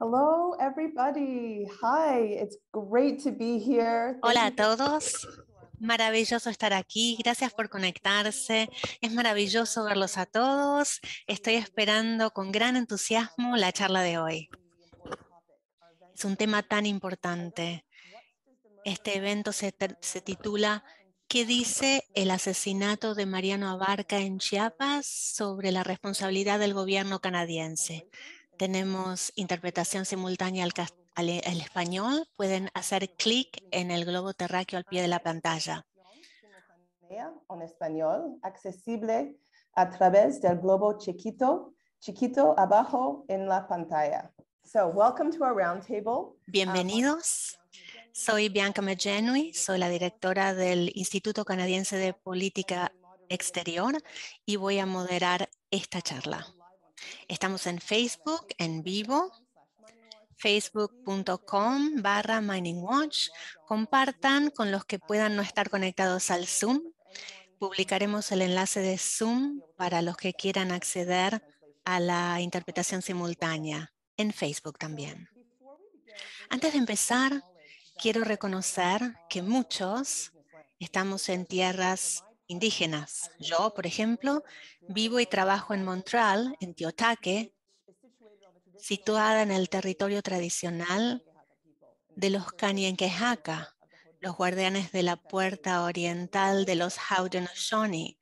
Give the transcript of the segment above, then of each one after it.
Hello everybody. Hi, it's great to be here. Hola a todos. Maravilloso estar aquí. Gracias por conectarse. Es maravilloso verlos a todos. Estoy esperando con gran entusiasmo la charla de hoy. Es un tema tan importante. Este evento se, se titula ¿Qué dice el asesinato de Mariano Abarca en Chiapas sobre la responsabilidad del gobierno canadiense? Tenemos interpretación simultánea e-, al, español. Pueden hacer clic en el globo terráqueo al pie de la pantalla. En español, accesible a través del globo chiquito, chiquito abajo en la pantalla. So, welcome to our Bienvenidos. Soy Bianca Megenui, soy la directora del Instituto Canadiense de Política Exterior y voy a moderar esta charla. Estamos en Facebook en vivo, facebook.com barra miningwatch. Compartan con los que puedan no estar conectados al Zoom. Publicaremos el enlace de Zoom para los que quieran acceder a la interpretación simultánea en Facebook también. Antes de empezar, quiero reconocer que muchos estamos en tierras indígenas. Yo, por ejemplo, vivo y trabajo en Montreal, en Tiotaque, situada en el territorio tradicional de los Kanien'keháka, los guardianes de la puerta oriental de los Haudenosaunee,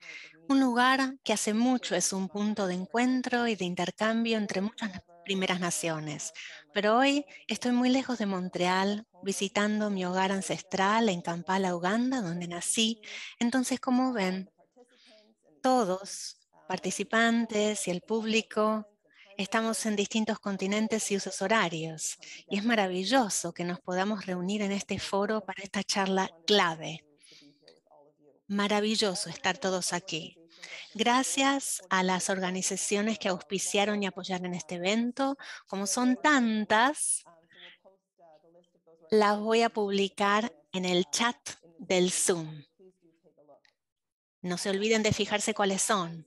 un lugar que hace mucho es un punto de encuentro y de intercambio entre muchas primeras naciones, pero hoy estoy muy lejos de Montreal, visitando mi hogar ancestral en Kampala, Uganda, donde nací. Entonces, como ven, todos, participantes y el público, estamos en distintos continentes y usos horarios, y es maravilloso que nos podamos reunir en este foro para esta charla clave. Maravilloso estar todos aquí. Gracias a las organizaciones que auspiciaron y apoyaron este evento. Como son tantas, las voy a publicar en el chat del Zoom. No se olviden de fijarse cuáles son.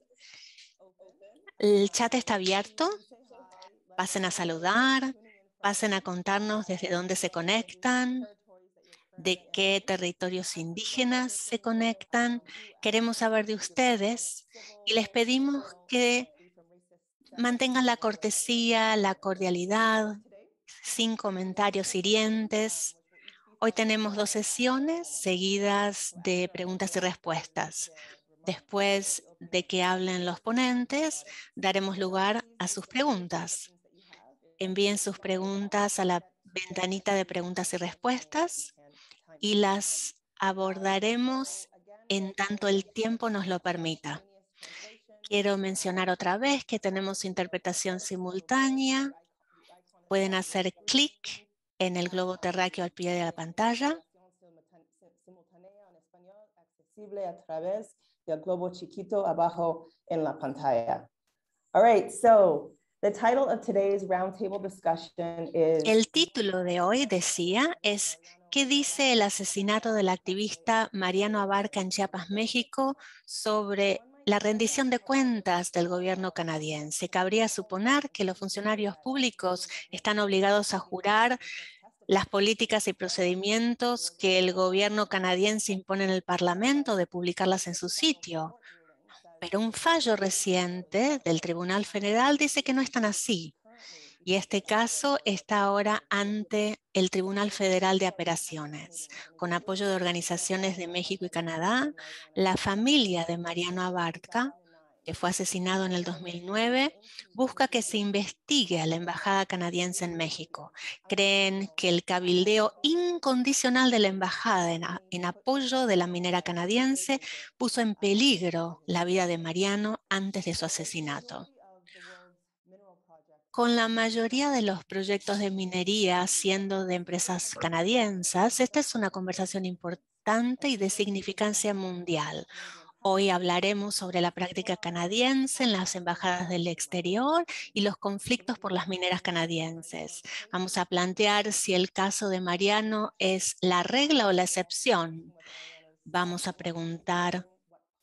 El chat está abierto. Pasen a saludar, pasen a contarnos desde dónde se conectan, de qué territorios indígenas se conectan. Queremos saber de ustedes y les pedimos que mantengan la cortesía, la cordialidad, sin comentarios hirientes. Hoy tenemos dos sesiones seguidas de preguntas y respuestas. Después de que hablen los ponentes, daremos lugar a sus preguntas. Envíen sus preguntas a la ventanita de preguntas y respuestas y las abordaremos en tanto el tiempo nos lo permita. Quiero mencionar otra vez que tenemos interpretación simultánea. Pueden hacer clic en el globo terráqueo al pie de la pantalla. a través del globo chiquito abajo en la pantalla. All right, so the title of today's discussion El título de hoy decía es ¿Qué dice el asesinato del activista Mariano Abarca en Chiapas, México, sobre la rendición de cuentas del gobierno canadiense? Cabría suponer que los funcionarios públicos están obligados a jurar las políticas y procedimientos que el gobierno canadiense impone en el Parlamento de publicarlas en su sitio. Pero un fallo reciente del Tribunal Federal dice que no están así y este caso está ahora ante el Tribunal Federal de Operaciones. con apoyo de organizaciones de México y Canadá, la familia de Mariano Abarca, que fue asesinado en el 2009, busca que se investigue a la Embajada canadiense en México. Creen que el cabildeo incondicional de la Embajada en, apoyo de la minera canadiense puso en peligro la vida de Mariano antes de su asesinato. Con la mayoría de los proyectos de minería siendo de empresas canadienses, esta es una conversación importante y de significancia mundial. Hoy hablaremos sobre la práctica canadiense en las embajadas del exterior y los conflictos por las mineras canadienses. Vamos a plantear si el caso de Mariano es la regla o la excepción. Vamos a preguntar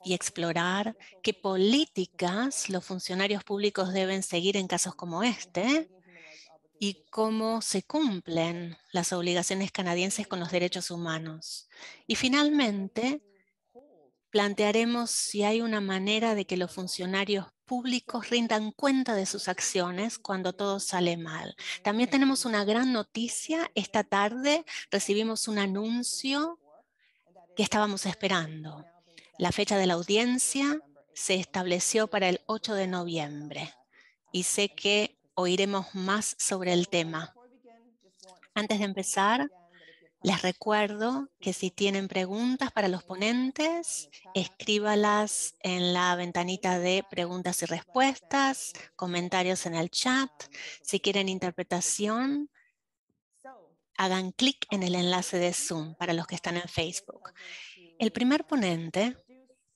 y explorar qué políticas los funcionarios públicos deben seguir en casos como este y cómo se cumplen las obligaciones canadienses con los derechos humanos. Y finalmente, plantearemos si hay una manera de que los funcionarios públicos rindan cuenta de sus acciones cuando todo sale mal. También tenemos una gran noticia. Esta tarde recibimos un anuncio que estábamos esperando. La fecha de la audiencia se estableció para el 8 de noviembre y sé que oiremos más sobre el tema. Antes de empezar, les recuerdo que si tienen preguntas para los ponentes, escríbalas en la ventanita de preguntas y respuestas, comentarios en el chat. Si quieren interpretación, hagan clic en el enlace de Zoom para los que están en Facebook. El primer ponente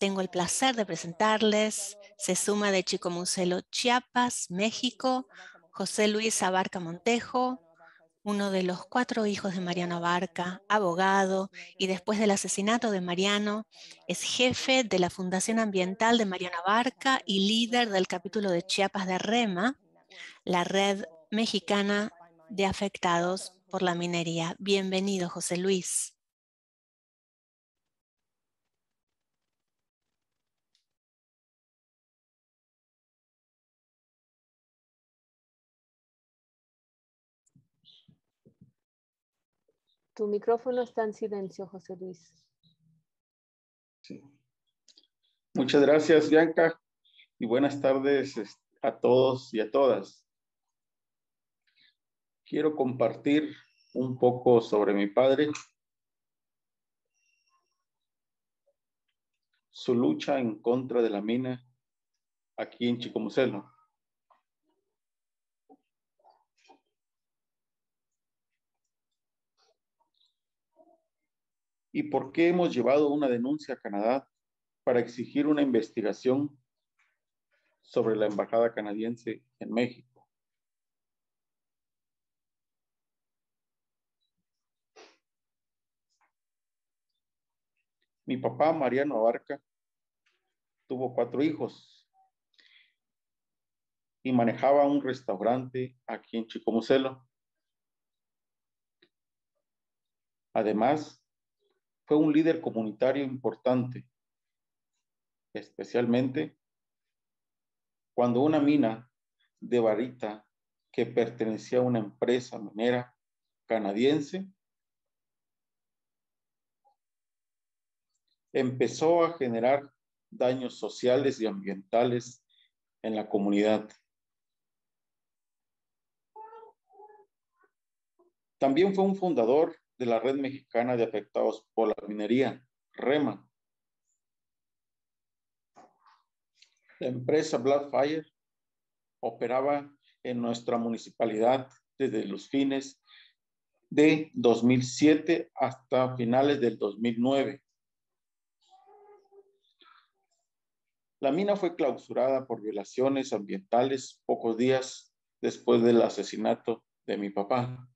tengo el placer de presentarles. Se suma de Chico Chiapas, México, José Luis Abarca Montejo, uno de los cuatro hijos de Mariano Abarca, abogado, y después del asesinato de Mariano, es jefe de la Fundación Ambiental de Mariano Abarca y líder del capítulo de Chiapas de REMA, la red mexicana de afectados por la minería. Bienvenido, José Luis. Tu micrófono está en silencio, José Luis. Muchas gracias, Bianca, y buenas tardes a todos y a todas. Quiero compartir un poco sobre mi padre, su lucha en contra de la mina aquí en Chicomucelo. y por qué hemos llevado una denuncia a Canadá para exigir una investigación sobre la Embajada canadiense en México. Mi papá, Mariano Abarca, tuvo cuatro hijos y manejaba un restaurante aquí en Chicomucelo. Además, fue un líder comunitario importante, especialmente cuando una mina de varita que pertenecía a una empresa minera canadiense empezó a generar daños sociales y ambientales en la comunidad. También fue un fundador de la Red Mexicana de Afectados por la Minería, REMA. La empresa bloodfire operaba en nuestra municipalidad desde los fines de 2007 hasta finales del 2009. La mina fue clausurada por violaciones ambientales pocos días después del asesinato de mi papá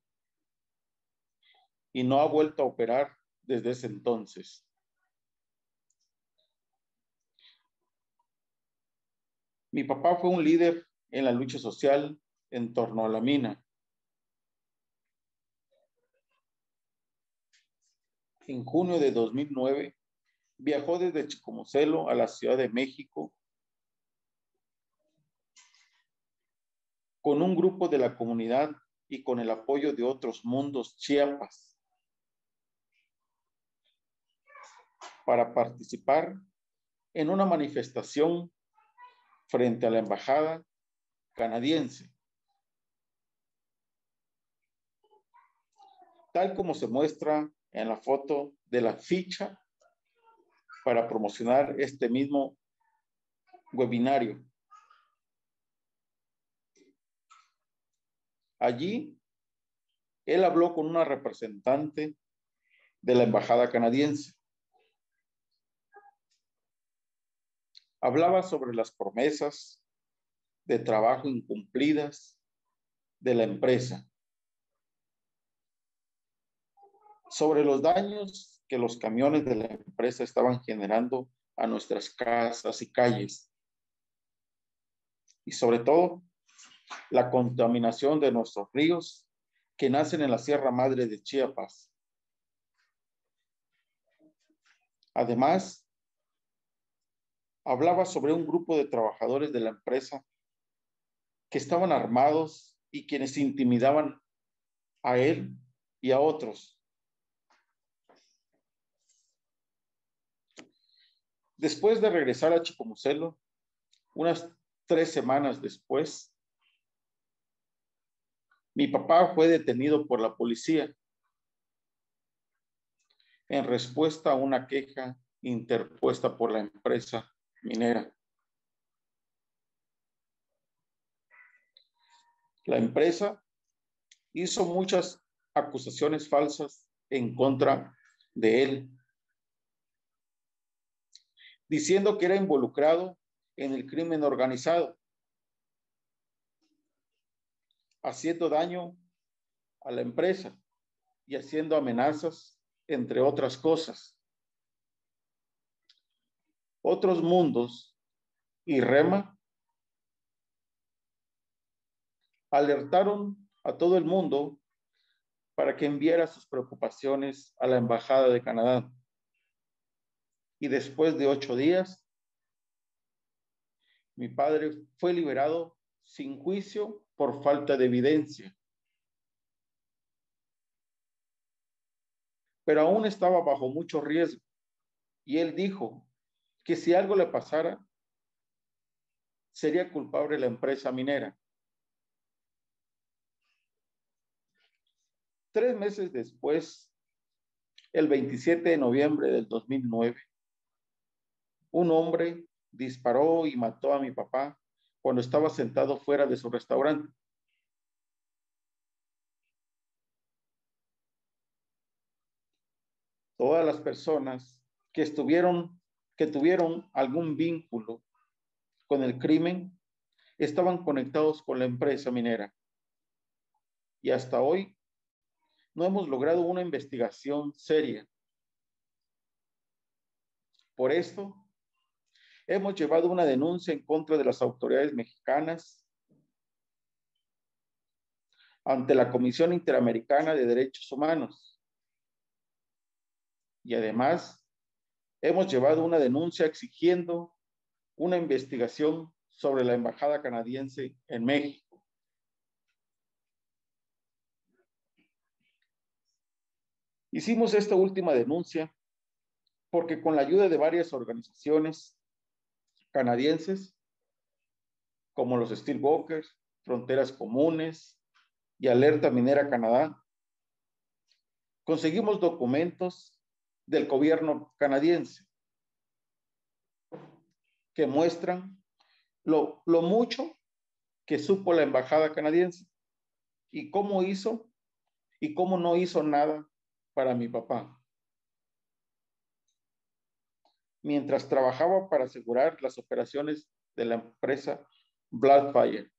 y no ha vuelto a operar desde ese entonces. Mi papá fue un líder en la lucha social en torno a la mina. En junio de 2009, viajó desde Chicomucelo a la Ciudad de México con un grupo de la comunidad y con el apoyo de otros mundos chiapas para participar en una manifestación frente a la embajada canadiense. Tal como se muestra en la foto de la ficha para promocionar este mismo webinario. Allí, él habló con una representante de la embajada canadiense. Hablaba sobre las promesas de trabajo incumplidas de la empresa, sobre los daños que los camiones de la empresa estaban generando a nuestras casas y calles, y sobre todo la contaminación de nuestros ríos que nacen en la Sierra Madre de Chiapas. Además, hablaba sobre un grupo de trabajadores de la empresa que estaban armados y quienes intimidaban a él y a otros. Después de regresar a Chicomucelo, unas tres semanas después, mi papá fue detenido por la policía en respuesta a una queja interpuesta por la empresa minera. La empresa hizo muchas acusaciones falsas en contra de él, diciendo que era involucrado en el crimen organizado, haciendo daño a la empresa y haciendo amenazas, entre otras cosas otros mundos y Rema alertaron a todo el mundo para que enviara sus preocupaciones a la Embajada de Canadá. Y después de ocho días, mi padre fue liberado sin juicio por falta de evidencia. Pero aún estaba bajo mucho riesgo. Y él dijo, que si algo le pasara, sería culpable la empresa minera. Tres meses después, el 27 de noviembre del 2009, un hombre disparó y mató a mi papá cuando estaba sentado fuera de su restaurante. Todas las personas que estuvieron que tuvieron algún vínculo con el crimen estaban conectados con la empresa minera. Y hasta hoy no hemos logrado una investigación seria. Por esto, hemos llevado una denuncia en contra de las autoridades mexicanas ante la Comisión Interamericana de Derechos Humanos. Y además, hemos llevado una denuncia exigiendo una investigación sobre la Embajada Canadiense en México. Hicimos esta última denuncia porque con la ayuda de varias organizaciones canadienses, como los Steelworkers, Fronteras Comunes y Alerta Minera Canadá, conseguimos documentos del gobierno canadiense, que muestran lo, mucho que supo la embajada canadiense y cómo hizo y cómo no hizo nada para mi papá. Mientras trabajaba para asegurar las operaciones de la empresa Blackfire.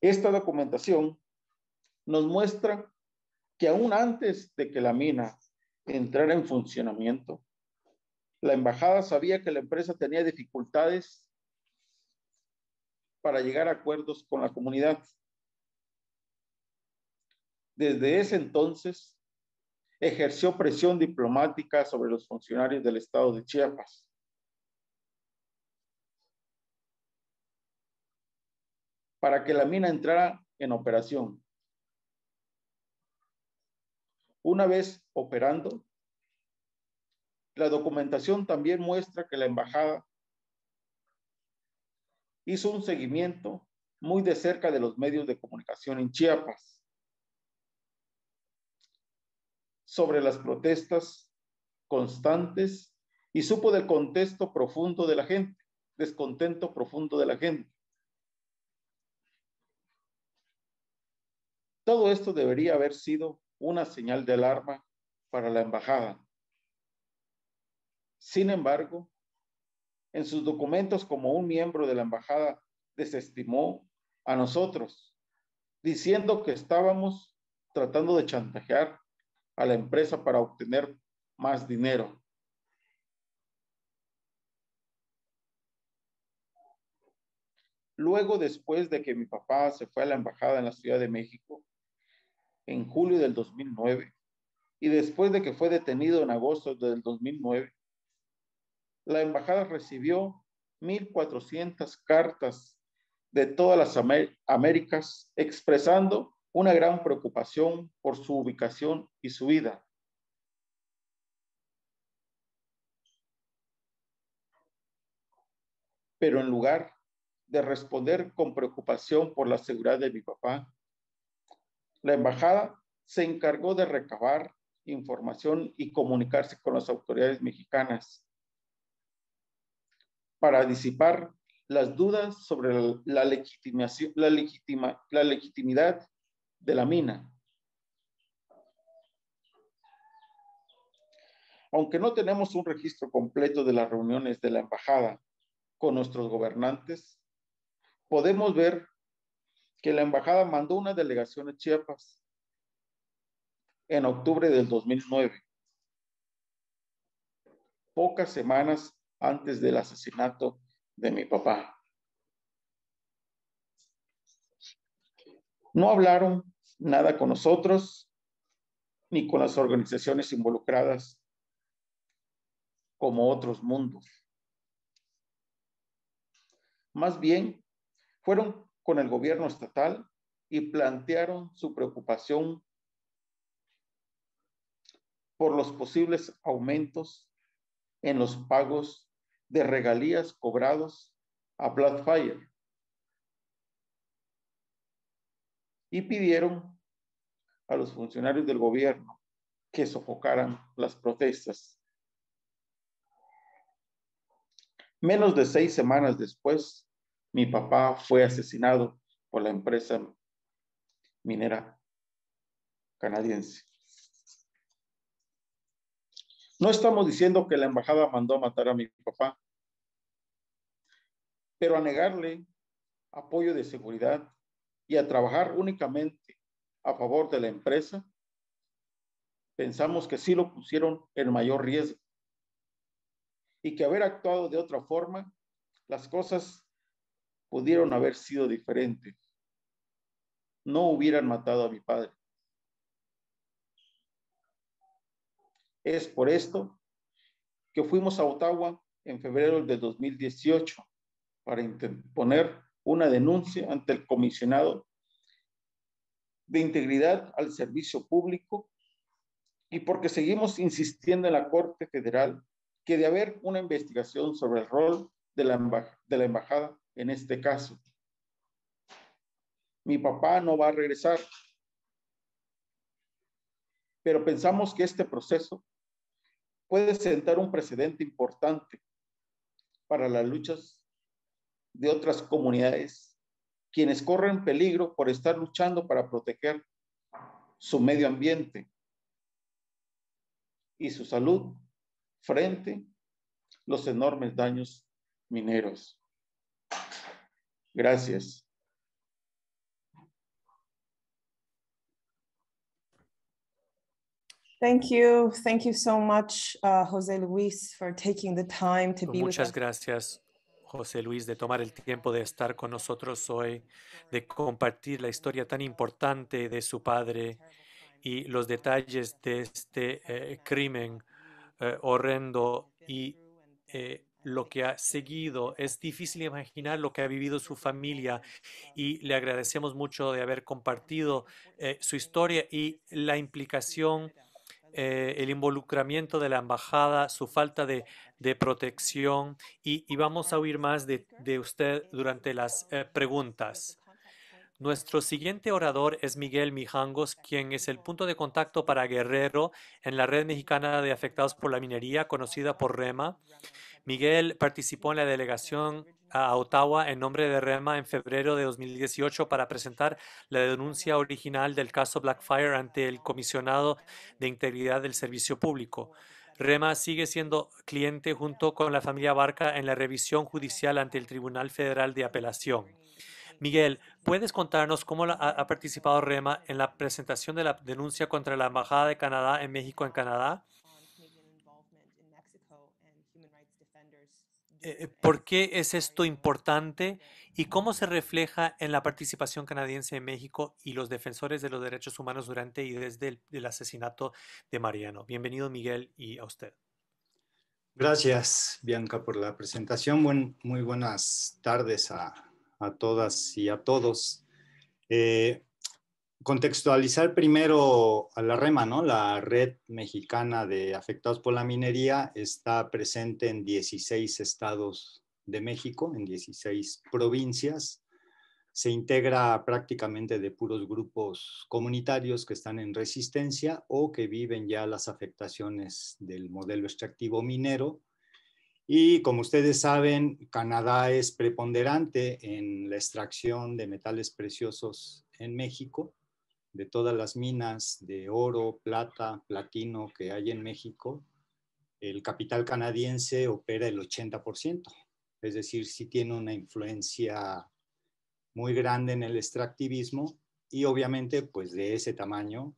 Esta documentación nos muestra que aún antes de que la mina entrara en funcionamiento, la embajada sabía que la empresa tenía dificultades para llegar a acuerdos con la comunidad. Desde ese entonces, ejerció presión diplomática sobre los funcionarios del estado de Chiapas. para que la mina entrara en operación. Una vez operando, la documentación también muestra que la embajada hizo un seguimiento muy de cerca de los medios de comunicación en Chiapas sobre las protestas constantes y supo del contexto profundo de la gente, descontento profundo de la gente. Todo esto debería haber sido una señal de alarma para la embajada. Sin embargo, en sus documentos como un miembro de la embajada desestimó a nosotros, diciendo que estábamos tratando de chantajear a la empresa para obtener más dinero. Luego, después de que mi papá se fue a la embajada en la Ciudad de México, en julio del 2009 y después de que fue detenido en agosto del 2009, la embajada recibió 1.400 cartas de todas las Américas expresando una gran preocupación por su ubicación y su vida. Pero en lugar de responder con preocupación por la seguridad de mi papá, la embajada se encargó de recabar información y comunicarse con las autoridades mexicanas para disipar las dudas sobre la, legitimación, la, la legitimidad de la mina. Aunque no tenemos un registro completo de las reuniones de la embajada con nuestros gobernantes, podemos ver que la embajada mandó una delegación a Chiapas en octubre del 2009, pocas semanas antes del asesinato de mi papá. No hablaron nada con nosotros ni con las organizaciones involucradas como otros mundos. Más bien, fueron con el gobierno estatal y plantearon su preocupación por los posibles aumentos en los pagos de regalías cobrados a Blackfire y pidieron a los funcionarios del gobierno que sofocaran las protestas. Menos de seis semanas después, mi papá fue asesinado por la empresa minera canadiense. No estamos diciendo que la embajada mandó a matar a mi papá, pero a negarle apoyo de seguridad y a trabajar únicamente a favor de la empresa, pensamos que sí lo pusieron en mayor riesgo y que haber actuado de otra forma, las cosas pudieron haber sido diferentes. No hubieran matado a mi padre. Es por esto que fuimos a Ottawa en febrero de 2018 para interponer una denuncia ante el comisionado de integridad al servicio público y porque seguimos insistiendo en la Corte Federal que de haber una investigación sobre el rol de de la embajada en este caso. Mi papá no va a regresar. Pero pensamos que este proceso puede sentar un precedente importante para las luchas de otras comunidades, quienes corren peligro por estar luchando para proteger su medio ambiente y su salud frente a los enormes daños mineros. Gracias. Thank you. Thank you so much, uh, José Luis, for taking the time to pues be Muchas gracias, José Luis, de tomar el tiempo de estar con nosotros hoy, de compartir la historia tan importante de su padre y los detalles de este eh, crimen eh, horrendo y eh, lo que ha seguido. Es difícil imaginar lo que ha vivido su familia y le agradecemos mucho de haber compartido eh, su historia y la implicación, eh, el involucramiento de la embajada, su falta de, protección y, vamos a oír más de, usted durante las eh, preguntas. Nuestro siguiente orador es Miguel Mijangos, quien es el punto de contacto para Guerrero en la red mexicana de afectados por la minería, conocida por REMA. Miguel participó en la delegación a Ottawa en nombre de REMA en febrero de 2018 para presentar la denuncia original del caso Blackfire ante el comisionado de integridad del servicio público. REMA sigue siendo cliente junto con la familia Barca en la revisión judicial ante el Tribunal Federal de Apelación. Miguel, ¿puedes contarnos cómo ha participado REMA en la presentación de la denuncia contra la Embajada de Canadá en México en Canadá? Eh, eh, por qué es esto importante y cómo se refleja en la participación canadiense en México y los defensores de los derechos humanos durante y desde el, asesinato de Mariano. Bienvenido, Miguel, y a usted. Gracias, Bianca, por la presentación. Buen, muy buenas tardes a, todas y a todos. Eh, contextualizar primero a la REMA, ¿no? La Red Mexicana de Afectados por la Minería está presente en 16 estados de México, en 16 provincias. Se integra prácticamente de puros grupos comunitarios que están en resistencia o que viven ya las afectaciones del modelo extractivo minero. Y como ustedes saben, Canadá es preponderante en la extracción de metales preciosos en México de todas las minas de oro, plata, platino que hay en México, el capital canadiense opera el 80%, es decir, sí tiene una influencia muy grande en el extractivismo y obviamente pues de ese tamaño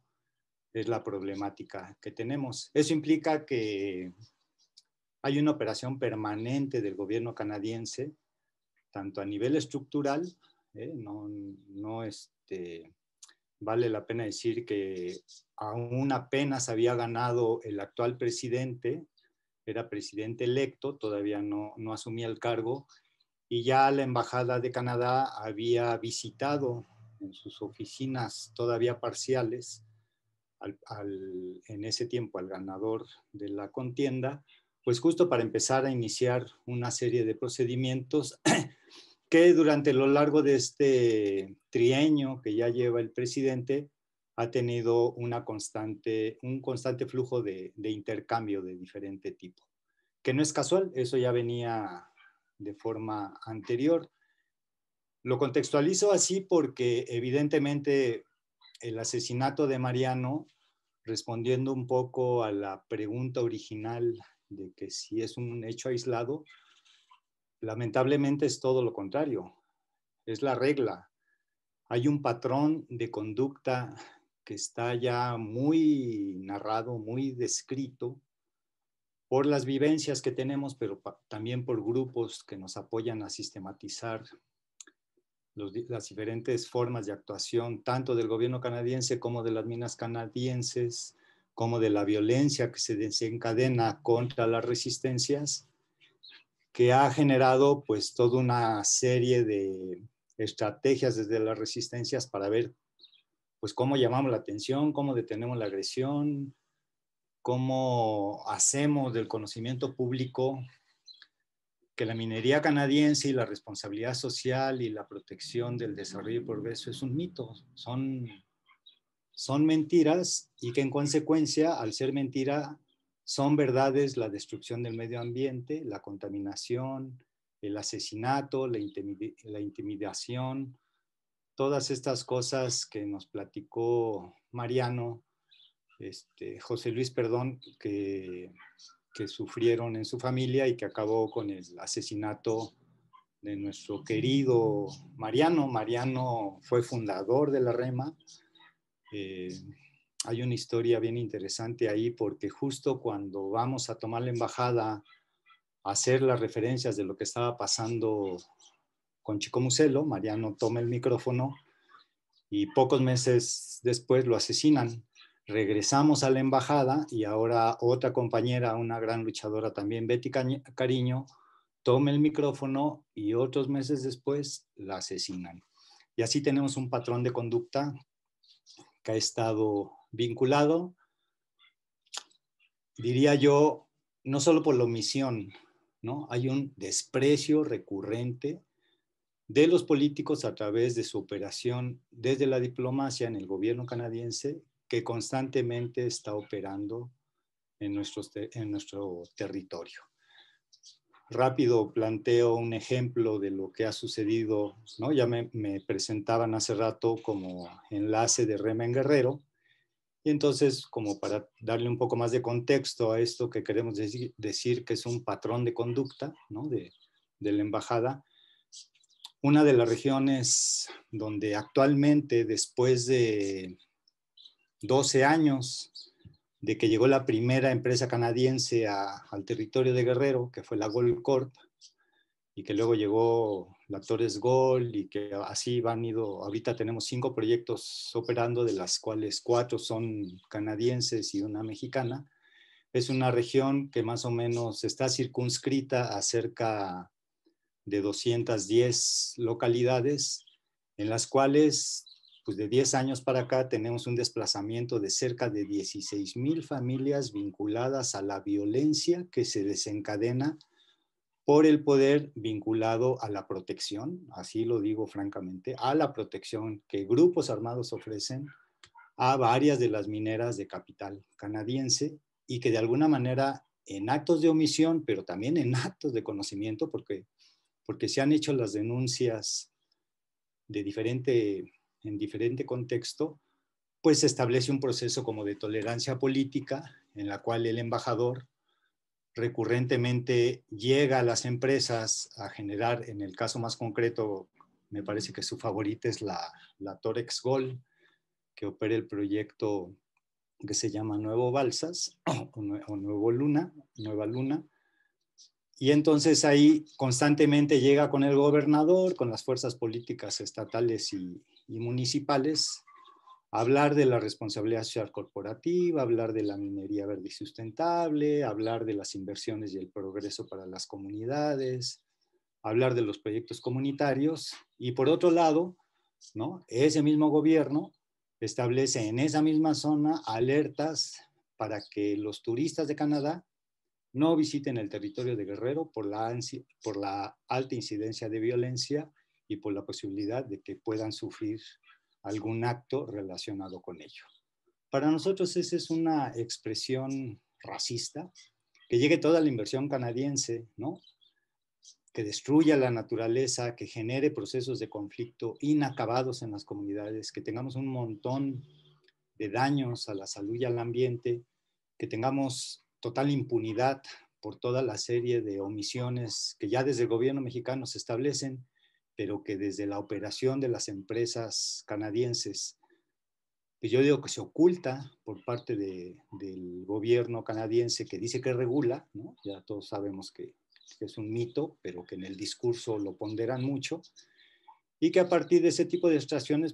es la problemática que tenemos. Eso implica que hay una operación permanente del gobierno canadiense, tanto a nivel estructural, ¿eh? no, no este, vale la pena decir que aún apenas había ganado el actual presidente, era presidente electo, todavía no, no asumía el cargo, y ya la Embajada de Canadá había visitado en sus oficinas todavía parciales en ese tiempo al ganador de la contienda, pues justo para empezar a iniciar una serie de procedimientos que durante lo largo de este trienio que ya lleva el presidente ha tenido una constante, un constante flujo de, de intercambio de diferente tipo, que no es casual, eso ya venía de forma anterior. Lo contextualizo así porque evidentemente el asesinato de Mariano, respondiendo un poco a la pregunta original de que si es un hecho aislado, Lamentablemente es todo lo contrario, es la regla. Hay un patrón de conducta que está ya muy narrado, muy descrito por las vivencias que tenemos, pero también por grupos que nos apoyan a sistematizar las diferentes formas de actuación, tanto del gobierno canadiense como de las minas canadienses, como de la violencia que se desencadena contra las resistencias que ha generado pues toda una serie de estrategias desde las resistencias para ver pues cómo llamamos la atención, cómo detenemos la agresión, cómo hacemos del conocimiento público que la minería canadiense y la responsabilidad social y la protección del desarrollo y progreso es un mito, son, son mentiras y que en consecuencia, al ser mentira, son verdades la destrucción del medio ambiente, la contaminación, el asesinato, la, la intimidación, todas estas cosas que nos platicó Mariano, este, José Luis, perdón, que, que, sufrieron en su familia y que acabó con el asesinato de nuestro querido Mariano. Mariano fue fundador de la REMA, eh, hay una historia bien interesante ahí porque justo cuando vamos a tomar la embajada, a hacer las referencias de lo que estaba pasando con Chico Muselo, Mariano toma el micrófono y pocos meses después lo asesinan. Regresamos a la embajada y ahora otra compañera, una gran luchadora también, Betty Cariño, toma el micrófono y otros meses después la asesinan. Y así tenemos un patrón de conducta que ha estado vinculado, diría yo, no solo por la omisión, ¿no? Hay un desprecio recurrente de los políticos a través de su operación desde la diplomacia en el gobierno canadiense que constantemente está operando en, en nuestro territorio. Rápido planteo un ejemplo de lo que ha sucedido, ¿no? ya me, me presentaban hace rato como enlace de Remen Guerrero, y entonces, como para darle un poco más de contexto a esto que queremos decir, que es un patrón de conducta de, la embajada, una de las regiones donde actualmente, después de 12 años de que llegó la primera empresa canadiense al territorio de Guerrero, que fue la Goldcorp Corp, y que luego llegó la Actores Gol y que así van ido. Ahorita tenemos cinco proyectos operando, de las cuales cuatro son canadienses y una mexicana. Es una región que más o menos está circunscrita a cerca de 210 localidades, en las cuales, pues de 10 años para acá, tenemos un desplazamiento de cerca de 16 mil familias vinculadas a la violencia que se desencadena por el poder vinculado a la protección, así lo digo francamente, a la protección que grupos armados ofrecen a varias de las mineras de capital canadiense y que de alguna manera en actos de omisión, pero también en actos de conocimiento, porque, porque se han hecho las denuncias de diferente, en diferente contexto, pues se establece un proceso como de tolerancia política en la cual el embajador recurrentemente llega a las empresas a generar, en el caso más concreto, me parece que su favorita es la, la Torex Gold, que opera el proyecto que se llama Nuevo Balsas o, Nuevo Luna, Nueva Luna. Y entonces ahí constantemente llega con el gobernador, con las fuerzas políticas estatales y municipales hablar de la responsabilidad social corporativa, hablar de la minería verde y sustentable, hablar de las inversiones y el progreso para las comunidades, hablar de los proyectos comunitarios y por otro lado, ¿no? ese mismo gobierno establece en esa misma zona alertas para que los turistas de Canadá no visiten el territorio de Guerrero por la, por la alta incidencia de violencia y por la posibilidad de que puedan sufrir algún acto relacionado con ello. Para nosotros esa es una expresión racista, que llegue toda la inversión canadiense, ¿no? que destruya la naturaleza, que genere procesos de conflicto inacabados en las comunidades, que tengamos un montón de daños a la salud y al ambiente, que tengamos total impunidad por toda la serie de omisiones que ya desde el gobierno mexicano se establecen pero que desde la operación de las empresas canadienses, que yo digo que se oculta por parte del gobierno canadiense que dice que regula, ya todos sabemos que, es un mito, pero que en el discurso lo ponderan mucho, y que a partir de ese tipo de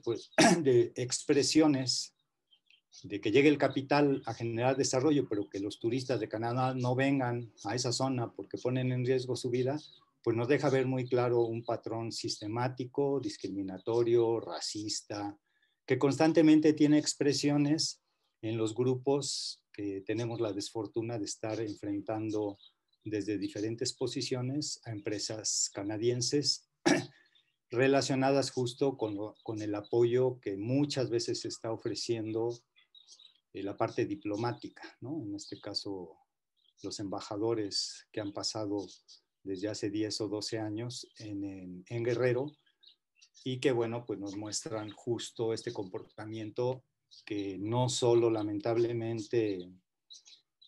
pues de expresiones, de que llegue el capital a generar desarrollo, pero que los turistas de Canadá no vengan a esa zona porque ponen en riesgo su vida, pues nos deja ver muy claro un patrón sistemático, discriminatorio, racista, que constantemente tiene expresiones en los grupos que tenemos la desfortuna de estar enfrentando desde diferentes posiciones a empresas canadienses relacionadas justo con, el apoyo que muchas veces está ofreciendo eh, la parte diplomática, ¿no? en este caso los embajadores que han pasado desde hace 10 o 12 años en, Guerrero y que, bueno, pues nos muestran justo este comportamiento que no solo lamentablemente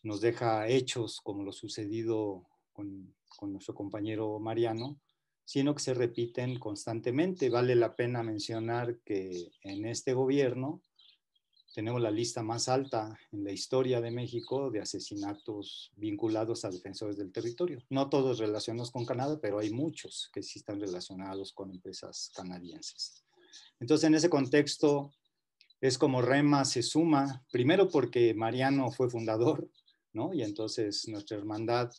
nos deja hechos como lo sucedido con, nuestro compañero Mariano, sino que se repiten constantemente. Vale la pena mencionar que en este gobierno tenemos la lista más alta en la historia de México de asesinatos vinculados a defensores del territorio. No todos relacionados con Canadá, pero hay muchos que sí están relacionados con empresas canadienses. Entonces, en ese contexto, es como Rema se suma, primero porque Mariano fue fundador, ¿no? Y entonces nuestra hermandad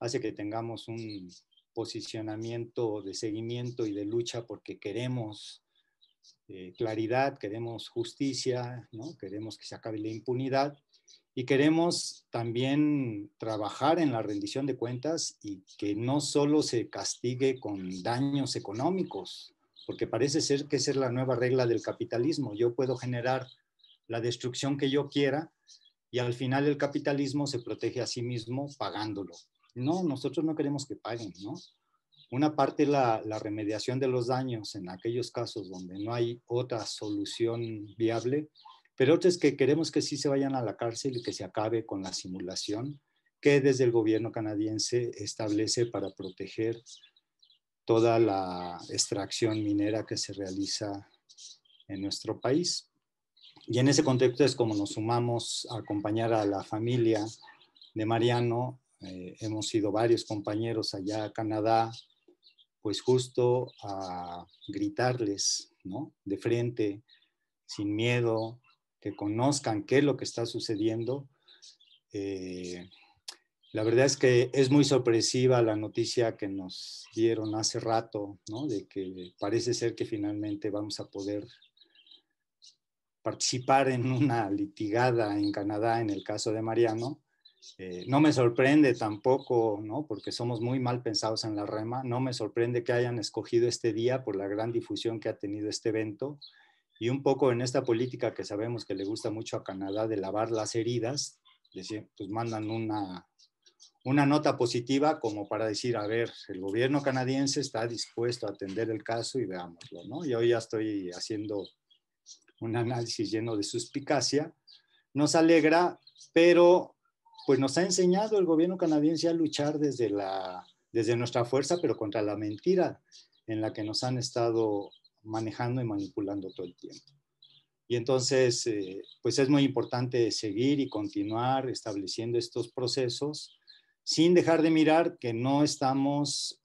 hace que tengamos un posicionamiento de seguimiento y de lucha porque queremos eh, claridad, queremos justicia, ¿no? queremos que se acabe la impunidad y queremos también trabajar en la rendición de cuentas y que no solo se castigue con daños económicos, porque parece ser que esa es la nueva regla del capitalismo. Yo puedo generar la destrucción que yo quiera y al final el capitalismo se protege a sí mismo pagándolo. No, nosotros no queremos que paguen, ¿no? Una parte la, la remediación de los daños en aquellos casos donde no hay otra solución viable, pero otra es que queremos que sí se vayan a la cárcel y que se acabe con la simulación que desde el gobierno canadiense establece para proteger toda la extracción minera que se realiza en nuestro país. Y en ese contexto es como nos sumamos a acompañar a la familia de Mariano. Eh, hemos sido varios compañeros allá a Canadá, pues justo a gritarles, De frente, sin miedo, que conozcan qué es lo que está sucediendo. Eh, la verdad es que es muy sorpresiva la noticia que nos dieron hace rato, De que parece ser que finalmente vamos a poder participar en una litigada en Canadá en el caso de Mariano, eh, no me sorprende tampoco, ¿no? porque somos muy mal pensados en la rema, no me sorprende que hayan escogido este día por la gran difusión que ha tenido este evento y un poco en esta política que sabemos que le gusta mucho a Canadá de lavar las heridas, pues mandan una, una nota positiva como para decir, a ver, el gobierno canadiense está dispuesto a atender el caso y veámoslo, ¿no? Yo ya estoy haciendo un análisis lleno de suspicacia. Nos alegra, pero pues nos ha enseñado el gobierno canadiense a luchar desde, la, desde nuestra fuerza, pero contra la mentira en la que nos han estado manejando y manipulando todo el tiempo. Y entonces, eh, pues es muy importante seguir y continuar estableciendo estos procesos sin dejar de mirar que no estamos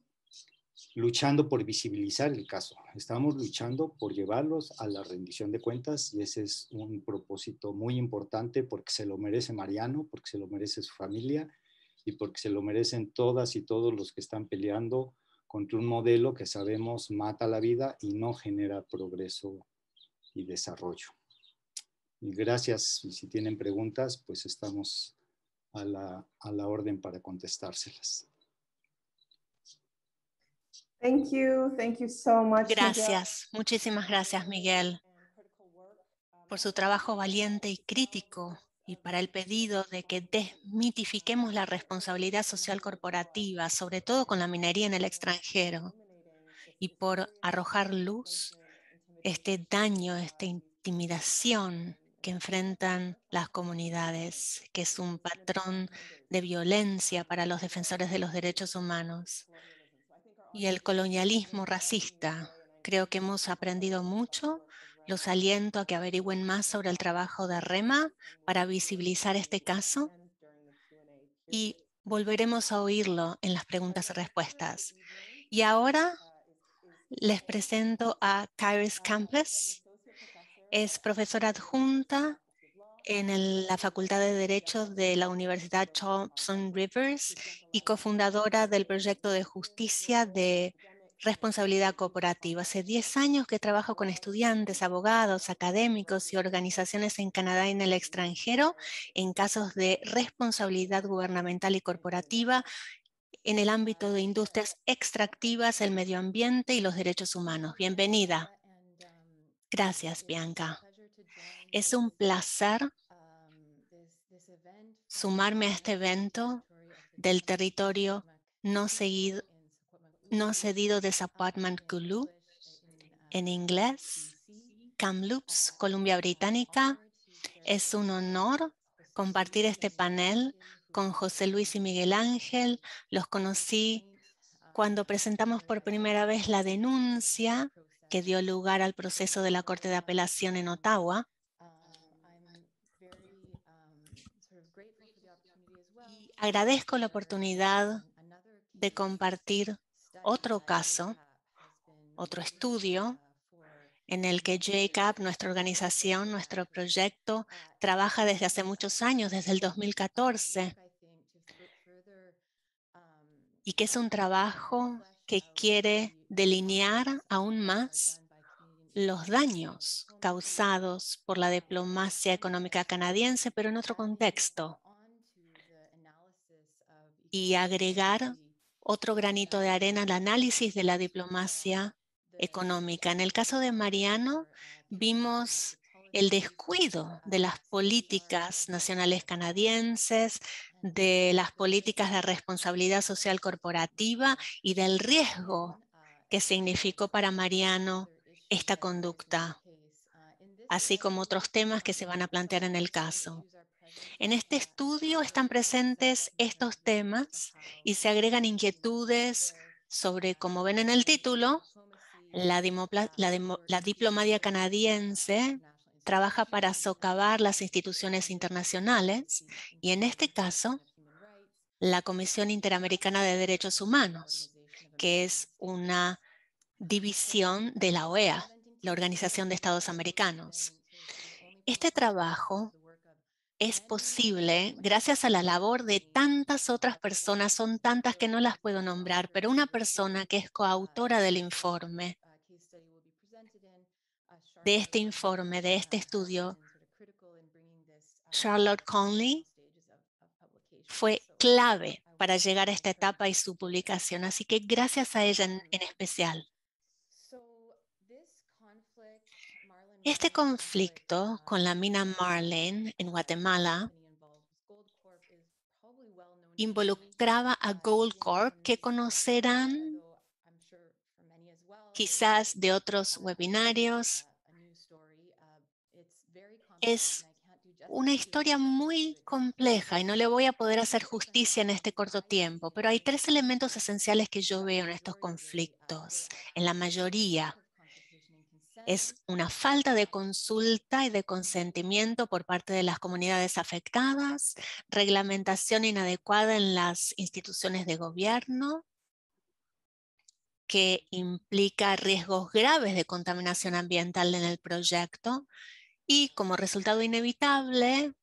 luchando por visibilizar el caso, estamos luchando por llevarlos a la rendición de cuentas y ese es un propósito muy importante porque se lo merece Mariano, porque se lo merece su familia y porque se lo merecen todas y todos los que están peleando contra un modelo que sabemos mata la vida y no genera progreso y desarrollo. Y gracias si tienen preguntas, pues estamos a la, a la orden para contestárselas gracias, muchísimas gracias, Miguel, por su trabajo valiente y crítico y para el pedido de que desmitifiquemos la responsabilidad social corporativa, sobre todo con la minería en el extranjero, y por arrojar luz este daño, esta intimidación que enfrentan las comunidades, que es un patrón de violencia para los defensores de los derechos humanos y el colonialismo racista. Creo que hemos aprendido mucho. Los aliento a que averigüen más sobre el trabajo de REMA para visibilizar este caso y volveremos a oírlo en las preguntas y respuestas. Y ahora les presento a Kairis Campes. Es profesora adjunta en la Facultad de Derechos de la Universidad Thompson Rivers y cofundadora del proyecto de justicia de responsabilidad corporativa. Hace 10 años que trabajo con estudiantes, abogados, académicos y organizaciones en Canadá y en el extranjero en casos de responsabilidad gubernamental y corporativa en el ámbito de industrias extractivas, el medio ambiente y los derechos humanos. Bienvenida. Gracias, Bianca. Es un placer sumarme a este evento del territorio no, no cedido de zapatman Kulu en inglés, Kamloops, Columbia Británica. Es un honor compartir este panel con José Luis y Miguel Ángel. Los conocí cuando presentamos por primera vez la denuncia que dio lugar al proceso de la Corte de Apelación en Ottawa Agradezco la oportunidad de compartir otro caso, otro estudio en el que JCAP, nuestra organización, nuestro proyecto, trabaja desde hace muchos años, desde el 2014, y que es un trabajo que quiere delinear aún más los daños causados por la diplomacia económica canadiense, pero en otro contexto y agregar otro granito de arena al análisis de la diplomacia económica. En el caso de Mariano, vimos el descuido de las políticas nacionales canadienses, de las políticas de responsabilidad social corporativa y del riesgo que significó para Mariano esta conducta, así como otros temas que se van a plantear en el caso. En este estudio están presentes estos temas y se agregan inquietudes sobre, como ven en el título, la, la diplomacia canadiense trabaja para socavar las instituciones internacionales y en este caso la Comisión Interamericana de Derechos Humanos, que es una división de la OEA, la Organización de Estados Americanos. Este trabajo es posible gracias a la labor de tantas otras personas, son tantas que no las puedo nombrar, pero una persona que es coautora del informe, de este informe, de este estudio, Charlotte Conley, fue clave para llegar a esta etapa y su publicación. Así que gracias a ella en, especial. Este conflicto con la mina Marlin en Guatemala involucraba a Goldcorp, que conocerán quizás de otros webinarios. Es una historia muy compleja y no le voy a poder hacer justicia en este corto tiempo, pero hay tres elementos esenciales que yo veo en estos conflictos, en la mayoría es una falta de consulta y de consentimiento por parte de las comunidades afectadas, reglamentación inadecuada en las instituciones de gobierno, que implica riesgos graves de contaminación ambiental en el proyecto y como resultado inevitable,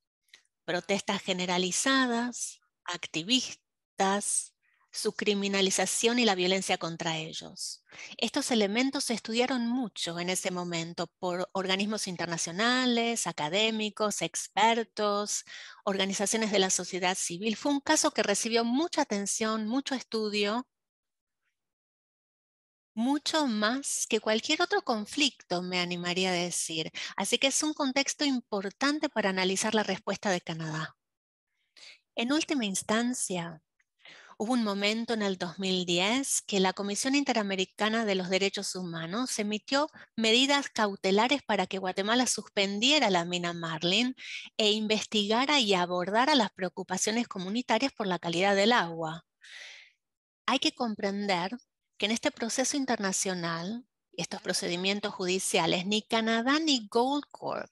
protestas generalizadas, activistas, su criminalización y la violencia contra ellos. Estos elementos se estudiaron mucho en ese momento por organismos internacionales, académicos, expertos, organizaciones de la sociedad civil. Fue un caso que recibió mucha atención, mucho estudio, mucho más que cualquier otro conflicto, me animaría a decir. Así que es un contexto importante para analizar la respuesta de Canadá. En última instancia, Hubo un momento en el 2010 que la Comisión Interamericana de los Derechos Humanos emitió medidas cautelares para que Guatemala suspendiera la mina Marlin e investigara y abordara las preocupaciones comunitarias por la calidad del agua. Hay que comprender que en este proceso internacional, estos procedimientos judiciales, ni Canadá ni Goldcorp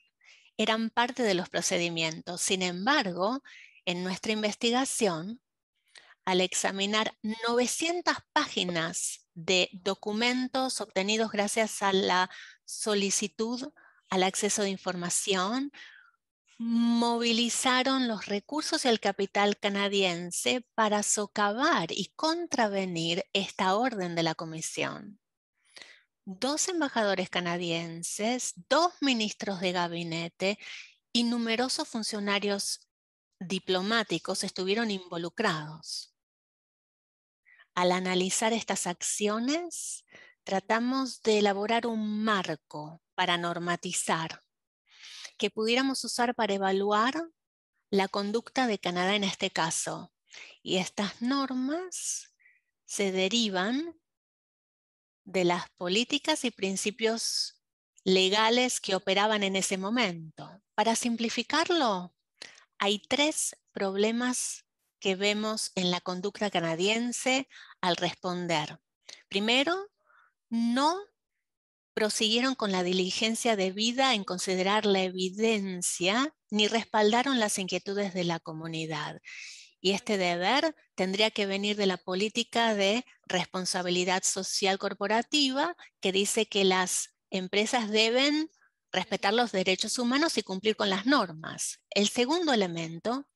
eran parte de los procedimientos. Sin embargo, en nuestra investigación al examinar 900 páginas de documentos obtenidos gracias a la solicitud al acceso de información, movilizaron los recursos y el capital canadiense para socavar y contravenir esta orden de la Comisión. Dos embajadores canadienses, dos ministros de gabinete y numerosos funcionarios diplomáticos estuvieron involucrados al analizar estas acciones, tratamos de elaborar un marco para normatizar que pudiéramos usar para evaluar la conducta de Canadá en este caso. Y estas normas se derivan de las políticas y principios legales que operaban en ese momento. Para simplificarlo, hay tres problemas que vemos en la conducta canadiense al responder. Primero, no prosiguieron con la diligencia debida en considerar la evidencia ni respaldaron las inquietudes de la comunidad. Y este deber tendría que venir de la política de responsabilidad social corporativa que dice que las empresas deben respetar los derechos humanos y cumplir con las normas. El segundo elemento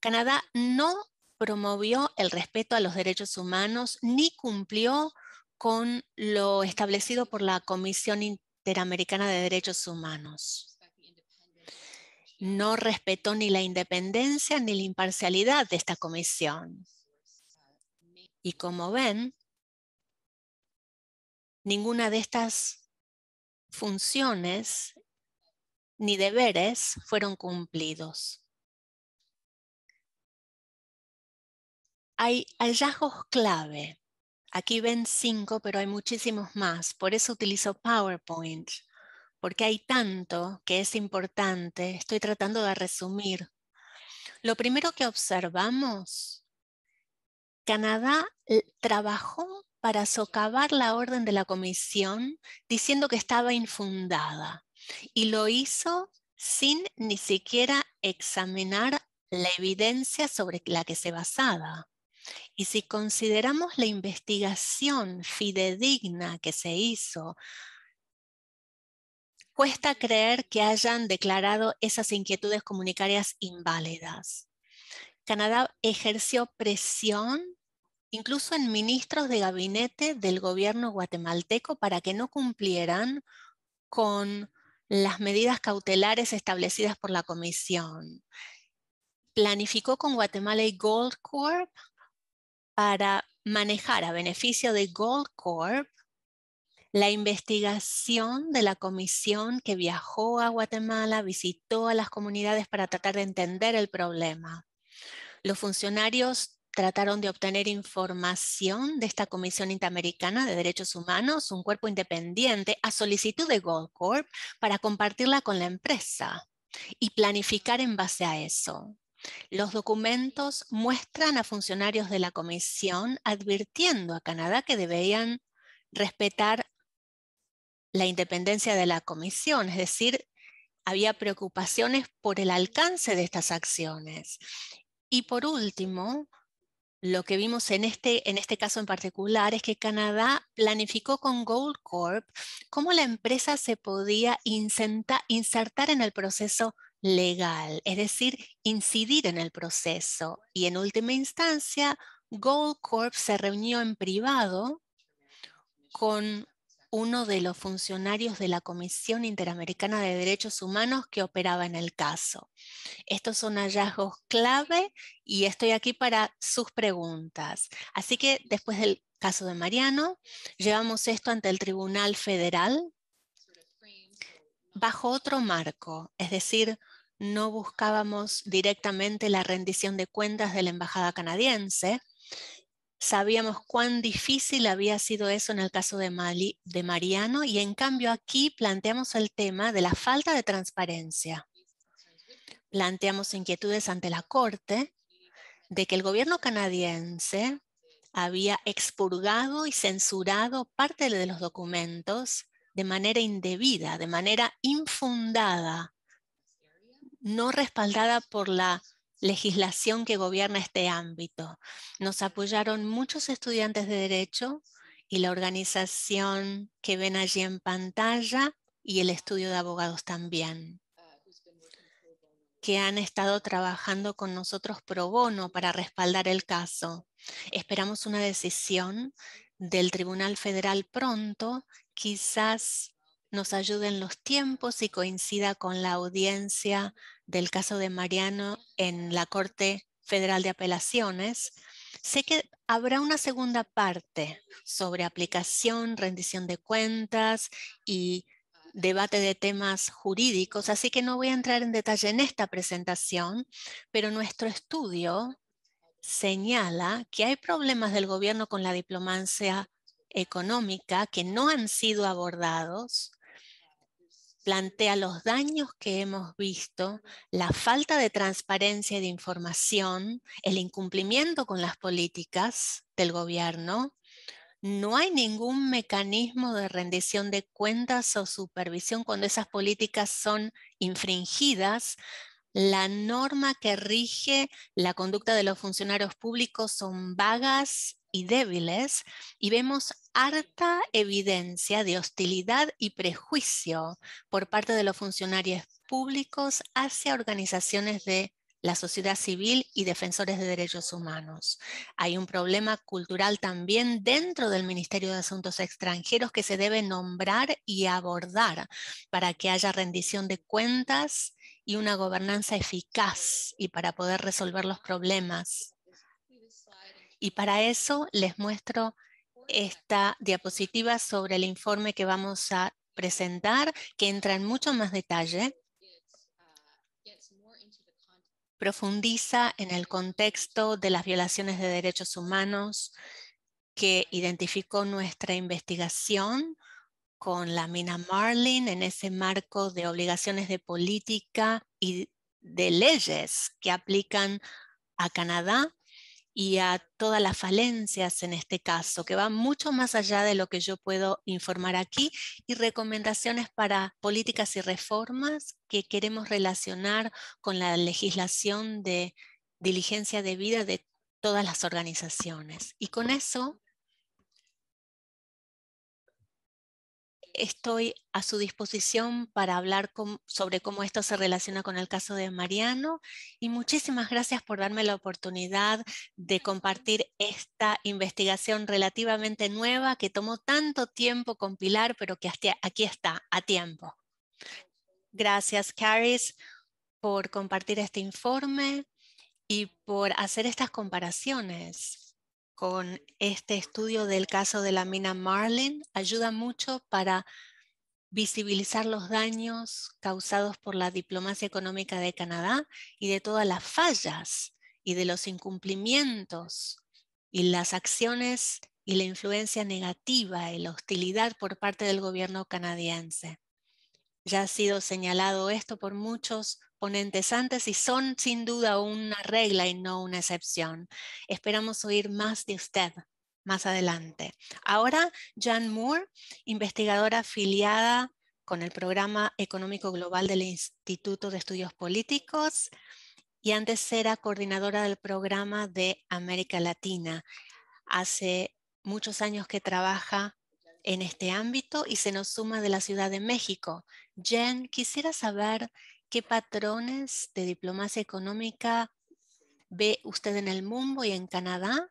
Canadá no promovió el respeto a los derechos humanos ni cumplió con lo establecido por la Comisión Interamericana de Derechos Humanos. No respetó ni la independencia ni la imparcialidad de esta comisión. Y como ven, ninguna de estas funciones ni deberes fueron cumplidos. hay hallazgos clave. Aquí ven cinco, pero hay muchísimos más. Por eso utilizo PowerPoint, porque hay tanto que es importante. Estoy tratando de resumir. Lo primero que observamos, Canadá eh, trabajó para socavar la orden de la comisión diciendo que estaba infundada y lo hizo sin ni siquiera examinar la evidencia sobre la que se basaba. Y si consideramos la investigación fidedigna que se hizo, cuesta creer que hayan declarado esas inquietudes comunicarias inválidas. Canadá ejerció presión incluso en ministros de gabinete del gobierno guatemalteco para que no cumplieran con las medidas cautelares establecidas por la comisión. Planificó con Guatemala y Gold Corp para manejar a beneficio de Goldcorp la investigación de la comisión que viajó a Guatemala, visitó a las comunidades para tratar de entender el problema. Los funcionarios trataron de obtener información de esta Comisión Interamericana de Derechos Humanos, un cuerpo independiente, a solicitud de Goldcorp para compartirla con la empresa y planificar en base a eso. Los documentos muestran a funcionarios de la Comisión advirtiendo a Canadá que debían respetar la independencia de la Comisión, es decir, había preocupaciones por el alcance de estas acciones. Y por último, lo que vimos en este, este caso en particular es que Canadá planificó con Goldcorp cómo la empresa se podía insertar en el proceso legal, es decir, incidir en el proceso. Y en última instancia, Goldcorp se reunió en privado con uno de los funcionarios de la Comisión Interamericana de Derechos Humanos que operaba en el caso. Estos son hallazgos clave y estoy aquí para sus preguntas. Así que después del caso de Mariano, llevamos esto ante el Tribunal Federal bajo otro marco, es decir, no buscábamos directamente la rendición de cuentas de la Embajada canadiense. Sabíamos cuán difícil había sido eso en el caso de, Mali, de Mariano y en cambio aquí planteamos el tema de la falta de transparencia. Planteamos inquietudes ante la Corte de que el gobierno canadiense había expurgado y censurado parte de los documentos de manera indebida, de manera infundada, no respaldada por la legislación que gobierna este ámbito. Nos apoyaron muchos estudiantes de derecho y la organización que ven allí en pantalla y el estudio de abogados también, que han estado trabajando con nosotros pro bono para respaldar el caso. Esperamos una decisión del Tribunal Federal pronto quizás nos ayuden los tiempos y coincida con la audiencia del caso de Mariano en la Corte Federal de Apelaciones. Sé que habrá una segunda parte sobre aplicación, rendición de cuentas y debate de temas jurídicos, así que no voy a entrar en detalle en esta presentación, pero nuestro estudio señala que hay problemas del gobierno con la diplomacia económica que no han sido abordados, plantea los daños que hemos visto, la falta de transparencia y de información, el incumplimiento con las políticas del gobierno. No hay ningún mecanismo de rendición de cuentas o supervisión cuando esas políticas son infringidas. La norma que rige la conducta de los funcionarios públicos son vagas, y débiles y vemos harta evidencia de hostilidad y prejuicio por parte de los funcionarios públicos hacia organizaciones de la sociedad civil y defensores de derechos humanos. Hay un problema cultural también dentro del Ministerio de Asuntos Extranjeros que se debe nombrar y abordar para que haya rendición de cuentas y una gobernanza eficaz y para poder resolver los problemas y para eso les muestro esta diapositiva sobre el informe que vamos a presentar, que entra en mucho más detalle, profundiza en el contexto de las violaciones de derechos humanos que identificó nuestra investigación con la mina Marlin en ese marco de obligaciones de política y de leyes que aplican a Canadá y a todas las falencias en este caso, que va mucho más allá de lo que yo puedo informar aquí, y recomendaciones para políticas y reformas que queremos relacionar con la legislación de diligencia de vida de todas las organizaciones. Y con eso estoy a su disposición para hablar sobre cómo esto se relaciona con el caso de Mariano y muchísimas gracias por darme la oportunidad de compartir esta investigación relativamente nueva que tomó tanto tiempo compilar, pero que aquí está, a tiempo. Gracias, Caris, por compartir este informe y por hacer estas comparaciones con este estudio del caso de la mina Marlin ayuda mucho para visibilizar los daños causados por la diplomacia económica de Canadá y de todas las fallas y de los incumplimientos y las acciones y la influencia negativa y la hostilidad por parte del gobierno canadiense. Ya ha sido señalado esto por muchos ponentes antes y son sin duda una regla y no una excepción. Esperamos oír más de usted más adelante. Ahora, Jan Moore, investigadora afiliada con el Programa Económico Global del Instituto de Estudios Políticos y antes era coordinadora del programa de América Latina. Hace muchos años que trabaja en este ámbito y se nos suma de la Ciudad de México. Jen, quisiera saber qué patrones de diplomacia económica ve usted en el mundo y en Canadá,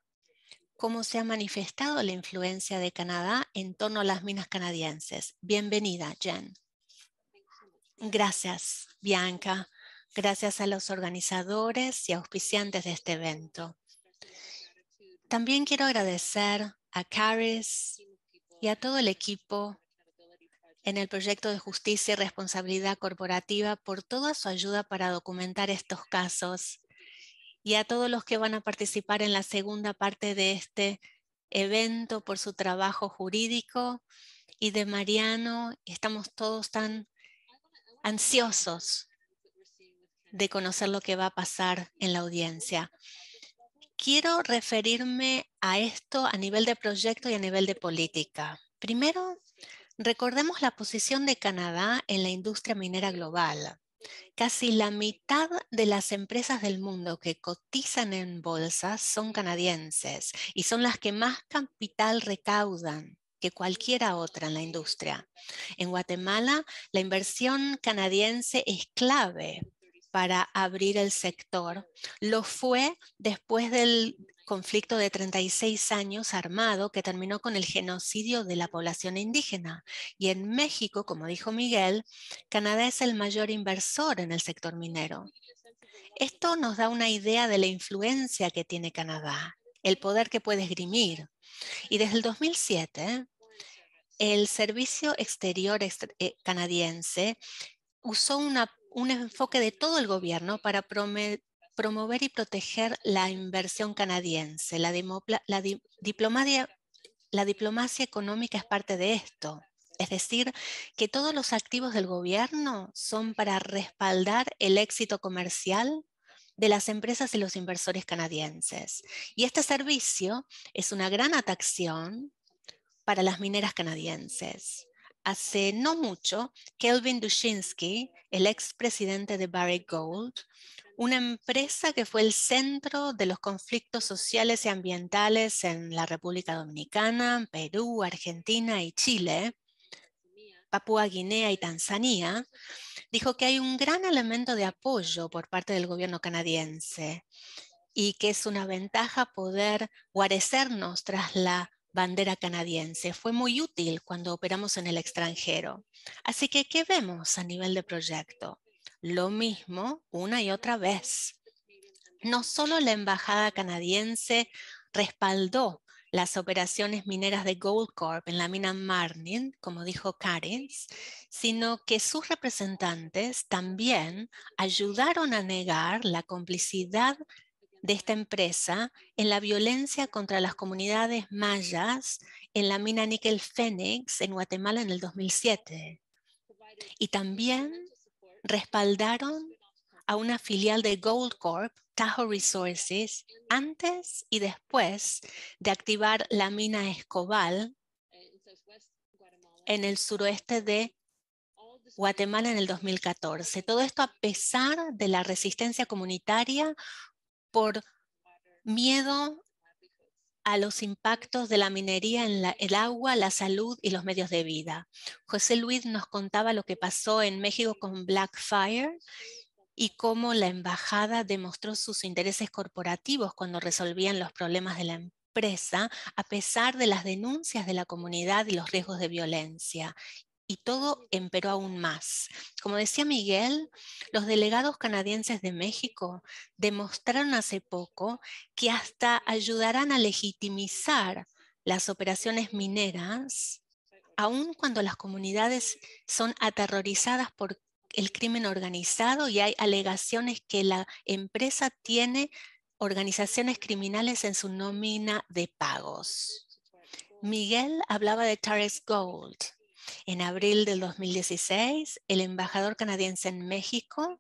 cómo se ha manifestado la influencia de Canadá en torno a las minas canadienses. Bienvenida, Jen. Gracias, Bianca. Gracias a los organizadores y auspiciantes de este evento. También quiero agradecer a Caris y a todo el equipo en el proyecto de justicia y responsabilidad corporativa por toda su ayuda para documentar estos casos y a todos los que van a participar en la segunda parte de este evento por su trabajo jurídico y de Mariano. Estamos todos tan ansiosos de conocer lo que va a pasar en la audiencia quiero referirme a esto a nivel de proyecto y a nivel de política. Primero, recordemos la posición de Canadá en la industria minera global. Casi la mitad de las empresas del mundo que cotizan en bolsas son canadienses y son las que más capital recaudan que cualquiera otra en la industria. En Guatemala, la inversión canadiense es clave para abrir el sector. Lo fue después del conflicto de 36 años armado que terminó con el genocidio de la población indígena. Y en México, como dijo Miguel, Canadá es el mayor inversor en el sector minero. Esto nos da una idea de la influencia que tiene Canadá, el poder que puede esgrimir. Y desde el 2007, el Servicio Exterior eh, Canadiense usó una un enfoque de todo el gobierno para promover y proteger la inversión canadiense. La, la diplomacia económica es parte de esto. Es decir, que todos los activos del gobierno son para respaldar el éxito comercial de las empresas y los inversores canadienses. Y este servicio es una gran atracción para las mineras canadienses. Hace no mucho, Kelvin Dushinsky, el expresidente de Barrick Gold, una empresa que fue el centro de los conflictos sociales y ambientales en la República Dominicana, Perú, Argentina y Chile, Papúa Guinea y Tanzania, dijo que hay un gran elemento de apoyo por parte del gobierno canadiense y que es una ventaja poder guarecernos tras la bandera canadiense. Fue muy útil cuando operamos en el extranjero. Así que, ¿qué vemos a nivel de proyecto? Lo mismo una y otra vez. No solo la Embajada canadiense respaldó las operaciones mineras de Goldcorp en la mina Marnin, como dijo Karins, sino que sus representantes también ayudaron a negar la complicidad de esta empresa en la violencia contra las comunidades mayas en la mina níquel phoenix en Guatemala en el 2007. Y también respaldaron a una filial de Goldcorp, Tahoe Resources, antes y después de activar la mina Escobal en el suroeste de Guatemala en el 2014. Todo esto a pesar de la resistencia comunitaria por miedo a los impactos de la minería en el agua, la salud y los medios de vida. José Luis nos contaba lo que pasó en México con Blackfire y cómo la embajada demostró sus intereses corporativos cuando resolvían los problemas de la empresa, a pesar de las denuncias de la comunidad y los riesgos de violencia y todo emperó aún más. Como decía Miguel, los delegados canadienses de México demostraron hace poco que hasta ayudarán a legitimizar las operaciones mineras, aun cuando las comunidades son aterrorizadas por el crimen organizado y hay alegaciones que la empresa tiene organizaciones criminales en su nómina de pagos. Miguel hablaba de Tarex Gold, en abril del 2016, el embajador canadiense en México,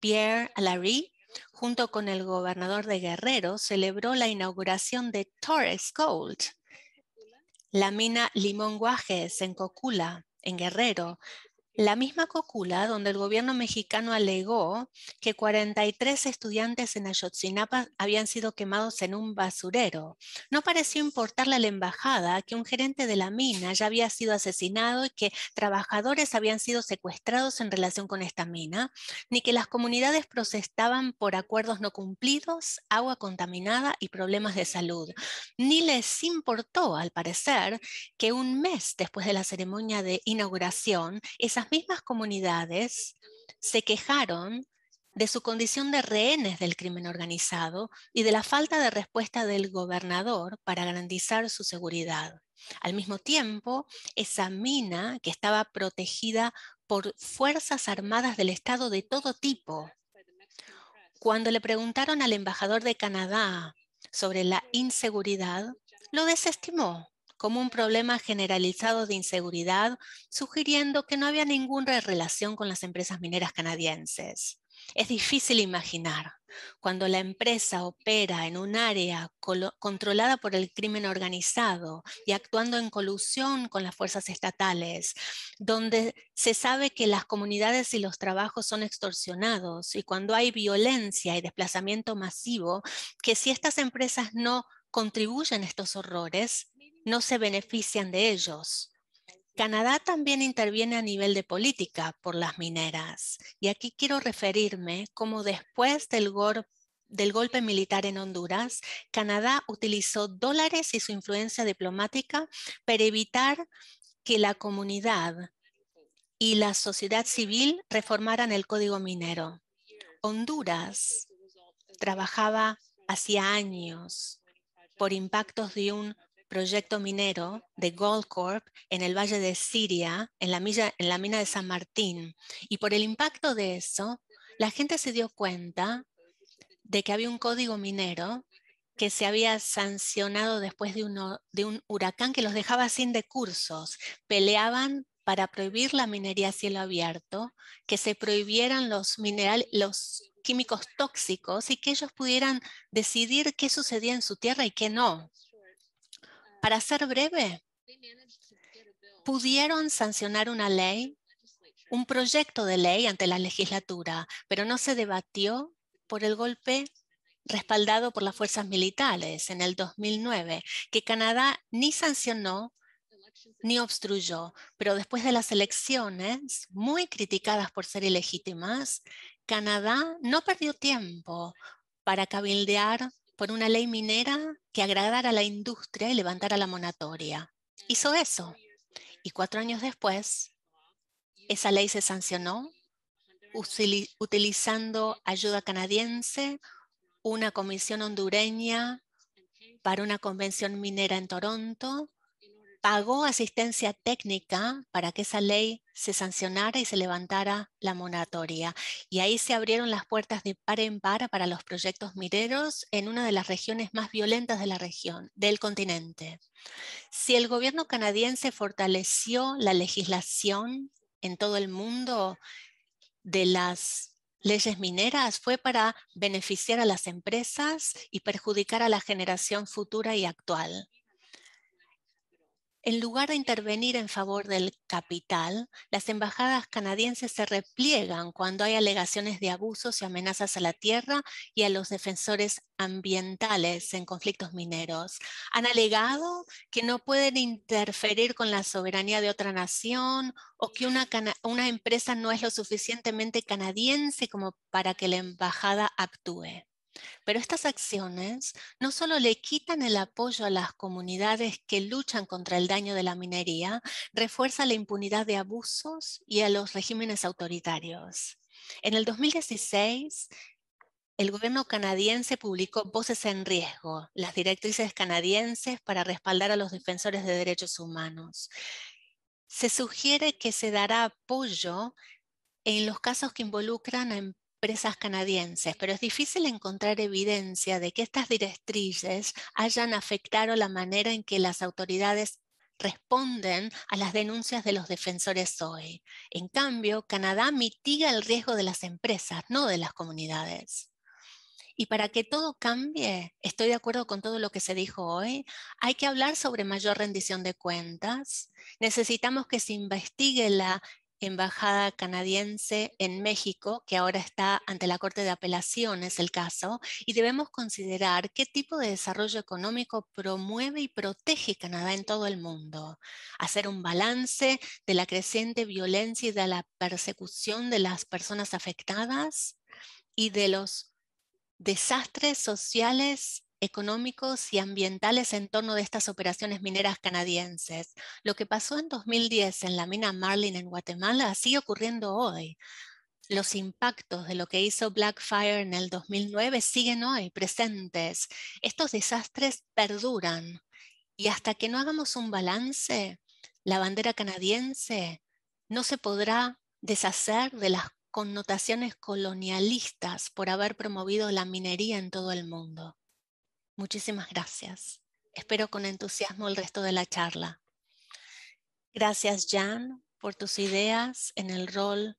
Pierre Larry, junto con el gobernador de Guerrero, celebró la inauguración de Torres Gold, la mina Limón Guajes en Cocula, en Guerrero, la misma Cocula donde el gobierno mexicano alegó que 43 estudiantes en Ayotzinapa habían sido quemados en un basurero. No pareció importarle a la embajada que un gerente de la mina ya había sido asesinado y que trabajadores habían sido secuestrados en relación con esta mina, ni que las comunidades protestaban por acuerdos no cumplidos, agua contaminada y problemas de salud. Ni les importó, al parecer, que un mes después de la ceremonia de inauguración, esas las mismas comunidades se quejaron de su condición de rehenes del crimen organizado y de la falta de respuesta del gobernador para garantizar su seguridad. Al mismo tiempo, esa mina que estaba protegida por fuerzas armadas del Estado de todo tipo. Cuando le preguntaron al embajador de Canadá sobre la inseguridad, lo desestimó como un problema generalizado de inseguridad, sugiriendo que no había ninguna relación con las empresas mineras canadienses. Es difícil imaginar cuando la empresa opera en un área controlada por el crimen organizado y actuando en colusión con las fuerzas estatales, donde se sabe que las comunidades y los trabajos son extorsionados y cuando hay violencia y desplazamiento masivo, que si estas empresas no contribuyen a estos horrores, no se benefician de ellos. Canadá también interviene a nivel de política por las mineras. Y aquí quiero referirme como después del, del golpe militar en Honduras, Canadá utilizó dólares y su influencia diplomática para evitar que la comunidad y la sociedad civil reformaran el código minero. Honduras trabajaba hacía años por impactos de un proyecto minero de Goldcorp en el Valle de Siria, en la, mina de San Martín. Y por el impacto de eso, la gente se dio cuenta de que había un código minero que se había sancionado después de, un huracán que los dejaba sin recursos. Peleaban para prohibir la minería a cielo abierto, que se prohibieran los los químicos tóxicos y que ellos pudieran decidir qué sucedía en su tierra y qué no. Para ser breve, pudieron sancionar una ley, un proyecto de ley ante la legislatura, pero no se debatió por el golpe respaldado por las fuerzas militares en el 2009, que Canadá ni sancionó ni obstruyó, pero después de las elecciones, muy criticadas por ser ilegítimas, Canadá no perdió tiempo para cabildear por una ley minera que agradara a la industria y levantara la monatoria. Hizo eso. Y cuatro años después, esa ley se sancionó utilizando ayuda canadiense, una comisión hondureña para una convención minera en Toronto pagó asistencia técnica para que esa ley se sancionara y se levantara la moratoria. Y ahí se abrieron las puertas de par en par para los proyectos mineros en una de las regiones más violentas de la región, del continente. Si el gobierno canadiense fortaleció la legislación en todo el mundo de las leyes mineras fue para beneficiar a las empresas y perjudicar a la generación futura y actual. En lugar de intervenir en favor del capital, las embajadas canadienses se repliegan cuando hay alegaciones de abusos y amenazas a la tierra y a los defensores ambientales en conflictos mineros. Han alegado que no pueden interferir con la soberanía de otra nación o que una, una empresa no es lo suficientemente canadiense como para que la embajada actúe. Pero estas acciones no solo le quitan el apoyo a las comunidades que luchan contra el daño de la minería, refuerza la impunidad de abusos y a los regímenes autoritarios. En el 2016, el gobierno canadiense publicó Voces en Riesgo, las directrices canadienses para respaldar a los defensores de derechos humanos. Se sugiere que se dará apoyo en los casos que involucran a empresas canadienses, pero es difícil encontrar evidencia de que estas directrices hayan afectado la manera en que las autoridades responden a las denuncias de los defensores hoy. En cambio, Canadá mitiga el riesgo de las empresas, no de las comunidades. Y para que todo cambie, estoy de acuerdo con todo lo que se dijo hoy, hay que hablar sobre mayor rendición de cuentas. Necesitamos que se investigue la embajada canadiense en México, que ahora está ante la Corte de Apelación, es el caso, y debemos considerar qué tipo de desarrollo económico promueve y protege Canadá en todo el mundo, hacer un balance de la creciente violencia y de la persecución de las personas afectadas y de los desastres sociales económicos y ambientales en torno de estas operaciones mineras canadienses. Lo que pasó en 2010 en la mina Marlin en Guatemala sigue ocurriendo hoy. Los impactos de lo que hizo Blackfire en el 2009 siguen hoy presentes. Estos desastres perduran y hasta que no hagamos un balance, la bandera canadiense no se podrá deshacer de las connotaciones colonialistas por haber promovido la minería en todo el mundo. Muchísimas gracias. Espero con entusiasmo el resto de la charla. Gracias, Jan, por tus ideas en el rol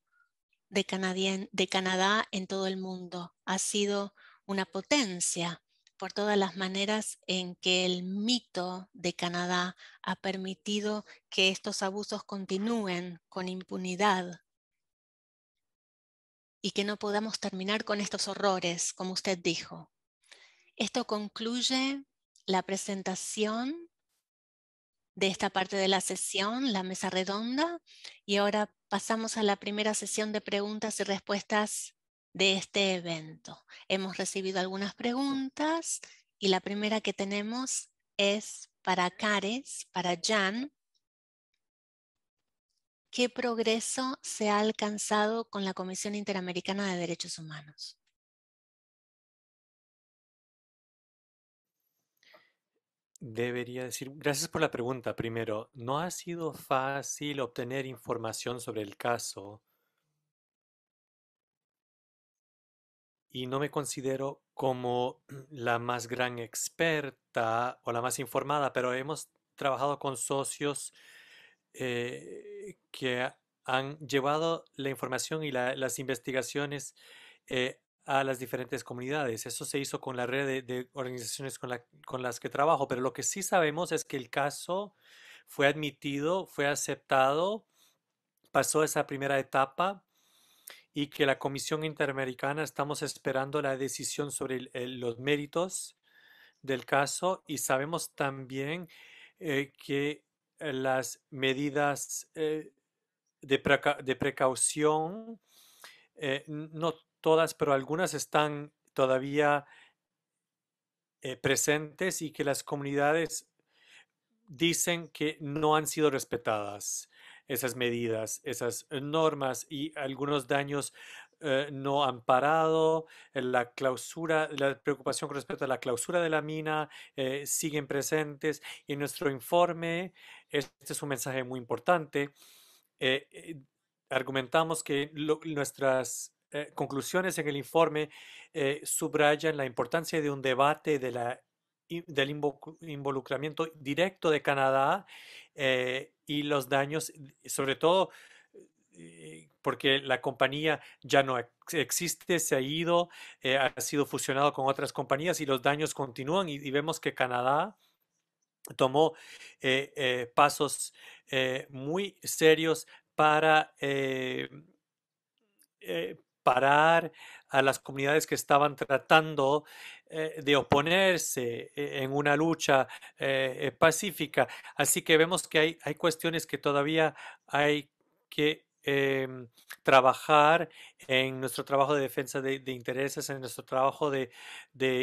de, de Canadá en todo el mundo. Ha sido una potencia por todas las maneras en que el mito de Canadá ha permitido que estos abusos continúen con impunidad y que no podamos terminar con estos horrores, como usted dijo. Esto concluye la presentación de esta parte de la sesión, la mesa redonda, y ahora pasamos a la primera sesión de preguntas y respuestas de este evento. Hemos recibido algunas preguntas y la primera que tenemos es para Cares, para Jan. ¿Qué progreso se ha alcanzado con la Comisión Interamericana de Derechos Humanos? Debería decir, gracias por la pregunta. Primero, ¿no ha sido fácil obtener información sobre el caso? Y no me considero como la más gran experta o la más informada, pero hemos trabajado con socios eh, que han llevado la información y las investigaciones eh, a las diferentes comunidades. Eso se hizo con la red de, organizaciones con, las que trabajo, pero lo que sí sabemos es que el caso fue admitido, fue aceptado, pasó esa primera etapa y que la Comisión Interamericana estamos esperando la decisión sobre los méritos del caso y sabemos también eh, que eh, las medidas eh, de, precaución no todas, pero algunas están todavía eh, presentes y que las comunidades dicen que no han sido respetadas esas medidas, esas eh, normas y algunos daños eh, no han parado, la clausura, la preocupación con respecto a la clausura de la mina siguen presentes y en nuestro informe, este es un mensaje muy importante, argumentamos que nuestras eh, conclusiones en el informe eh, subrayan la importancia de un debate del involucramiento directo de Canadá eh, y los daños, sobre todo porque la compañía ya no existe, se ha ido, ha sido fusionado con otras compañías y los daños continúan y, vemos que Canadá tomó pasos muy serios para parar a las comunidades que estaban tratando eh, de oponerse e-, en una lucha eh, eh, pacífica. Así que vemos que hay, hay cuestiones que todavía hay que em, trabajar en nuestro trabajo de defensa de, intereses, en nuestro trabajo de,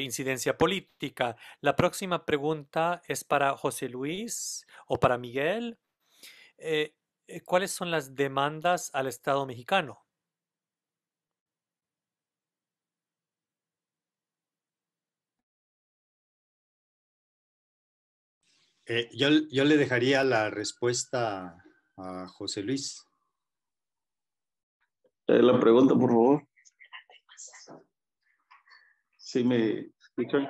incidencia política. La próxima pregunta es para José Luis o para Miguel. ¿Cuáles son las demandas al Estado mexicano? Eh, yo, le dejaría la respuesta a José Luis. Eh, la pregunta, por favor. Sí, me escuchan.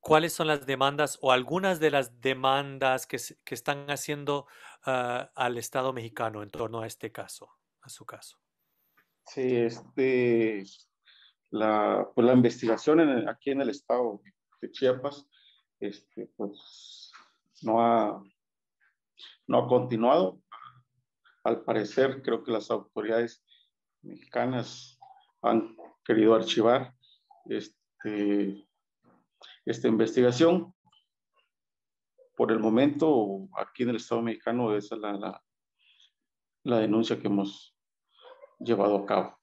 ¿Cuáles son las demandas o algunas de las demandas que, están haciendo ah, al Estado mexicano en torno a este caso, a su caso? Sí, este, la, pues, investigación aquí en el Estado de Chiapas este, pues no ha, no ha continuado. Al parecer, creo que las autoridades mexicanas han querido archivar este, esta investigación. Por el momento, aquí en el Estado mexicano, esa es la, la, la denuncia que hemos llevado a cabo.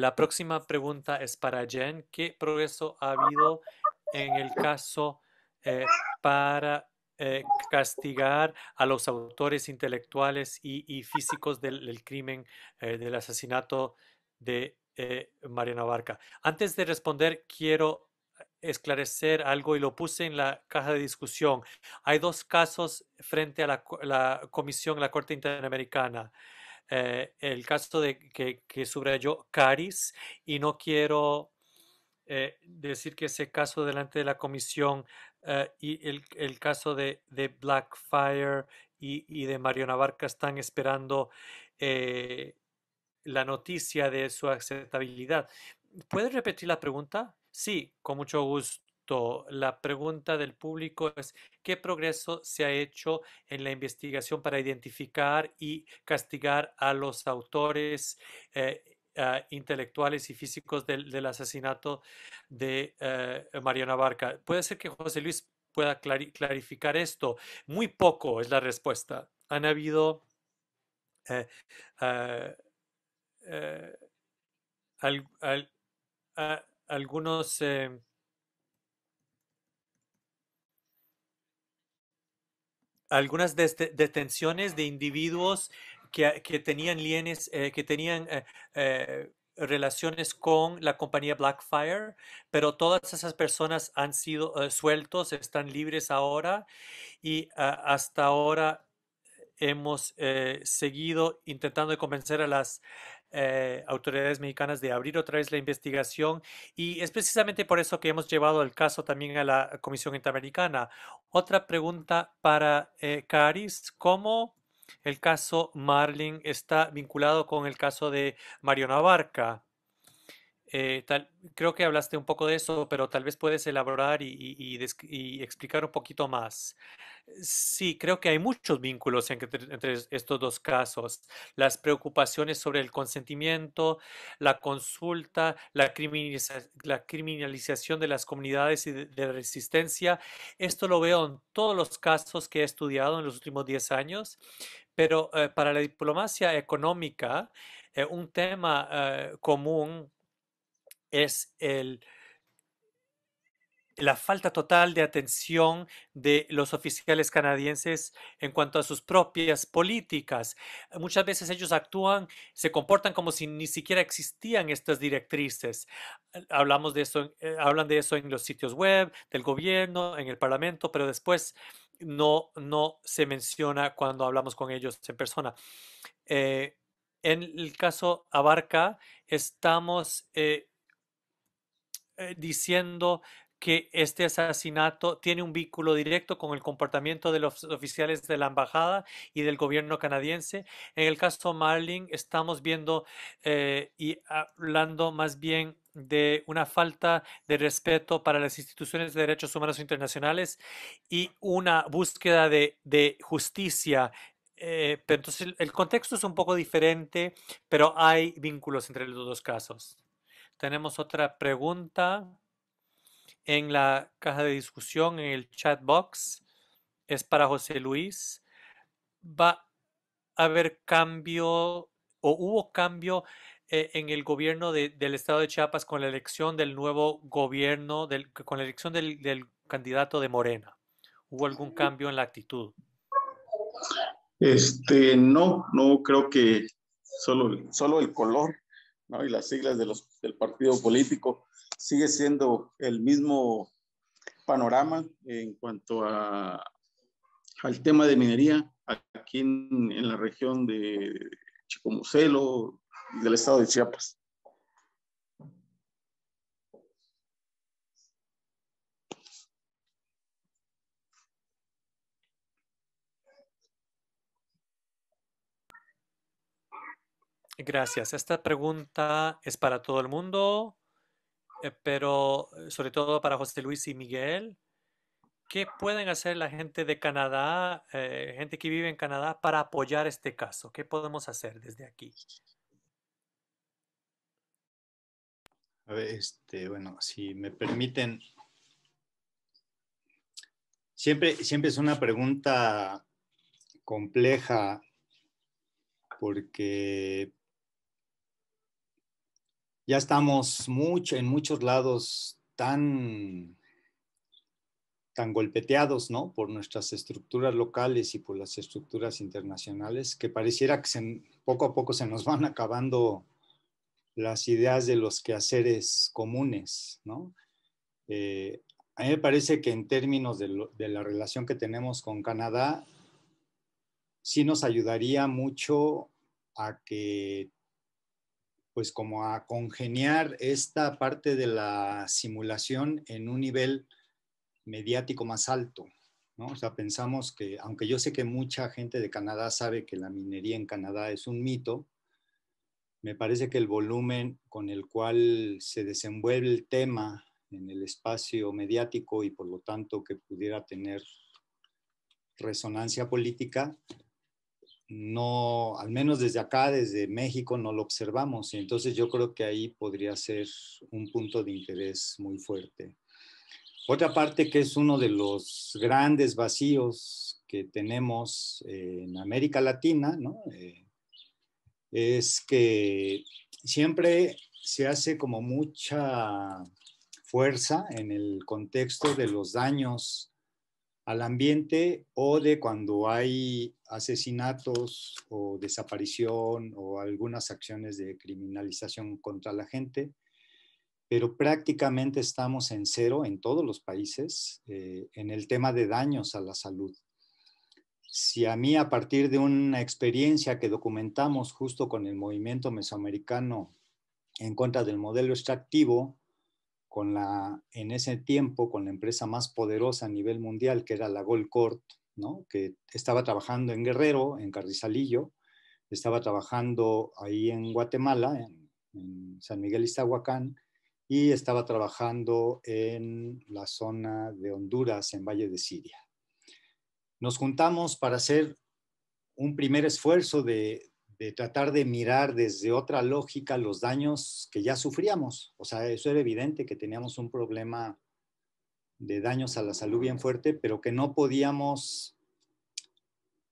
La próxima pregunta es para Jen. ¿Qué progreso ha habido en el caso eh, para eh, castigar a los autores intelectuales y, físicos del, crimen, eh, del asesinato de Mariana Barca? Antes de responder, quiero esclarecer algo y lo puse en la caja de discusión. Hay dos casos frente a la, la Comisión, la Corte Interamericana. Eh, el caso de que, subrayó Caris y no quiero eh, decir que ese caso delante de la comisión eh, y el, caso de, de Blackfire y, de Mario Navarca están esperando la noticia de su aceptabilidad. ¿Puedes repetir la pregunta? Sí, con mucho gusto. La pregunta del público es, ¿qué progreso se ha hecho en la investigación para identificar y castigar a los autores eh, ah, intelectuales y físicos del, asesinato de eh, Mariana Barca? Puede ser que José Luis pueda clarificar esto. Muy poco es la respuesta. Han habido... Eh, ah, algunos em, algunas detenciones de individuos que, tenían lienes, eh, que tenían eh, eh, relaciones con la compañía Blackfire, pero todas esas personas han sido sueltos, están libres ahora y ah, hasta ahora hemos seguido intentando convencer a las eh, autoridades mexicanas de abrir otra vez la investigación y es precisamente por eso que hemos llevado el caso también a la Comisión Interamericana. Otra pregunta para eh, Caris, ¿cómo el caso Marlin está vinculado con el caso de Mario Navarca? Eh, tal, creo que hablaste un poco de eso, pero tal vez puedes elaborar y, explicar un poquito más. Sí, creo que hay muchos vínculos entre, estos dos casos. Las preocupaciones sobre el consentimiento, la consulta, la, criminalización de las comunidades y de, resistencia. Esto lo veo en todos los casos que he estudiado en los últimos 10 años, pero eh, para la diplomacia económica, eh, un tema común es la falta total de atención de los oficiales canadienses en cuanto a sus propias políticas. Muchas veces ellos actúan, se comportan como si ni siquiera existían estas directrices. Hablamos de eso, eh, hablan de eso en los sitios web, del gobierno, en el parlamento, pero después no, no se menciona cuando hablamos con ellos en persona. Eh, en el caso Abarca, estamos eh, eh, diciendo que este asesinato tiene un vínculo directo con el comportamiento de los oficiales de la embajada y del gobierno canadiense. En el caso Marling estamos viendo eh, y hablando más bien de una falta de respeto para las instituciones de derechos humanos internacionales y una búsqueda de, justicia eh, entonces el contexto es un poco diferente, pero hay vínculos entre los dos casos. Tenemos otra pregunta en la caja de discusión, en el chat box. Es para José Luis. ¿Va a haber cambio o hubo cambio eh, en el gobierno del estado de Chiapas con la elección del nuevo gobierno, con la elección del, candidato de Morena? ¿Hubo algún cambio en la actitud? Este, no, no creo que solo, solo el color y las siglas del partido político, sigue siendo el mismo panorama en cuanto a, al tema de minería aquí en, en la región de Chicomucelo, del estado de Chiapas. Gracias. Esta pregunta es para todo el mundo, eh, pero eh, sobre todo para José Luis y Miguel. ¿Qué pueden hacer la gente de Canadá, eh, gente que vive en Canadá, para apoyar este caso? ¿Qué podemos hacer desde aquí? A ver, este, bueno, si me permiten, siempre, siempre es una pregunta compleja porque ya estamos mucho, en muchos lados tan, tan golpeteados ¿no? por nuestras estructuras locales y por las estructuras internacionales que pareciera que poco a poco se nos van acabando las ideas de los quehaceres comunes. ¿no? Eh, a mí me parece que en términos de, de la relación que tenemos con Canadá, sí nos ayudaría mucho a que pues como a congeniar esta parte de la simulación en un nivel mediático más alto. ¿no? O sea, pensamos que, aunque yo sé que mucha gente de Canadá sabe que la minería en Canadá es un mito, me parece que el volumen con el cual se desenvuelve el tema en el espacio mediático y por lo tanto que pudiera tener resonancia política, no, al menos desde acá, desde México, no lo observamos. Y entonces yo creo que ahí podría ser un punto de interés muy fuerte. Otra parte que es uno de los grandes vacíos que tenemos eh, en América Latina, ¿no? Eh, es que siempre se hace como mucha fuerza en el contexto de los daños al ambiente o de cuando hay asesinatos o desaparición o algunas acciones de criminalización contra la gente, pero prácticamente estamos en cero en todos los países eh, en el tema de daños a la salud. Si a mí a partir de una experiencia que documentamos justo con el movimiento mesoamericano en contra del modelo extractivo, la, en ese tiempo con la empresa más poderosa a nivel mundial, que era la Goldcorp, que estaba trabajando en Guerrero, en Carrizalillo, estaba trabajando ahí en Guatemala, en, San Miguel Iztahuacán, y estaba trabajando en la zona de Honduras, en Valle de Siria. Nos juntamos para hacer un primer esfuerzo de, de tratar de mirar desde otra lógica los daños que ya sufríamos. O sea, eso era evidente que teníamos un problema de daños a la salud bien fuerte, pero que no podíamos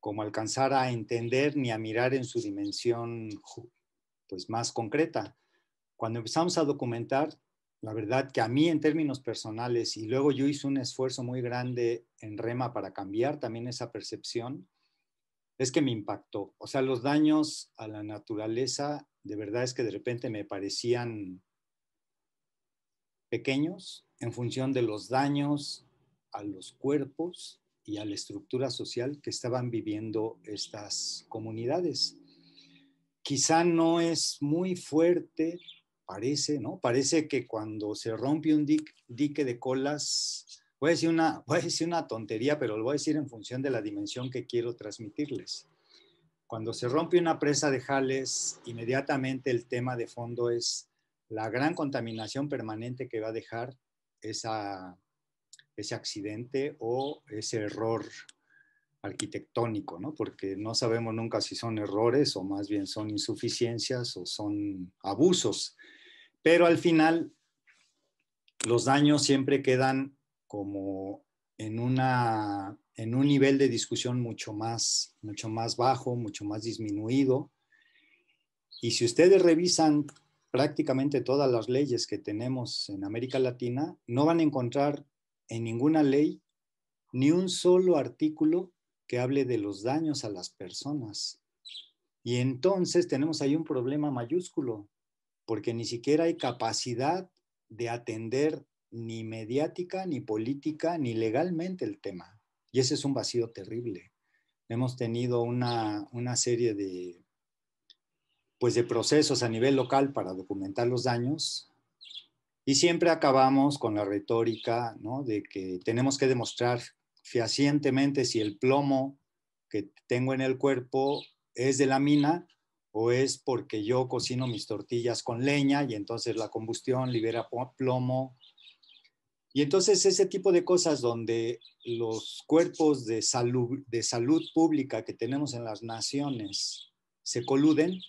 como alcanzar a entender ni a mirar en su dimensión pues más concreta. Cuando empezamos a documentar, la verdad que a mí en términos personales, y luego yo hice un esfuerzo muy grande en Rema para cambiar también esa percepción, es que me impactó. O sea, los daños a la naturaleza, de verdad es que de repente me parecían pequeños en función de los daños a los cuerpos y a la estructura social que estaban viviendo estas comunidades. Quizá no es muy fuerte, parece, ¿no? Parece que cuando se rompe un dique de colas, Voy a, decir una, voy a una tontería, pero lo voy a decir en función de la dimensión que quiero transmitirles. Cuando se rompe una presa de Jales, inmediatamente el tema de fondo es la gran contaminación permanente que va a dejar esa, ese accidente o ese error arquitectónico, ¿no? Porque no sabemos nunca si son errores o más bien son insuficiencias o son abusos. Pero al final, los daños siempre quedan como en, una, en un nivel de discusión mucho más, mucho más bajo, mucho más disminuido. Y si ustedes revisan prácticamente todas las leyes que tenemos en América Latina, no van a encontrar en ninguna ley ni un solo artículo que hable de los daños a las personas. Y entonces tenemos ahí un problema mayúsculo, porque ni siquiera hay capacidad de atender ni mediática, ni política, ni legalmente el tema. Y ese es un vacío terrible. Hemos tenido una, serie de, pues de procesos a nivel local para documentar los daños, y siempre acabamos con la retórica de que tenemos que demostrar fehacientemente si el plomo que tengo en el cuerpo es de la mina o es porque yo cocino mis tortillas con leña y entonces la combustión libera plomo y entonces ese tipo de cosas donde los cuerpos de salud, de salud pública que tenemos en las naciones se coluden,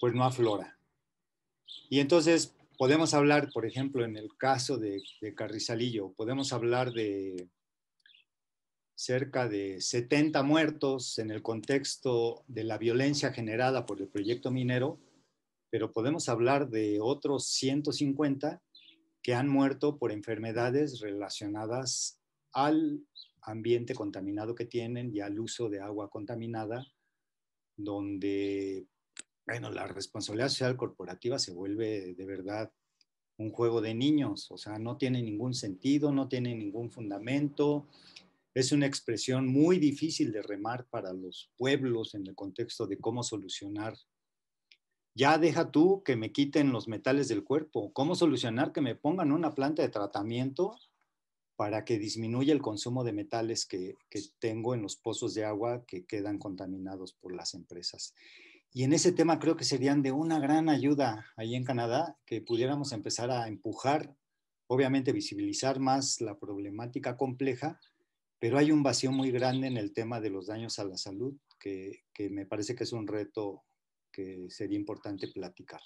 pues no aflora. Y entonces podemos hablar, por ejemplo, en el caso de, de Carrizalillo, podemos hablar de cerca de 70 muertos en el contexto de la violencia generada por el proyecto minero, pero podemos hablar de otros 150 que han muerto por enfermedades relacionadas al ambiente contaminado que tienen y al uso de agua contaminada, donde bueno, la responsabilidad social corporativa se vuelve de verdad un juego de niños, o sea, no tiene ningún sentido, no tiene ningún fundamento. Es una expresión muy difícil de remar para los pueblos en el contexto de cómo solucionar ya deja tú que me quiten los metales del cuerpo. ¿Cómo solucionar que me pongan una planta de tratamiento para que disminuya el consumo de metales que, tengo en los pozos de agua que quedan contaminados por las empresas. Y en ese tema creo que serían de una gran ayuda ahí en Canadá que pudiéramos empezar a empujar, obviamente visibilizar más la problemática compleja, pero hay un vacío muy grande en el tema de los daños a la salud que, que me parece que es un reto que sería importante platicar.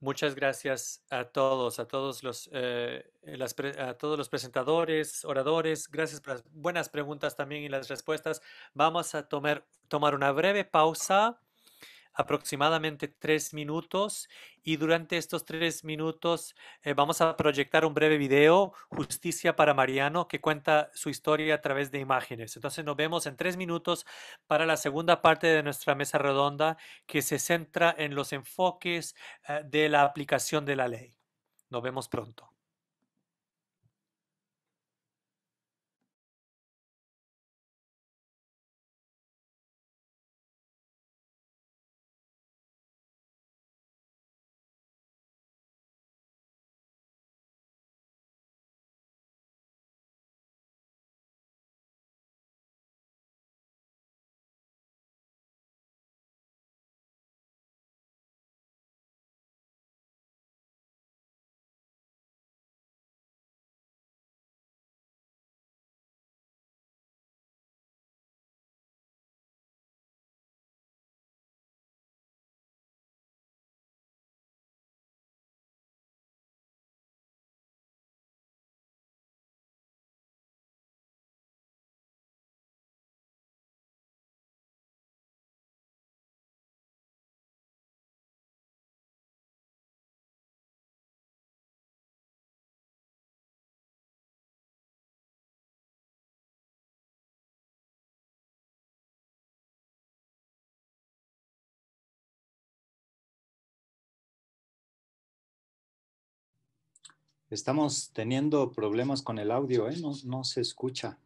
Muchas gracias a todos, a todos los, eh, a todos los presentadores, oradores. Gracias por las buenas preguntas también y las respuestas. Vamos a tomar una breve pausa aproximadamente tres minutos y durante estos tres minutos eh, vamos a proyectar un breve video, Justicia para Mariano, que cuenta su historia a través de imágenes. Entonces nos vemos en tres minutos para la segunda parte de nuestra mesa redonda que se centra en los enfoques eh, de la aplicación de la ley. Nos vemos pronto. Estamos teniendo problemas con el audio, ¿eh? no, no se escucha.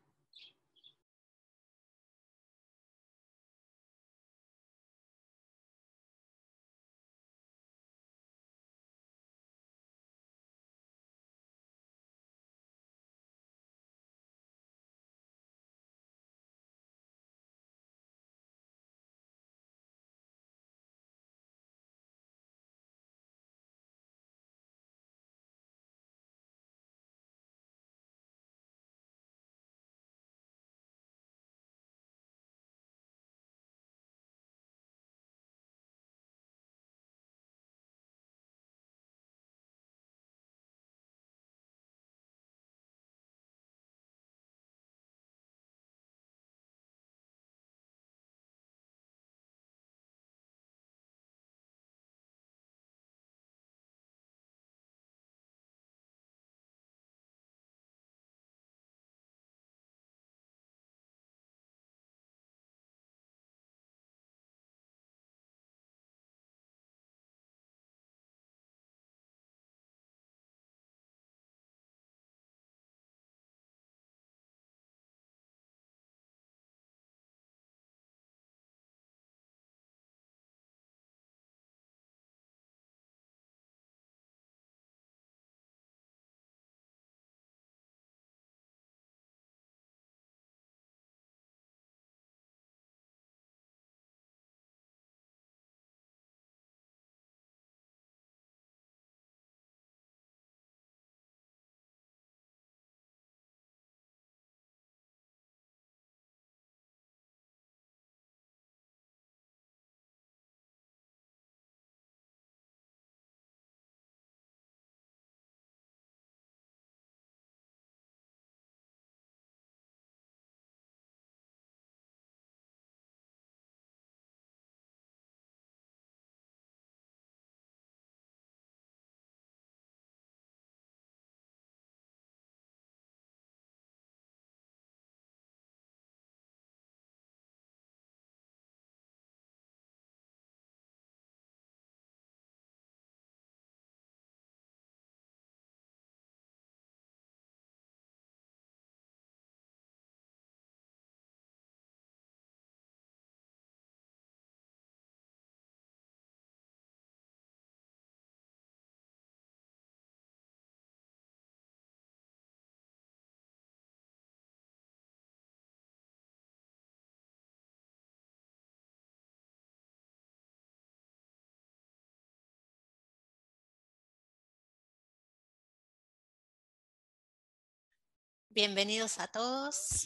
Bienvenidos a todos.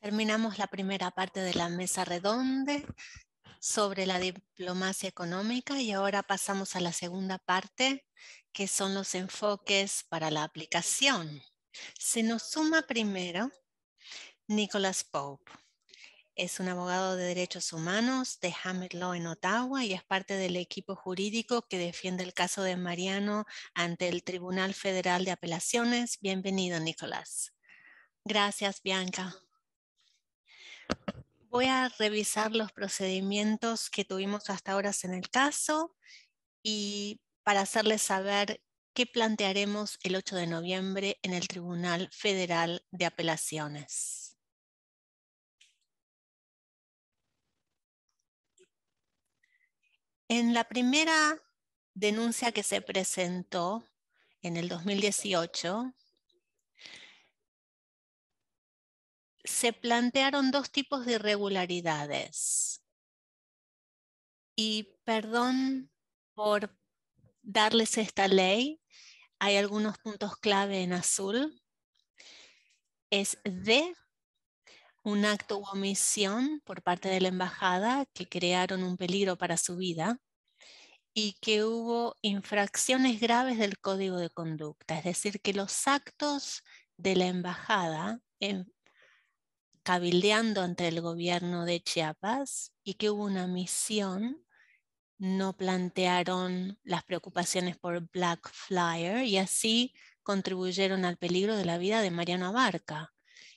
Terminamos la primera parte de la mesa redonda sobre la diplomacia económica y ahora pasamos a la segunda parte, que son los enfoques para la aplicación. Se nos suma primero Nicholas Pope. Es un abogado de derechos humanos de Hammett Law en Ottawa y es parte del equipo jurídico que defiende el caso de Mariano ante el Tribunal Federal de Apelaciones. Bienvenido, Nicolás. Gracias, Bianca. Voy a revisar los procedimientos que tuvimos hasta ahora en el caso y para hacerles saber qué plantearemos el 8 de noviembre en el Tribunal Federal de Apelaciones. En la primera denuncia que se presentó en el 2018, se plantearon dos tipos de irregularidades. Y perdón por darles esta ley, hay algunos puntos clave en azul. Es de un acto u omisión por parte de la embajada que crearon un peligro para su vida y que hubo infracciones graves del código de conducta, es decir, que los actos de la embajada em, cabildeando ante el gobierno de Chiapas y que hubo una misión, no plantearon las preocupaciones por Black Flyer y así contribuyeron al peligro de la vida de Mariano Barca.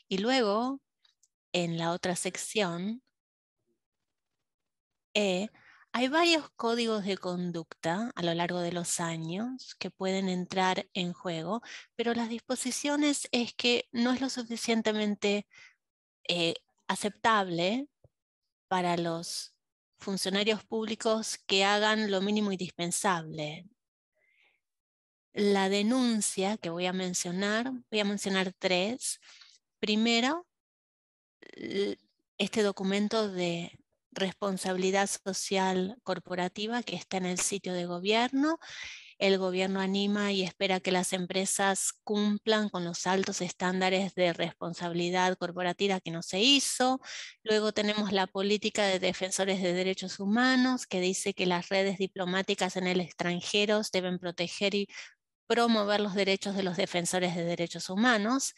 Y luego en la otra sección, eh, hay varios códigos de conducta a lo largo de los años que pueden entrar en juego, pero las disposiciones es que no es lo suficientemente eh, aceptable para los funcionarios públicos que hagan lo mínimo indispensable. La denuncia que voy a mencionar, voy a mencionar tres. Primero, este documento de responsabilidad social corporativa que está en el sitio de gobierno. El gobierno anima y espera que las empresas cumplan con los altos estándares de responsabilidad corporativa que no se hizo. Luego tenemos la política de defensores de derechos humanos que dice que las redes diplomáticas en el extranjero deben proteger y promover los derechos de los defensores de derechos humanos.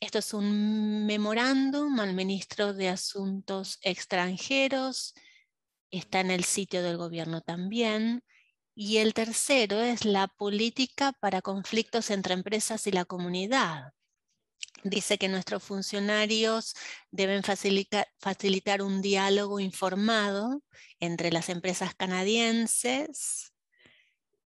Esto es un memorándum al ministro de Asuntos Extranjeros, está en el sitio del gobierno también. Y el tercero es la política para conflictos entre empresas y la comunidad. Dice que nuestros funcionarios deben facilitar un diálogo informado entre las empresas canadienses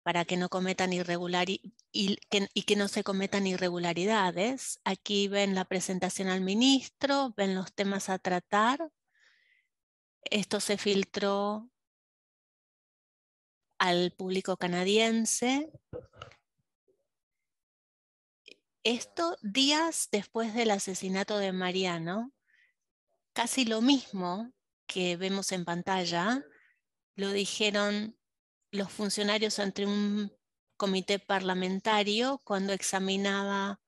para que no cometan y que no se cometan irregularidades. Aquí ven la presentación al ministro, ven los temas a tratar. Esto se filtró al público canadiense. Esto días después del asesinato de Mariano, casi lo mismo que vemos en pantalla, lo dijeron los funcionarios ante un comité parlamentario cuando examinaba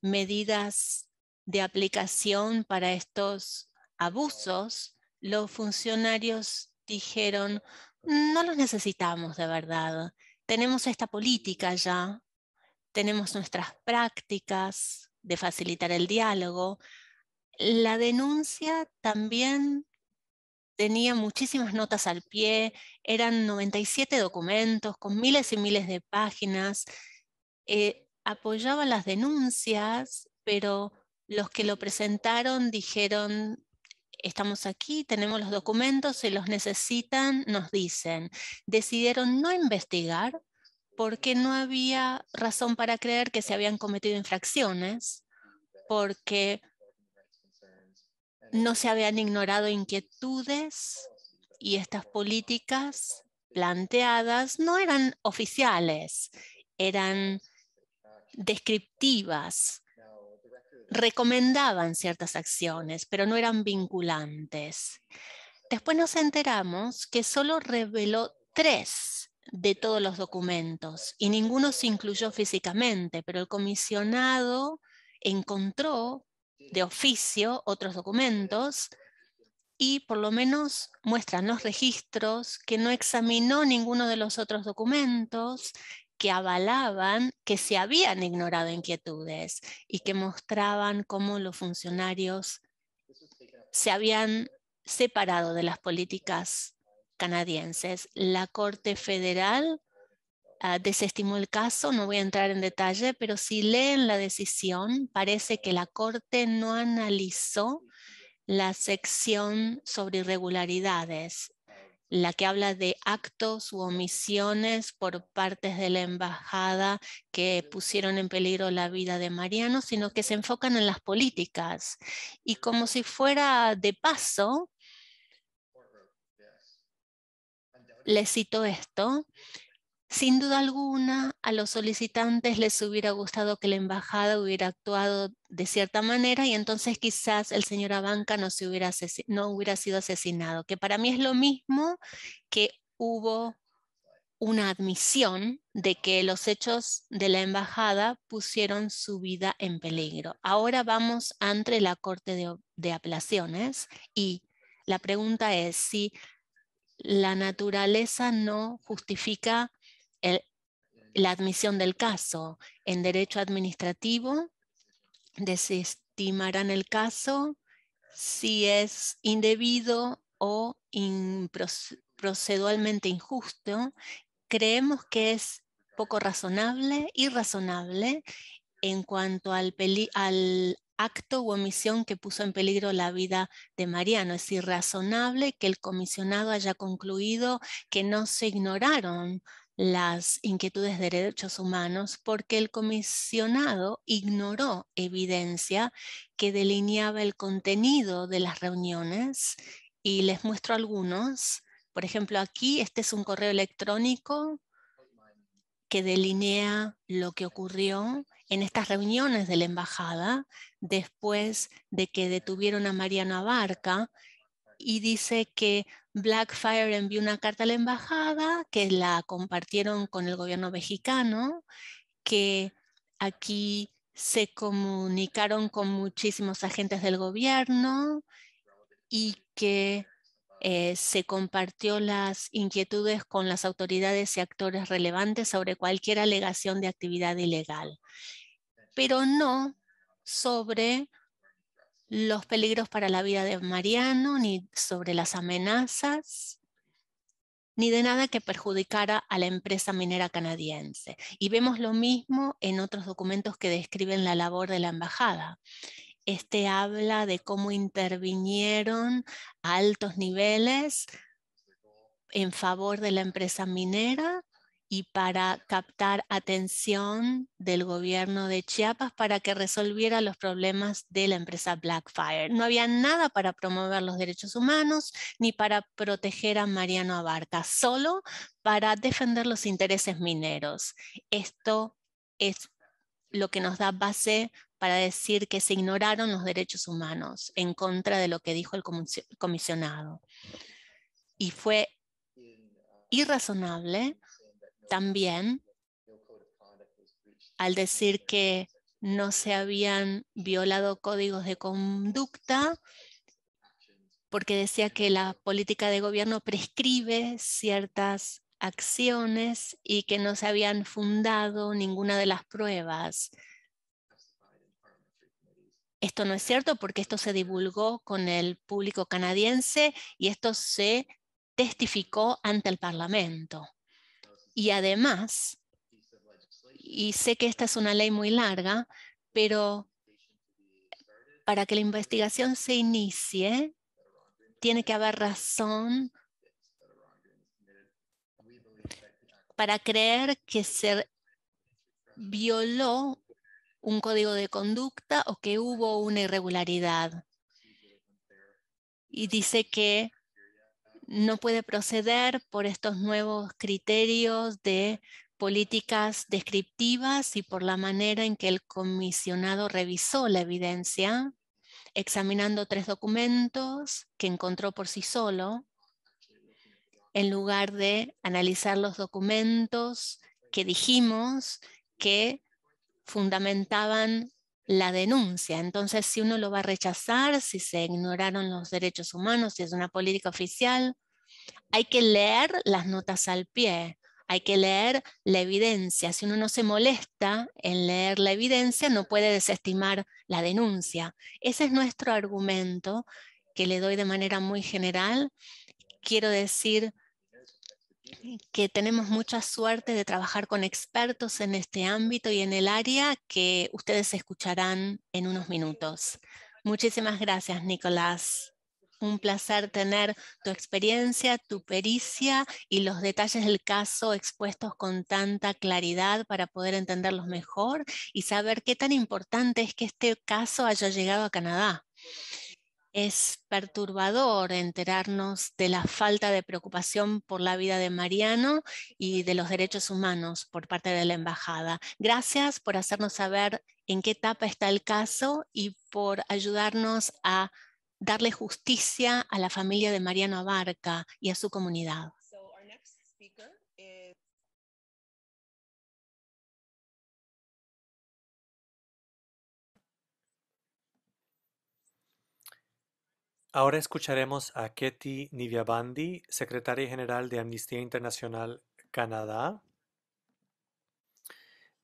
medidas de aplicación para estos abusos, los funcionarios dijeron, no los necesitamos de verdad, tenemos esta política ya, tenemos nuestras prácticas de facilitar el diálogo. La denuncia también tenía muchísimas notas al pie, eran 97 documentos con miles y miles de páginas, eh, apoyaba las denuncias, pero los que lo presentaron dijeron, estamos aquí, tenemos los documentos, se los necesitan, nos dicen. Decidieron no investigar porque no había razón para creer que se habían cometido infracciones, porque no se habían ignorado inquietudes y estas políticas planteadas no eran oficiales, eran descriptivas, recomendaban ciertas acciones, pero no eran vinculantes. Después nos enteramos que solo reveló tres de todos los documentos y ninguno se incluyó físicamente, pero el comisionado encontró de oficio otros documentos y por lo menos muestran los registros que no examinó ninguno de los otros documentos que avalaban que se habían ignorado inquietudes y que mostraban cómo los funcionarios se habían separado de las políticas canadienses. La Corte Federal Ah, desestimó el caso, no voy a entrar en detalle, pero si leen la decisión, parece que la Corte no analizó la sección sobre irregularidades, la que habla de actos u omisiones por partes de la embajada que pusieron en peligro la vida de Mariano, sino que se enfocan en las políticas. Y como si fuera de paso, le cito esto, sin duda alguna, a los solicitantes les hubiera gustado que la embajada hubiera actuado de cierta manera y entonces quizás el señor Abanca no, se hubiera, no hubiera sido asesinado, que para mí es lo mismo que hubo una admisión de que los hechos de la embajada pusieron su vida en peligro. Ahora vamos ante la Corte de, Apelaciones y la pregunta es si la naturaleza no justifica la admisión del caso. En derecho administrativo, desestimarán el caso si es indebido o procedualmente injusto. Creemos que es poco razonable, irrazonable, en cuanto al, al acto u omisión que puso en peligro la vida de Mariano. Es irrazonable que el comisionado haya concluido que no se ignoraron las inquietudes de derechos humanos porque el comisionado ignoró evidencia que delineaba el contenido de las reuniones y les muestro algunos. Por ejemplo, aquí este es un correo electrónico que delinea lo que ocurrió en estas reuniones de la embajada después de que detuvieron a Mariano Abarca y dice que Blackfire envió una carta a la embajada, que la compartieron con el gobierno mexicano, que aquí se comunicaron con muchísimos agentes del gobierno y que eh, se compartió las inquietudes con las autoridades y actores relevantes sobre cualquier alegación de actividad ilegal, pero no sobre los peligros para la vida de Mariano, ni sobre las amenazas, ni de nada que perjudicara a la empresa minera canadiense. Y vemos lo mismo en otros documentos que describen la labor de la embajada. Este habla de cómo intervinieron a altos niveles en favor de la empresa minera y para captar atención del gobierno de Chiapas para que resolviera los problemas de la empresa Blackfire. No había nada para promover los derechos humanos ni para proteger a Mariano Abarca, solo para defender los intereses mineros. Esto es lo que nos da base para decir que se ignoraron los derechos humanos en contra de lo que dijo el comisionado. Y fue irrazonable también, al decir que no se habían violado códigos de conducta, porque decía que la política de gobierno prescribe ciertas acciones y que no se habían fundado ninguna de las pruebas. Esto no es cierto porque esto se divulgó con el público canadiense y esto se testificó ante el Parlamento. Y además, y sé que esta es una ley muy larga, pero para que la investigación se inicie, tiene que haber razón para creer que se violó un código de conducta o que hubo una irregularidad. Y dice que no puede proceder por estos nuevos criterios de políticas descriptivas y por la manera en que el comisionado revisó la evidencia, examinando tres documentos que encontró por sí solo, en lugar de analizar los documentos que dijimos que fundamentaban la denuncia. Entonces, si uno lo va a rechazar, si se ignoraron los derechos humanos, si es una política oficial, hay que leer las notas al pie, hay que leer la evidencia. Si uno no se molesta en leer la evidencia, no puede desestimar la denuncia. Ese es nuestro argumento que le doy de manera muy general. Quiero decir que tenemos mucha suerte de trabajar con expertos en este ámbito y en el área que ustedes escucharán en unos minutos. Muchísimas gracias, Nicolás. Un placer tener tu experiencia, tu pericia y los detalles del caso expuestos con tanta claridad para poder entenderlos mejor y saber qué tan importante es que este caso haya llegado a Canadá. Es perturbador enterarnos de la falta de preocupación por la vida de Mariano y de los derechos humanos por parte de la Embajada. Gracias por hacernos saber en qué etapa está el caso y por ayudarnos a darle justicia a la familia de Mariano Abarca y a su comunidad. Ahora escucharemos a Keti Niviabandi, secretaria general de Amnistía Internacional Canadá.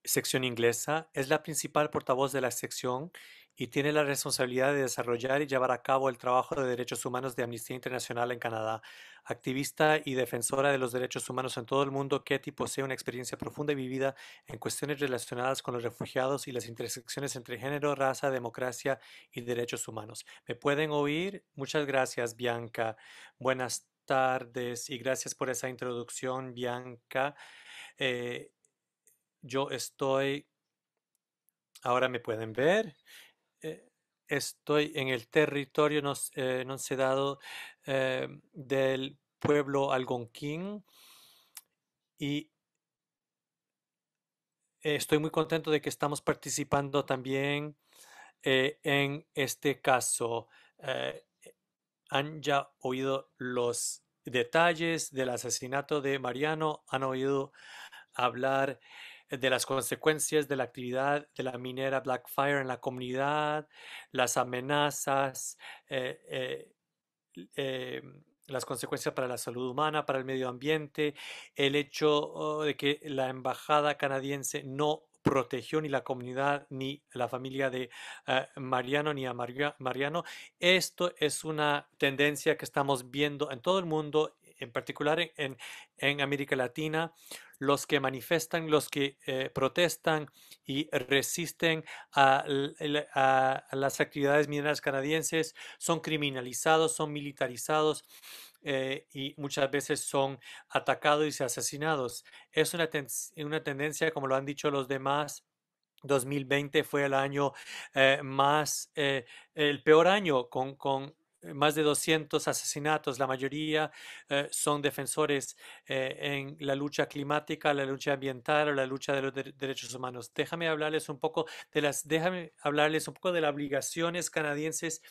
Sección inglesa es la principal portavoz de la sección y tiene la responsabilidad de desarrollar y llevar a cabo el trabajo de derechos humanos de Amnistía Internacional en Canadá. Activista y defensora de los derechos humanos en todo el mundo, Ketty posee una experiencia profunda y vivida en cuestiones relacionadas con los refugiados y las intersecciones entre género, raza, democracia y derechos humanos. ¿Me pueden oír? Muchas gracias, Bianca. Buenas tardes y gracias por esa introducción, Bianca. Eh, yo estoy... Ahora me pueden ver estoy en el territorio, no, sé eh, dado, em, del pueblo algonquín y estoy muy contento de que estamos participando también eh, en este caso. Eh, han ya oído los detalles del asesinato de Mariano, han oído hablar de las consecuencias de la actividad de la minera Blackfire en la comunidad, las amenazas, eh, eh, eh, las consecuencias para la salud humana, para el medio ambiente, el hecho oh, de que la embajada canadiense no protegió ni la comunidad ni la familia de Mariano ni a Mariano. Esto es una tendencia que estamos viendo en todo el mundo en particular en, en, América Latina, los que manifestan, los que eh, protestan y resisten a, las actividades mineras canadienses son criminalizados, son militarizados. Eh, y muchas veces son atacados y asesinados. Es una, una tendencia, como lo han dicho los demás, 2020 fue el año eh, más, el peor año con, con eh, más de 200 asesinatos, la mayoría eh, son defensores eh, en la lucha climática, la lucha ambiental o la lucha de los derechos humanos. Déjame hablarles un poco de las, déjame hablarles un poco de las obligaciones canadienses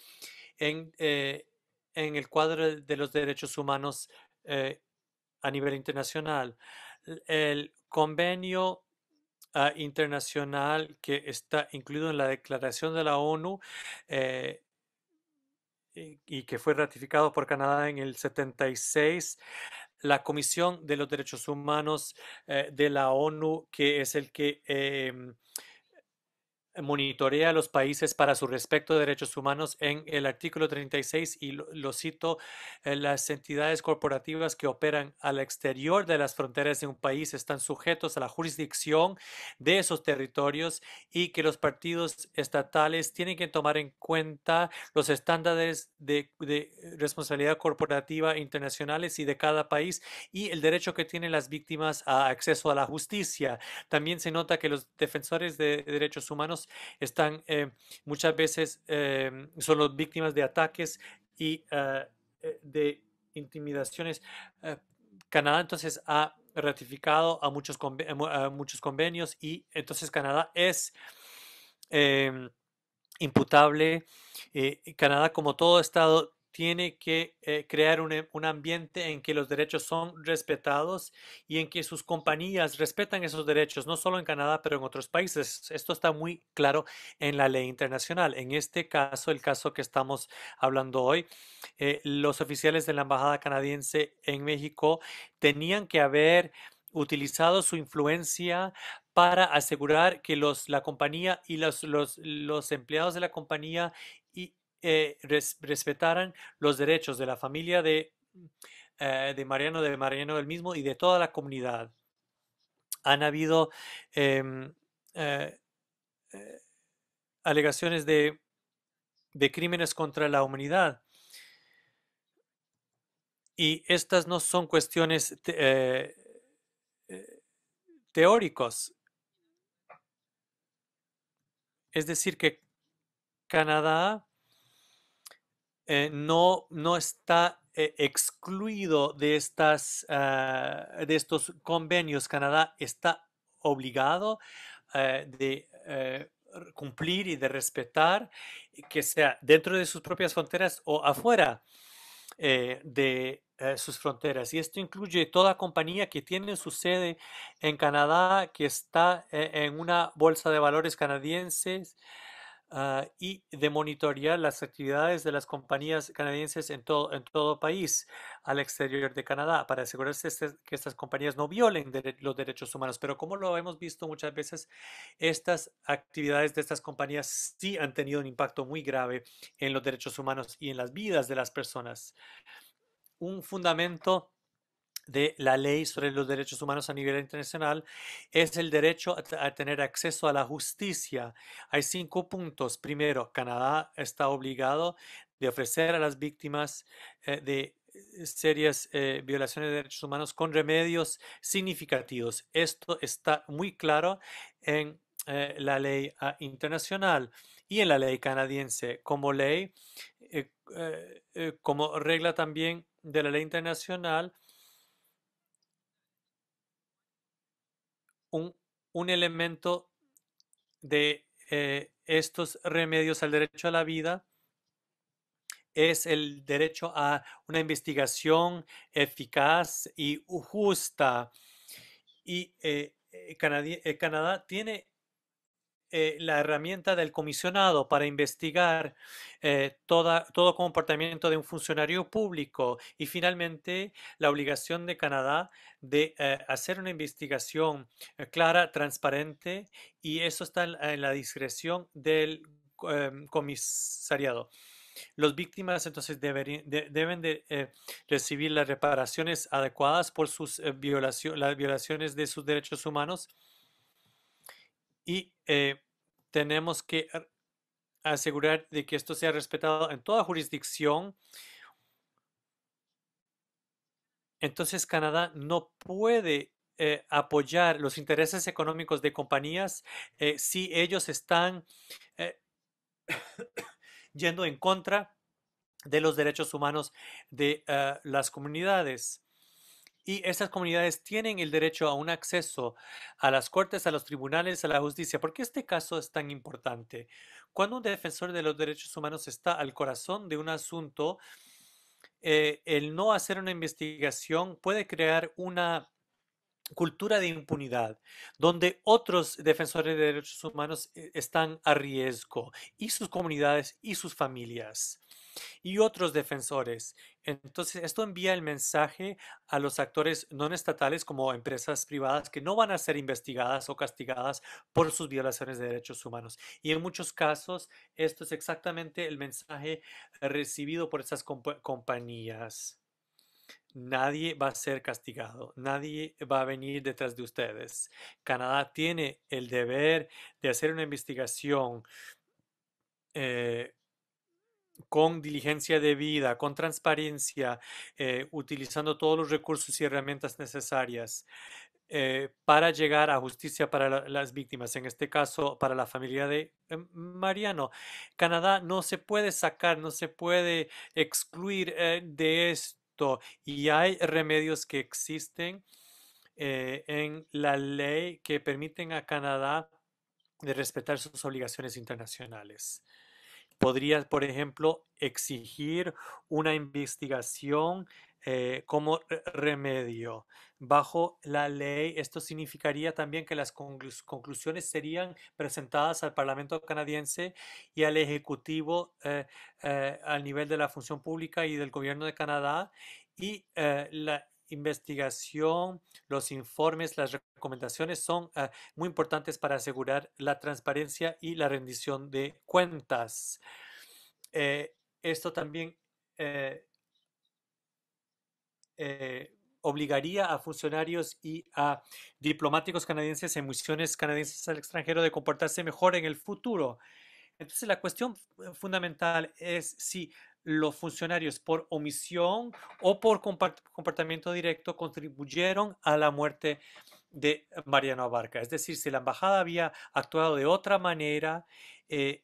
en, en el cuadro de los derechos humanos a nivel internacional. El convenio ah, internacional que está incluido en la declaración de la ONU y que fue ratificado por Canadá en el 76, la Comisión de los Derechos Humanos eh, de la ONU, que es el que em, monitorea a los países para su respeto de derechos humanos en el artículo 36 y lo, cito, eh, las entidades corporativas que operan al exterior de las fronteras de un país están sujetos a la jurisdicción de esos territorios y que los partidos estatales tienen que tomar en cuenta los estándares de responsabilidad corporativa internacionales y de cada país y el derecho que tienen las víctimas a acceso a la justicia. También se nota que los defensores de derechos humanos están eh, muchas veces eh, son las víctimas de ataques y ah, eh, de intimidaciones. Canadá entonces ha ratificado a muchos, convenios, muchos convenios y entonces Canadá es em, imputable. Canadá, como todo Estado, tiene que eh, crear eh, un, ambiente en que los derechos son respetados y en que sus compañías respetan esos derechos, no solo en Canadá, pero en otros países. Esto está muy claro en la ley internacional. En este caso, el caso que estamos hablando hoy, eh, los oficiales de la Embajada canadiense en México tenían que haber utilizado su influencia para asegurar que los, la compañía y los, los, los empleados de la compañía eh, respetaran los derechos de la familia eh, de, Mariano, de Mariano del mismo y de toda la comunidad. Han habido em, eh, alegaciones de, crímenes contra la humanidad. Y estas no son cuestiones teóricas teóricos. Es decir, que Canadá eh, no, no está eh, excluido de, estas, ah, de estos convenios. Canadá está obligado a eh, de cumplir y de respetar, que sea dentro de sus propias fronteras o afuera de sus fronteras. Y esto incluye toda compañía que tiene su sede en Canadá, que está en una bolsa de valores canadienses Ah, y de monitorear las actividades de las compañías canadienses en todo, en todo país al exterior de Canadá para asegurarse este, que estas compañías no violen los derechos humanos. Pero como lo hemos visto muchas veces, estas actividades de estas compañías sí han tenido un impacto muy grave en los derechos humanos y en las vidas de las personas. Un fundamento de la ley sobre los derechos humanos a nivel internacional es el derecho a, tener acceso a la justicia. Hay cinco puntos. Primero, Canadá está obligado de ofrecer a las víctimas eh, de eh, serias eh, violaciones de derechos humanos con remedios significativos. Esto está muy claro en la ley ah, internacional y en la ley canadiense como ley, como regla también de la ley internacional un, elemento de eh, estos remedios al derecho a la vida es el derecho a una investigación eficaz y justa. Y eh, eh, Canadá, Canadá tiene eh, la herramienta del comisionado para investigar eh, todo comportamiento de un funcionario público y finalmente la obligación de Canadá de eh, hacer una investigación clara, transparente y eso está en, la discreción del em, comisariado. Los víctimas entonces deben recibir las reparaciones adecuadas por sus las violaciones de sus derechos humanos y eh, tenemos que asegurar de que esto sea respetado en toda jurisdicción. Entonces Canadá no puede eh, apoyar los intereses económicos de compañías eh, si ellos están yendo en contra de los derechos humanos de las comunidades y esas comunidades tienen el derecho a un acceso a las cortes, a los tribunales, a la justicia. ¿Por qué este caso es tan importante? Cuando un defensor de los derechos humanos está al corazón de un asunto, eh, el no hacer una investigación puede crear una cultura de impunidad, donde otros defensores de derechos humanos eh, están a riesgo, y sus comunidades y sus familias y otros defensores. Entonces, esto envía el mensaje a los actores no estatales como empresas privadas que no van a ser investigadas o castigadas por sus violaciones de derechos humanos. Y en muchos casos, esto es exactamente el mensaje recibido por esas compañías. Nadie va a ser castigado, nadie va a venir detrás de ustedes. Canadá tiene el deber de hacer una investigación eh, con diligencia debida, con transparencia, eh, utilizando todos los recursos y herramientas necesarias eh, para llegar a justicia para las víctimas, en este caso para la familia de eh, Mariano. Canadá no se puede sacar, no se puede excluir de esto y hay remedios que existen en la ley que permiten a Canadá de respetar sus obligaciones internacionales. Podría, por ejemplo, exigir una investigación eh, como remedio. Bajo la ley, esto significaría también que las conclusiones serían presentadas al Parlamento canadiense y al Ejecutivo eh, eh, al nivel de la función pública y del Gobierno de Canadá y eh, la, investigación, los informes, las recomendaciones son ah, muy importantes para asegurar la transparencia y la rendición de cuentas. Eh, esto también eh, eh, obligaría a funcionarios y a diplomáticos canadienses en misiones canadienses al extranjero de comportarse mejor en el futuro. Entonces la cuestión fundamental es si los funcionarios por omisión o por comportamiento directo contribuyeron a la muerte de Mariano Abarca. Es decir, si la embajada había actuado de otra manera, eh, eh,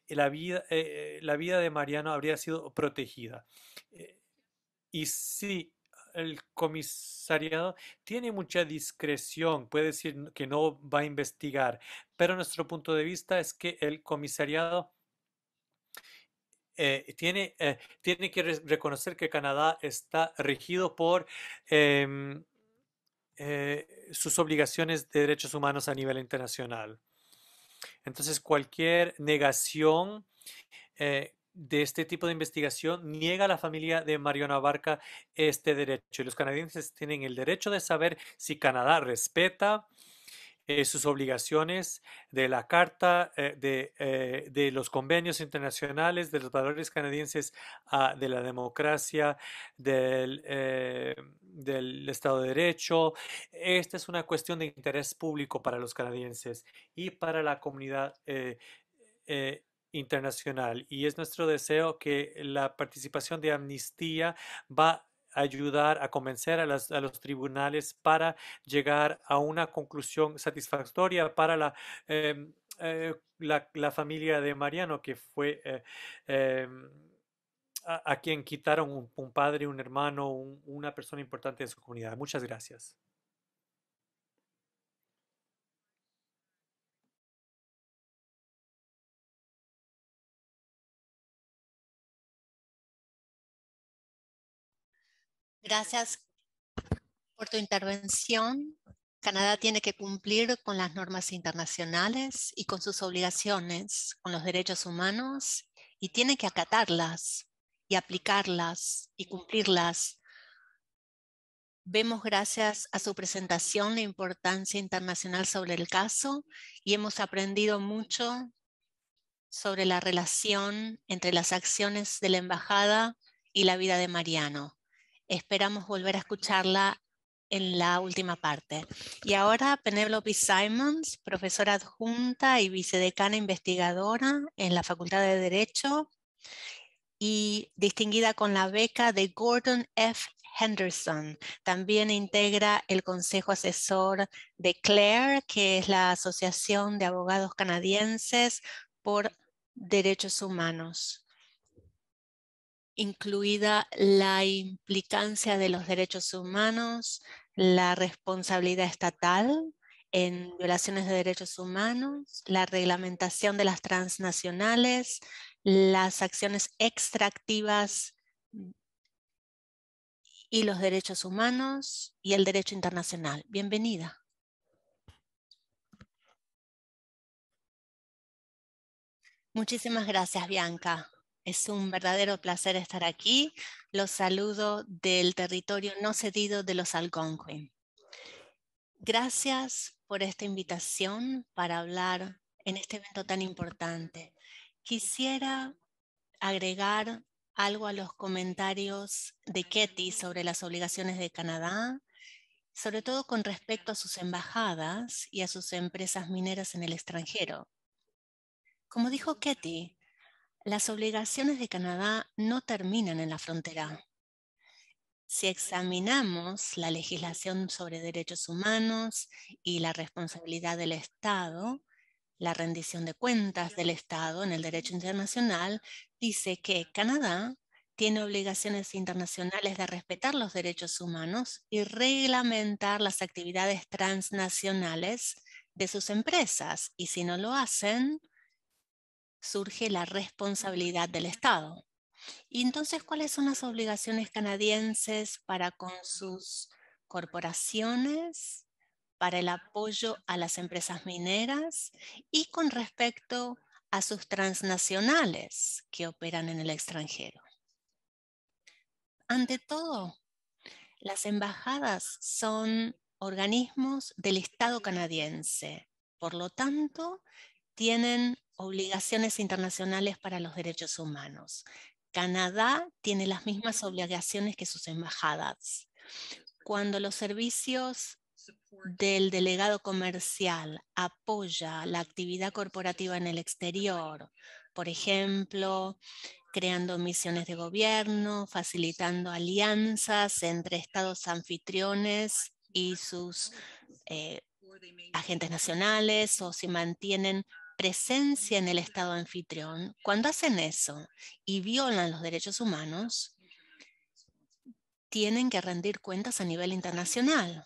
eh, la, vida, de Mariano habría sido protegida. y si el comisariado tiene mucha discreción, puede decir que no va a investigar, pero nuestro punto de vista es que el comisariado eh, tiene, eh, tiene que reconocer que Canadá está regido por em, eh, sus obligaciones de derechos humanos a nivel internacional. Entonces, cualquier negación de este tipo de investigación niega a la familia de Mariona Barca este derecho. Y los canadienses tienen el derecho de saber si Canadá respeta eh, sus obligaciones de la Carta eh, eh, de, los convenios internacionales, de los valores canadienses, ah, de la democracia, del, del Estado de Derecho. Esta es una cuestión de interés público para los canadienses y para la comunidad internacional y es nuestro deseo que la participación de Amnistía va ayudar a convencer a, los tribunales para llegar a una conclusión satisfactoria para la, em, eh, la, familia de Mariano, que fue eh, em, a, quien quitaron un, padre, un hermano, una persona importante de su comunidad. Muchas gracias. Gracias por tu intervención. Canadá tiene que cumplir con las normas internacionales y con sus obligaciones, con los derechos humanos, y tiene que acatarlas y aplicarlas y cumplirlas. Vemos gracias a su presentación la importancia internacional sobre el caso y hemos aprendido mucho sobre la relación entre las acciones de la embajada y la vida de Mariano. Esperamos volver a escucharla en la última parte. Y ahora Penelope Simons, profesora adjunta y vicedecana investigadora en la Facultad de Derecho y distinguida con la beca de Gordon F. Henderson. También integra el Consejo Asesor de CLARE, que es la Asociación de Abogados Canadienses por Derechos Humanos incluida la implicancia de los derechos humanos, la responsabilidad estatal en violaciones de derechos humanos, la reglamentación de las transnacionales, las acciones extractivas y los derechos humanos y el derecho internacional. Bienvenida. Muchísimas gracias, Bianca. Es un verdadero placer estar aquí. Los saludo del territorio no cedido de los Algonquin. Gracias por esta invitación para hablar en este evento tan importante. Quisiera agregar algo a los comentarios de Ketty sobre las obligaciones de Canadá, sobre todo con respecto a sus embajadas y a sus empresas mineras en el extranjero. Como dijo Ketty, las obligaciones de Canadá no terminan en la frontera. Si examinamos la legislación sobre derechos humanos y la responsabilidad del Estado, la rendición de cuentas del Estado en el derecho internacional dice que Canadá tiene obligaciones internacionales de respetar los derechos humanos y reglamentar las actividades transnacionales de sus empresas. Y si no lo hacen, surge la responsabilidad del Estado. Y entonces, ¿cuáles son las obligaciones canadienses para con sus corporaciones, para el apoyo a las empresas mineras y con respecto a sus transnacionales que operan en el extranjero? Ante todo, las embajadas son organismos del Estado canadiense. Por lo tanto, tienen obligaciones internacionales para los derechos humanos. Canadá tiene las mismas mm. obligaciones que sus embajadas. Cuando los servicios del delegado comercial apoya la actividad corporativa en el exterior, por ejemplo, creando misiones de gobierno, facilitando alianzas entre estados anfitriones y sus eh, agentes nacionales o si mantienen presencia en el Estado anfitrión, cuando hacen eso y violan los derechos humanos, tienen que rendir cuentas a nivel internacional.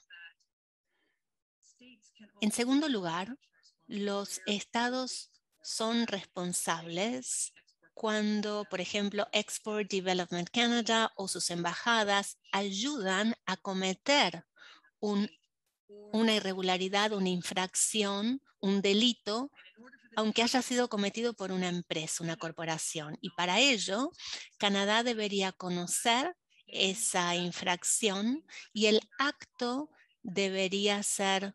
En segundo lugar, los estados son responsables cuando, por ejemplo, Export Development Canada o sus embajadas ayudan a cometer una irregularidad, una infracción, un delito aunque haya sido cometido por una empresa, una corporación. Y para ello, Canadá debería conocer esa infracción y el acto debería ser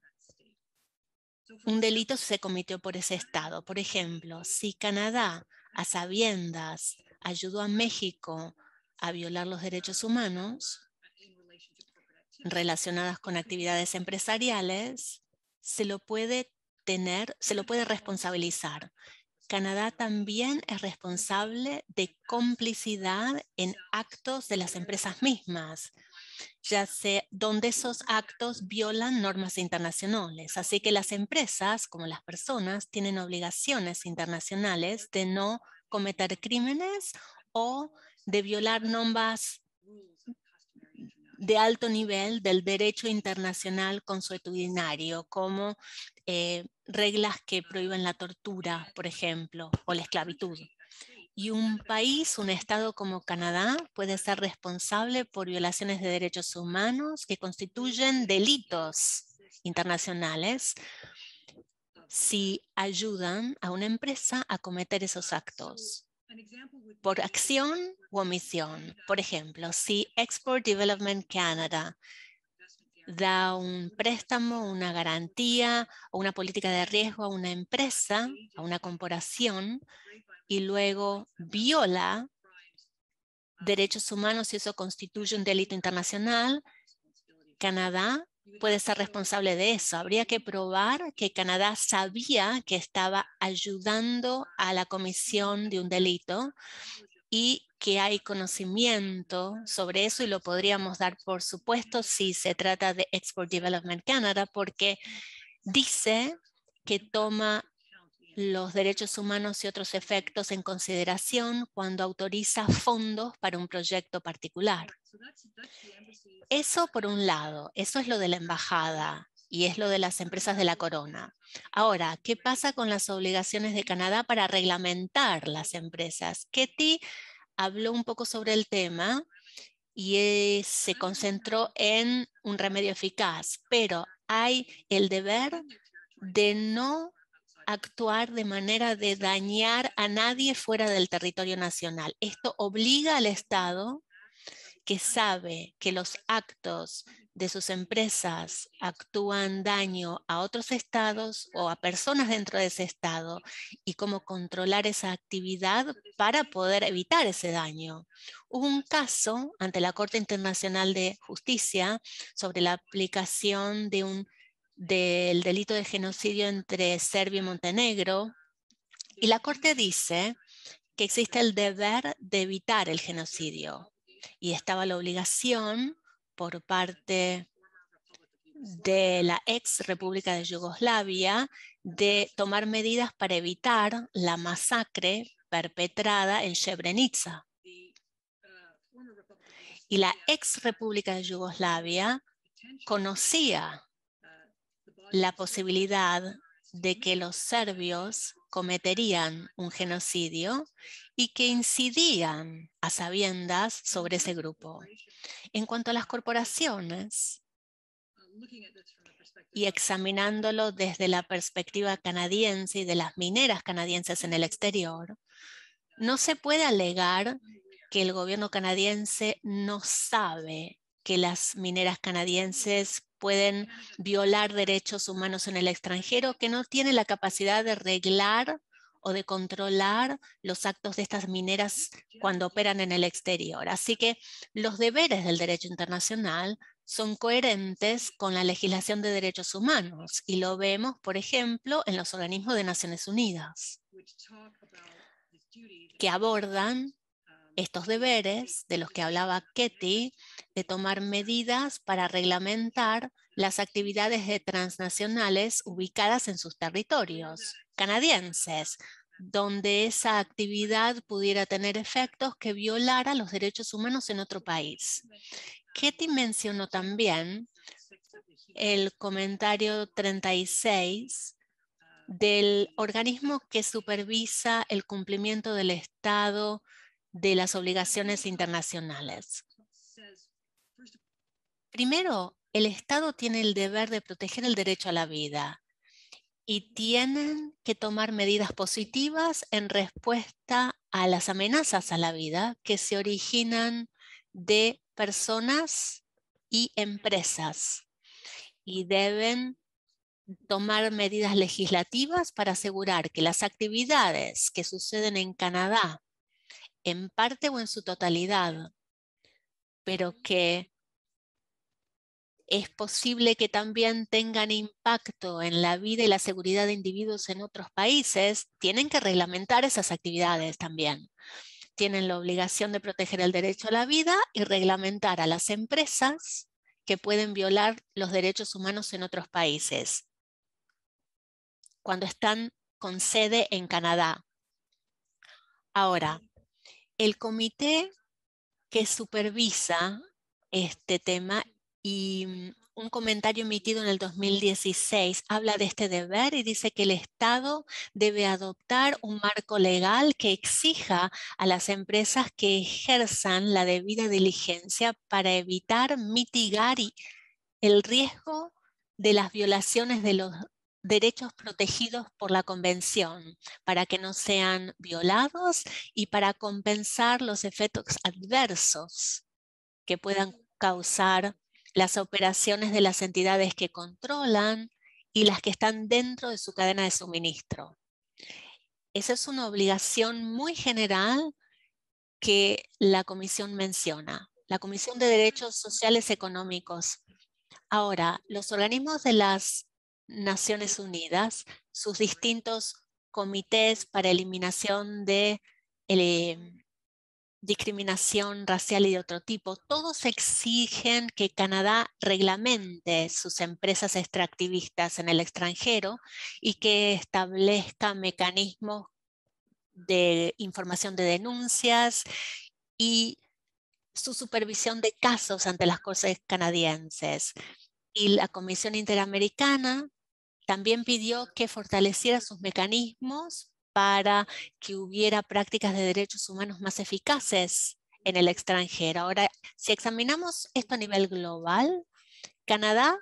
un delito si se cometió por ese Estado. Por ejemplo, si Canadá a sabiendas ayudó a México a violar los derechos humanos relacionadas con actividades empresariales, se lo puede tener, se lo puede responsabilizar. Canadá también es responsable de complicidad en actos de las empresas mismas, ya sea donde esos actos violan normas internacionales. Así que las empresas, como las personas, tienen obligaciones internacionales de no cometer crímenes o de violar normas de alto nivel del derecho internacional consuetudinario, como eh, reglas que prohíben la tortura, por ejemplo, o la esclavitud. Y un país, un Estado como Canadá, puede ser responsable por violaciones de derechos humanos que constituyen delitos internacionales si ayudan a una empresa a cometer esos actos por acción u omisión. Por ejemplo, si Export Development Canada da un préstamo, una garantía o una política de riesgo a una empresa, a una corporación, y luego viola um, derechos humanos y eso constituye un delito internacional, Canadá puede ser responsable de eso. Habría que probar que Canadá sabía que estaba ayudando a la comisión de un delito y que hay conocimiento sobre eso y lo podríamos dar por supuesto si se trata de Export Development Canada porque dice que toma los derechos humanos y otros efectos en consideración cuando autoriza fondos para un proyecto particular. Eso por un lado, eso es lo de la embajada y es lo de las empresas de la corona. Ahora, ¿qué pasa con las obligaciones de Canadá para reglamentar las empresas? Ketty habló un poco sobre el tema y eh, se concentró en un remedio eficaz, pero hay el deber de no actuar de manera de dañar a nadie fuera del territorio nacional. Esto obliga al Estado que sabe que los actos de sus empresas actúan daño a otros estados o a personas dentro de ese estado y cómo controlar esa actividad para poder evitar ese daño. Hubo un caso ante la Corte Internacional de Justicia sobre la aplicación de un del delito de genocidio entre Serbia y Montenegro. Y la Corte dice que existe el deber de evitar el genocidio y estaba la obligación por parte de la ex República de Yugoslavia de tomar medidas para evitar la masacre perpetrada en Srebrenica. Y la ex República de Yugoslavia conocía la posibilidad de que los serbios cometerían un genocidio y que incidían a sabiendas sobre ese grupo. En cuanto a las corporaciones, y examinándolo desde la perspectiva canadiense y de las mineras canadienses en el exterior, no se puede alegar que el gobierno canadiense no sabe que las mineras canadienses pueden violar derechos humanos en el extranjero, que no tiene la capacidad de reglar o de controlar los actos de estas mineras cuando operan en el exterior. Así que los deberes del derecho internacional son coherentes con la legislación de derechos humanos y lo vemos, por ejemplo, en los organismos de Naciones Unidas, que abordan estos deberes de los que hablaba Ketty, de tomar medidas para reglamentar las actividades de transnacionales ubicadas en sus territorios canadienses, donde esa actividad pudiera tener efectos que violara los derechos humanos en otro país. Ketty mencionó también el comentario 36 del organismo que supervisa el cumplimiento del Estado de las obligaciones internacionales. Primero, el Estado tiene el deber de proteger el derecho a la vida y tienen que tomar medidas positivas en respuesta a las amenazas a la vida que se originan de personas y empresas. Y deben tomar medidas legislativas para asegurar que las actividades que suceden en Canadá en parte o en su totalidad, pero que es posible que también tengan impacto en la vida y la seguridad de individuos en otros países, tienen que reglamentar esas actividades también. Tienen la obligación de proteger el derecho a la vida y reglamentar a las empresas que pueden violar los derechos humanos en otros países. Cuando están con sede en Canadá. Ahora, el comité que supervisa este tema y mm, un comentario emitido en el 2016 habla de este deber y dice que el Estado debe adoptar un marco legal que exija a las empresas que ejerzan la debida diligencia para evitar mitigar el riesgo de las violaciones de los derechos protegidos por la Convención para que no sean violados y para compensar los efectos adversos que puedan causar las operaciones de las entidades que controlan y las que están dentro de su cadena de suministro. Esa es una obligación muy general que la Comisión menciona, la Comisión de Derechos Sociales Económicos. Ahora, los organismos de las Naciones Unidas, sus distintos comités para eliminación de eh, discriminación racial y de otro tipo, todos exigen que Canadá reglamente sus empresas extractivistas en el extranjero y que establezca mecanismos de información de denuncias y su supervisión de casos ante las cortes canadienses. Y la Comisión Interamericana también pidió que fortaleciera sus mecanismos para que hubiera prácticas de derechos humanos más eficaces en el extranjero. Ahora, si examinamos esto a nivel global, Canadá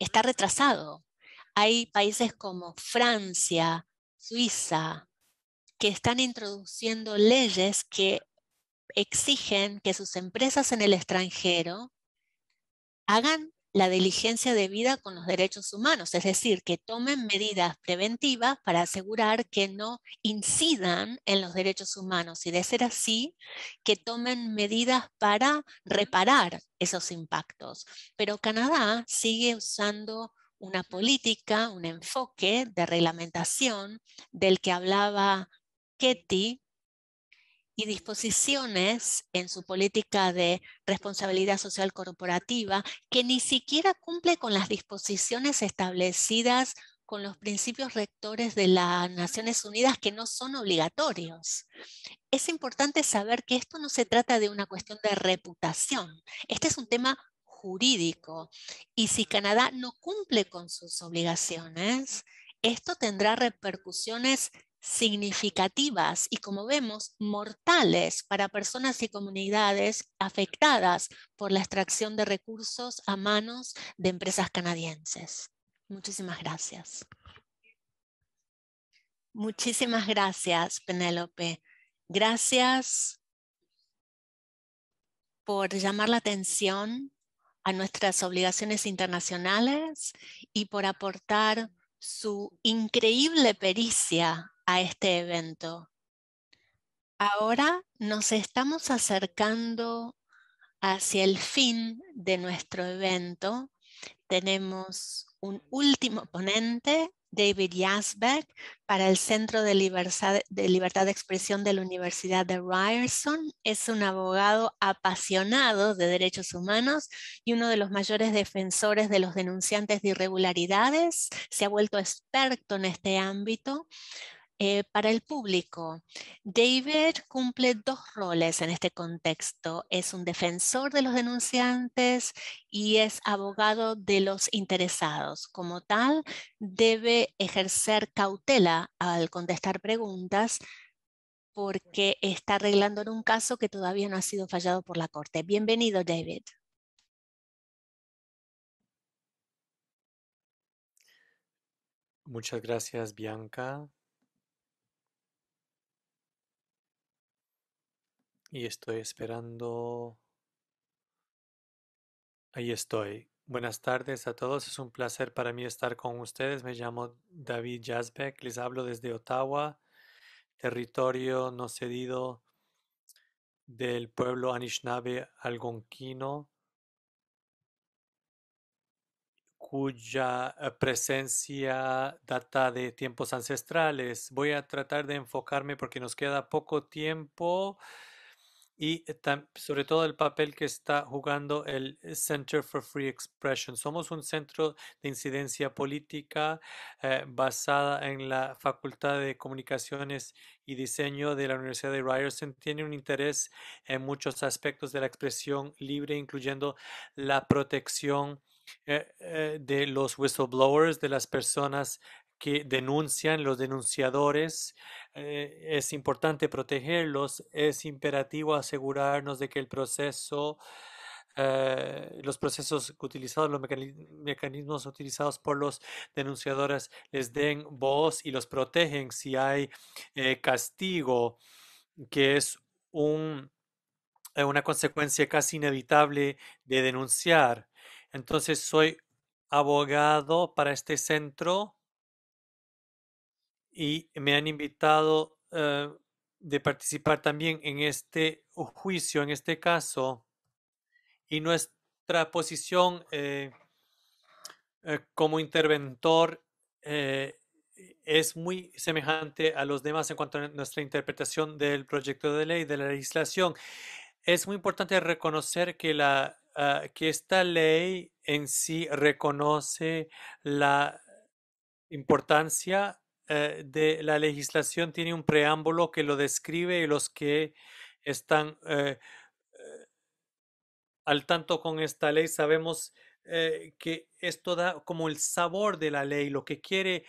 está retrasado. Hay países como Francia, Suiza, que están introduciendo leyes que exigen que sus empresas en el extranjero hagan la diligencia debida con los derechos humanos, es decir, que tomen medidas preventivas para asegurar que no incidan en los derechos humanos y de ser así, que tomen medidas para reparar esos impactos. Pero Canadá sigue usando una política, un enfoque de reglamentación del que hablaba Ketty y disposiciones en su política de responsabilidad social corporativa que ni siquiera cumple con las disposiciones establecidas con los principios rectores de las Naciones Unidas que no son obligatorios. Es importante saber que esto no se trata de una cuestión de reputación. Este es un tema jurídico y si Canadá no cumple con sus obligaciones, esto tendrá repercusiones significativas y, como vemos, mortales para personas y comunidades afectadas por la extracción de recursos a manos de empresas canadienses. Muchísimas gracias. Muchísimas gracias, Penélope. Gracias por llamar la atención a nuestras obligaciones internacionales y por aportar su increíble pericia a este evento. Ahora nos estamos acercando hacia el fin de nuestro evento. Tenemos un último ponente, David Yasbeck, para el Centro de Libertad, de Libertad de Expresión de la Universidad de Ryerson. Es un abogado apasionado de derechos humanos y uno de los mayores defensores de los denunciantes de irregularidades. Se ha vuelto experto en este ámbito eh, para el público, David cumple dos roles en este contexto. Es un defensor de los denunciantes y es abogado de los interesados. Como tal, debe ejercer cautela al contestar preguntas porque está arreglando en un caso que todavía no ha sido fallado por la Corte. Bienvenido, David. Muchas gracias, Bianca. y estoy esperando. Ahí estoy. Buenas tardes a todos. Es un placer para mí estar con ustedes. Me llamo David Jasbeck. Les hablo desde Ottawa, territorio no cedido del pueblo Anishinaabe algonquino, cuya eh, presencia data de tiempos ancestrales. Voy a tratar de enfocarme porque nos queda poco tiempo y eh, sobre todo el papel que está jugando el eh, Center for Free Expression. Somos un centro de incidencia política eh, basada en la Facultad de Comunicaciones y Diseño de la Universidad de Ryerson. Tiene un interés en muchos aspectos de la expresión libre, incluyendo la protección de los whistleblowers, de las personas que denuncian, los denunciadores, eh, es importante protegerlos, es imperativo asegurarnos de que el proceso eh, los procesos utilizados, los mecanismos utilizados por los denunciadores les den voz y los protegen si hay eh, castigo, que es un, una consecuencia casi inevitable de denunciar. Entonces soy abogado para este centro y me han invitado eh, de participar también en este juicio, en este caso, y nuestra posición eh, eh, como interventor es muy semejante a los demás en cuanto a nuestra interpretación del proyecto de ley, de la legislación. Es muy importante reconocer que, la, ah, que esta ley en sí reconoce la importancia eh, de la legislación tiene un preámbulo que lo describe y los que están eh, eh, al tanto con esta ley sabemos que esto da como el sabor de la ley, lo que quiere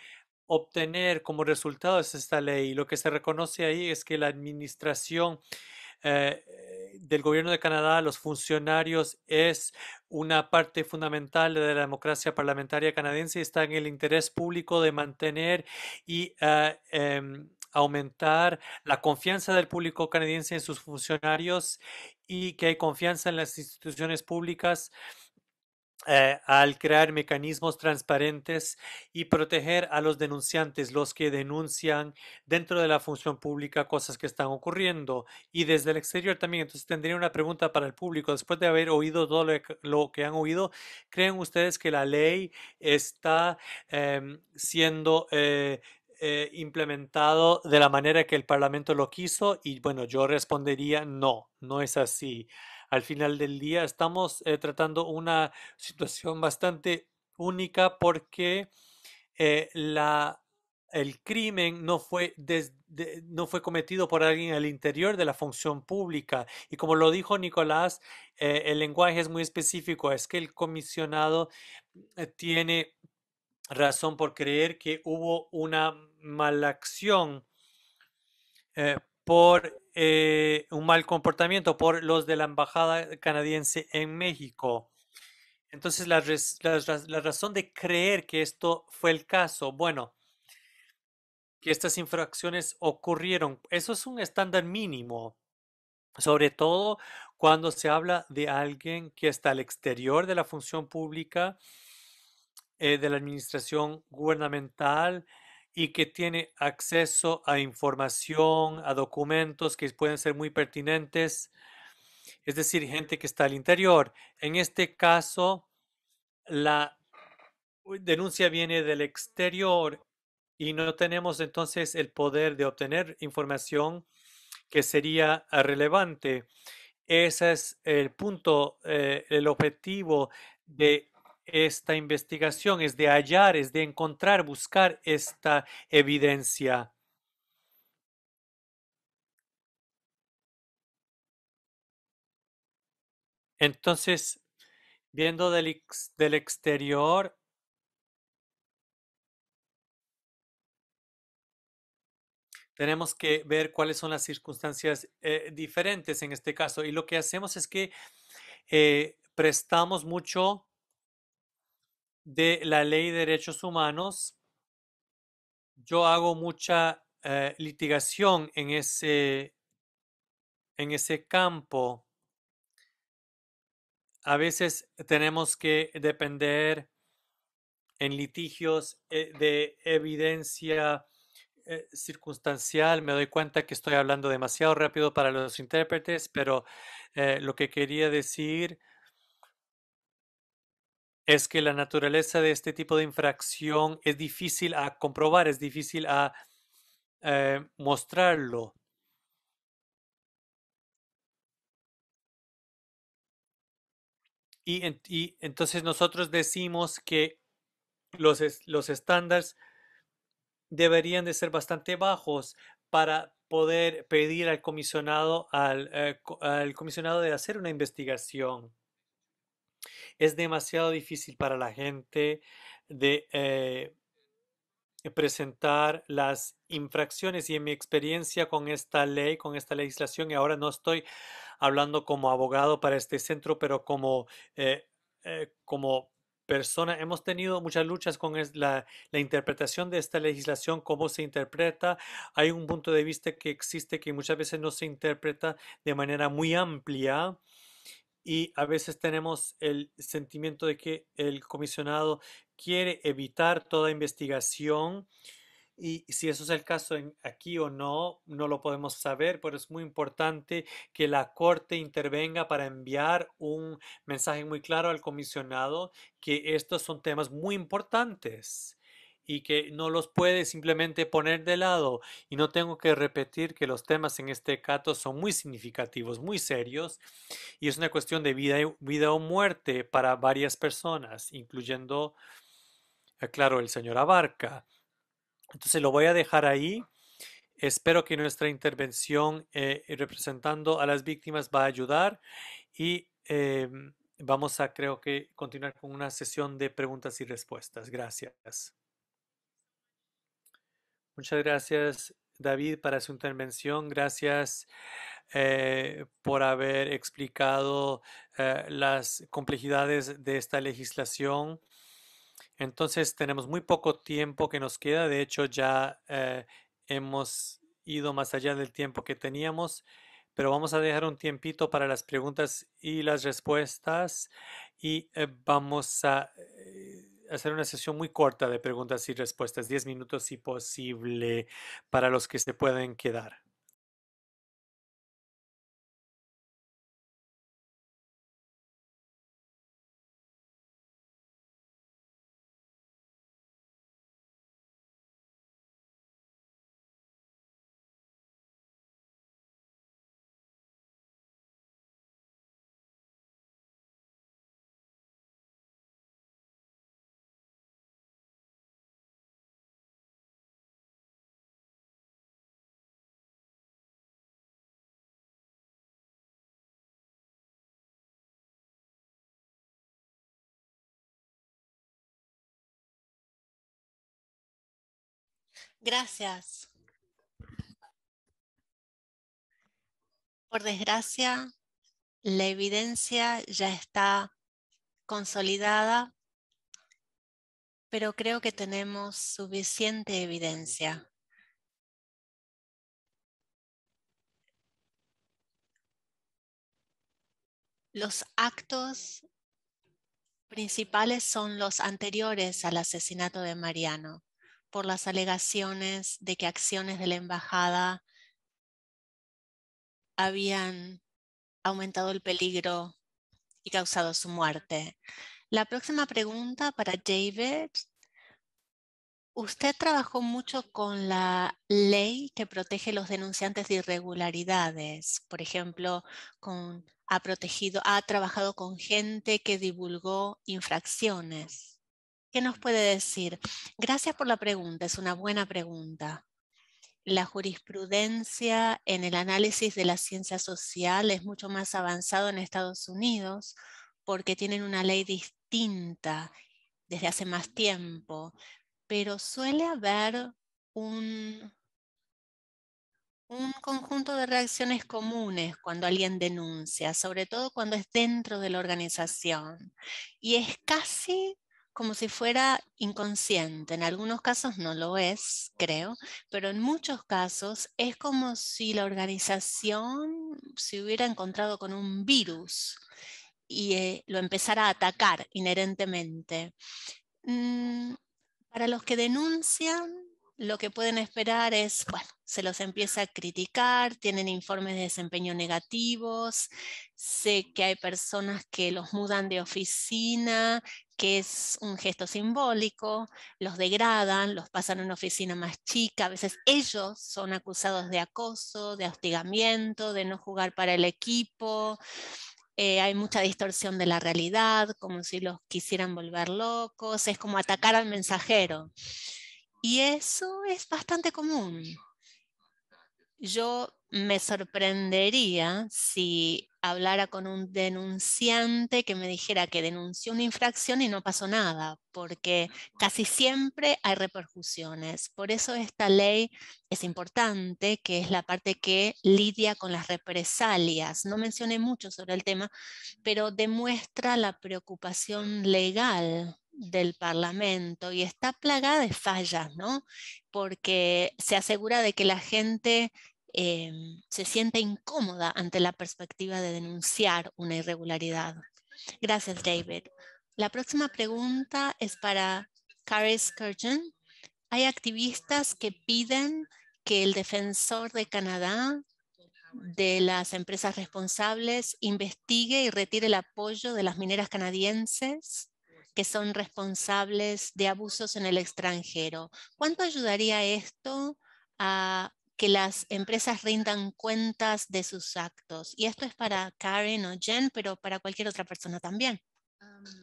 obtener como resultado es esta ley. Lo que se reconoce ahí es que la administración del gobierno de Canadá los funcionarios es una parte fundamental de la democracia parlamentaria canadiense y está en el interés público de mantener y ah, em, aumentar la confianza del público canadiense en sus funcionarios y que hay confianza en las instituciones públicas eh, al crear mecanismos transparentes y proteger a los denunciantes, los que denuncian dentro de la función pública cosas que están ocurriendo y desde el exterior también. Entonces tendría una pregunta para el público. Después de haber oído todo lo que han oído, ¿creen ustedes que la ley está em, siendo... Eh, eh, implementado de la manera que el Parlamento lo quiso y bueno, yo respondería no, no es así al final del día estamos eh, tratando una situación bastante única porque eh, la, el crimen no fue, no fue cometido por alguien al interior de la función pública. Y como lo dijo Nicolás, eh, el lenguaje es muy específico, es que el comisionado tiene razón por creer que hubo una mala acción por eh, un mal comportamiento por los de la Embajada canadiense en México. Entonces, la, razón de creer que esto fue el caso, bueno, que estas infracciones ocurrieron, eso es un estándar mínimo, sobre todo cuando se habla de alguien que está al exterior de la función pública, eh, de la administración gubernamental, y que tiene acceso a información, a documentos que pueden ser muy pertinentes, es decir, gente que está al interior. En este caso, la denuncia viene del exterior y no tenemos entonces el poder de obtener información que sería ah, relevante. Ese es el punto, eh, el objetivo de esta investigación, es de hallar, es de encontrar, buscar esta evidencia. Entonces, viendo del, del exterior, tenemos que ver cuáles son las circunstancias eh, diferentes en este caso. Y lo que hacemos es que eh, prestamos mucho de la ley de derechos humanos, yo hago mucha eh, litigación en ese, en ese campo. A veces tenemos que depender en litigios eh, de evidencia eh, circunstancial. Me doy cuenta que estoy hablando demasiado rápido para los intérpretes, pero lo que quería decir es que la naturaleza de este tipo de infracción es difícil a comprobar, es difícil a eh, mostrarlo. Y, entonces nosotros decimos que los, los estándares deberían de ser bastante bajos para poder pedir al comisionado, al eh, comisionado de hacer una investigación es demasiado difícil para la gente de eh, presentar las infracciones y en mi experiencia con esta ley, con esta legislación, y ahora no estoy hablando como abogado para este centro, pero como, eh, eh, como persona, hemos tenido muchas luchas con la, interpretación de esta legislación, cómo se interpreta. Hay un punto de vista que existe que muchas veces no se interpreta de manera muy amplia y a veces tenemos el sentimiento de que el comisionado quiere evitar toda investigación y si eso es el caso aquí o no, no lo podemos saber, pero es muy importante que la Corte intervenga para enviar un mensaje muy claro al comisionado que estos son temas muy importantes y que no los puede simplemente poner de lado. Y no tengo que repetir que los temas en este caso son muy significativos, muy serios, y es una cuestión de vida, vida o muerte para varias personas, incluyendo, eh, claro, el señor Abarca. Entonces lo voy a dejar ahí. Espero que nuestra intervención eh, eh, representando a las víctimas va a ayudar y em, vamos a, creo que, continuar con una sesión de preguntas y respuestas. Gracias. Muchas gracias, David, para su intervención. Gracias eh, por haber explicado eh, las complejidades de esta legislación. Entonces, tenemos muy poco tiempo que nos queda. De hecho, ya eh, hemos ido más allá del tiempo que teníamos, pero vamos a dejar un tiempito para las preguntas y las respuestas y vamos a hacer una sesión muy corta de preguntas y respuestas, 10 minutos si posible, para los que se pueden quedar. Gracias. Por desgracia, la evidencia ya está consolidada, pero creo que tenemos suficiente evidencia. Los actos principales son los anteriores al asesinato de Mariano por las alegaciones de que acciones de la embajada habían aumentado el peligro y causado su muerte. La próxima pregunta para David. Usted trabajó mucho con la ley que protege los denunciantes de irregularidades, por ejemplo, ha protegido, ha trabajado con gente que divulgó infracciones. ¿Qué nos puede decir? Gracias por la pregunta, es una buena pregunta. La jurisprudencia en el análisis de la ciencia social es mucho más avanzado en Estados Unidos porque tienen una ley distinta desde hace más tiempo, pero suele haber un, un conjunto de reacciones comunes cuando alguien denuncia, sobre todo cuando es dentro de la organización. Y es casi como si fuera inconsciente. En algunos casos no lo es, creo, pero en muchos casos es como si la organización se hubiera encontrado con un virus y eh, lo empezara a atacar inherentemente. Mm, para los que denuncian, lo que pueden esperar es, bueno, se los empieza a criticar, tienen informes de desempeño negativos, sé que hay personas que los mudan de oficina, que es un gesto simbólico, los degradan, los pasan a una oficina más chica, a veces ellos son acusados de acoso, de hostigamiento, de no jugar para el equipo. Eh, hay mucha distorsión de la realidad, como si los quisieran volver locos, es como atacar al mensajero. Y eso es bastante común. Yo me sorprendería si hablara con un denunciante que me dijera que denunció una infracción y no pasó nada, porque casi siempre hay repercusiones. Por eso esta ley es importante, que es la parte que lidia con las represalias. No mencioné mucho sobre el tema, pero demuestra la preocupación legal del Parlamento y está plagada de fallas, ¿no? Porque se asegura de que la gente eh, se siente incómoda ante la perspectiva de denunciar una irregularidad. Gracias, David. La próxima pregunta es para Caris Sturgeon. Hay activistas que piden que el defensor de Canadá de las empresas responsables investigue y retire el apoyo de las mineras canadienses que son responsables de abusos en el extranjero. ¿Cuánto ayudaría esto a que las empresas rindan cuentas de sus actos? Y esto es para Karen o Jen, pero para cualquier otra persona también. Um,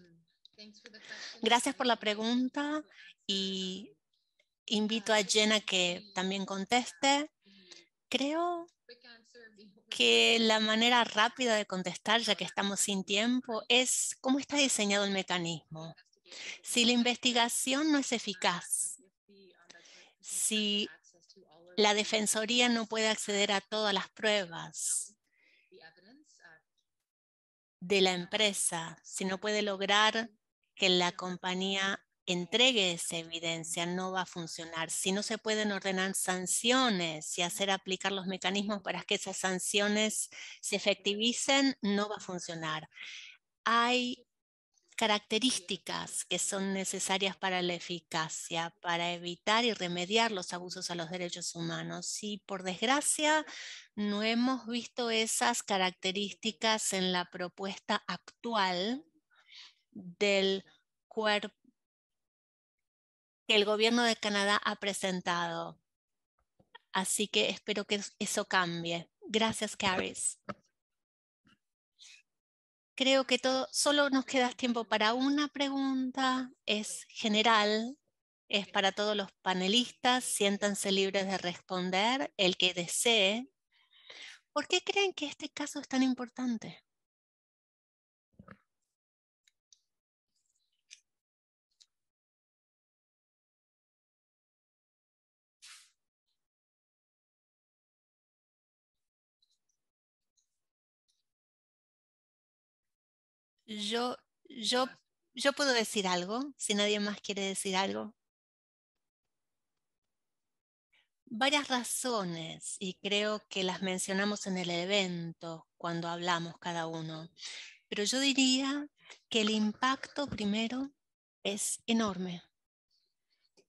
Gracias por la pregunta y invito a Jen a que también conteste. Creo que la manera rápida de contestar, ya que estamos sin tiempo, es cómo está diseñado el mecanismo. Si la investigación no es eficaz, si la defensoría no puede acceder a todas las pruebas de la empresa, si no puede lograr que la compañía entregue esa evidencia no va a funcionar. Si no se pueden ordenar sanciones y hacer aplicar los mecanismos para que esas sanciones se efectivicen, no va a funcionar. Hay características que son necesarias para la eficacia, para evitar y remediar los abusos a los derechos humanos. Y por desgracia, no hemos visto esas características en la propuesta actual del cuerpo el gobierno de Canadá ha presentado. Así que espero que eso cambie. Gracias, Caris. Creo que todo, solo nos queda tiempo para una pregunta. Es general, es para todos los panelistas. Siéntanse libres de responder el que desee. ¿Por qué creen que este caso es tan importante? Yo, puedo decir algo, si nadie más quiere decir algo. Varias razones, y creo que las mencionamos en el evento cuando hablamos cada uno, pero yo diría que el impacto primero es enorme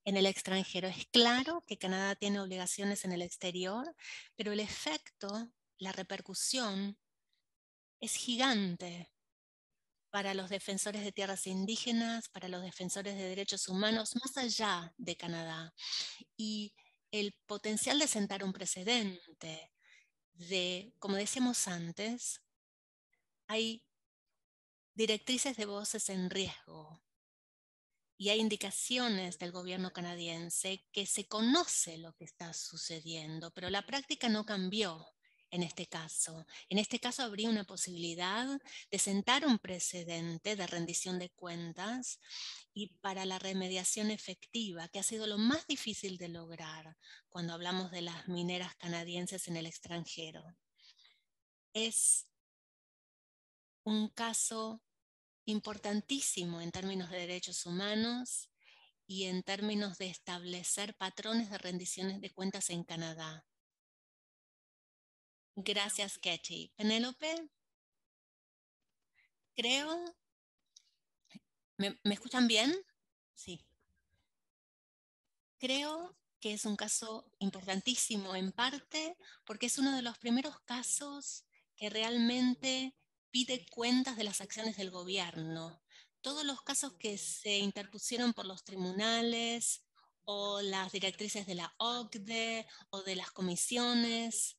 en el extranjero. Es claro que Canadá tiene obligaciones en el exterior, pero el efecto, la repercusión es gigante para los defensores de tierras indígenas, para los defensores de derechos humanos, más allá de Canadá. Y el potencial de sentar un precedente de, como decíamos antes, hay directrices de voces en riesgo y hay indicaciones del gobierno canadiense que se conoce lo que está sucediendo, pero la práctica no cambió en este caso. En este caso habría una posibilidad de sentar un precedente de rendición de cuentas y para la remediación efectiva, que ha sido lo más difícil de lograr cuando hablamos de las mineras canadienses en el extranjero. Es un caso importantísimo en términos de derechos humanos y en términos de establecer patrones de rendiciones de cuentas en Canadá. Gracias, Kathy. Penélope, creo. ¿Me, ¿Me escuchan bien? Sí. Creo que es un caso importantísimo en parte porque es uno de los primeros casos que realmente pide cuentas de las acciones del gobierno. Todos los casos que se interpusieron por los tribunales o las directrices de la OCDE o de las comisiones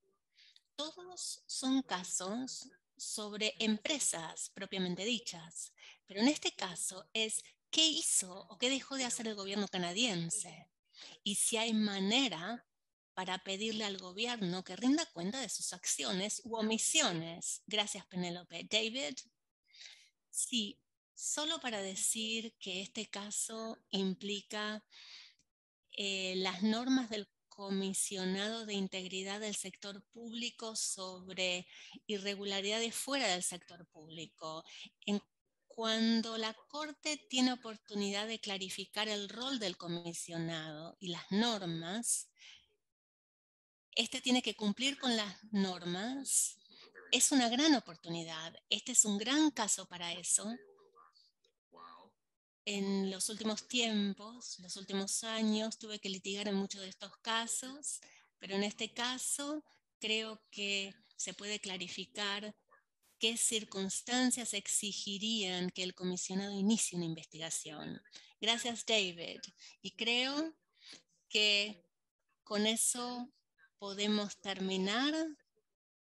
todos son casos sobre empresas propiamente dichas, pero en este caso es qué hizo o qué dejó de hacer el gobierno canadiense y si hay manera para pedirle al gobierno que rinda cuenta de sus acciones u omisiones. Gracias, Penélope. David, sí, solo para decir que este caso implica eh, las normas del comisionado de integridad del sector público sobre irregularidades fuera del sector público. cuando la Corte tiene oportunidad de clarificar el rol del comisionado y las normas, este tiene que cumplir con las normas. Es una gran oportunidad. Este es un gran caso para eso en los últimos tiempos, los últimos años, tuve que litigar en muchos de estos casos, pero en este caso creo que se puede clarificar qué circunstancias exigirían que el comisionado inicie una investigación. Gracias, David. Y creo que con eso podemos terminar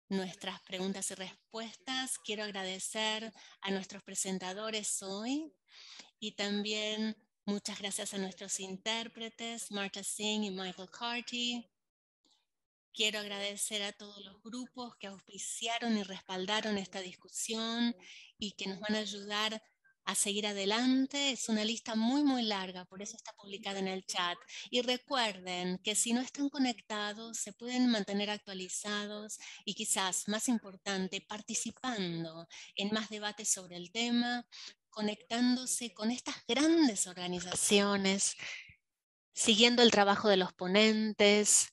nuestras preguntas y respuestas. Quiero agradecer a nuestros presentadores hoy y también muchas gracias a nuestros intérpretes, Marta Singh y Michael Carty. Quiero agradecer a todos los grupos que auspiciaron y respaldaron esta discusión y que nos van a ayudar a seguir adelante. Es una lista muy, muy larga, por eso está publicada en el chat. Y recuerden que si no están conectados, se pueden mantener actualizados y quizás, más importante, participando en más debates sobre el tema, conectándose con estas grandes organizaciones, siguiendo el trabajo de los ponentes.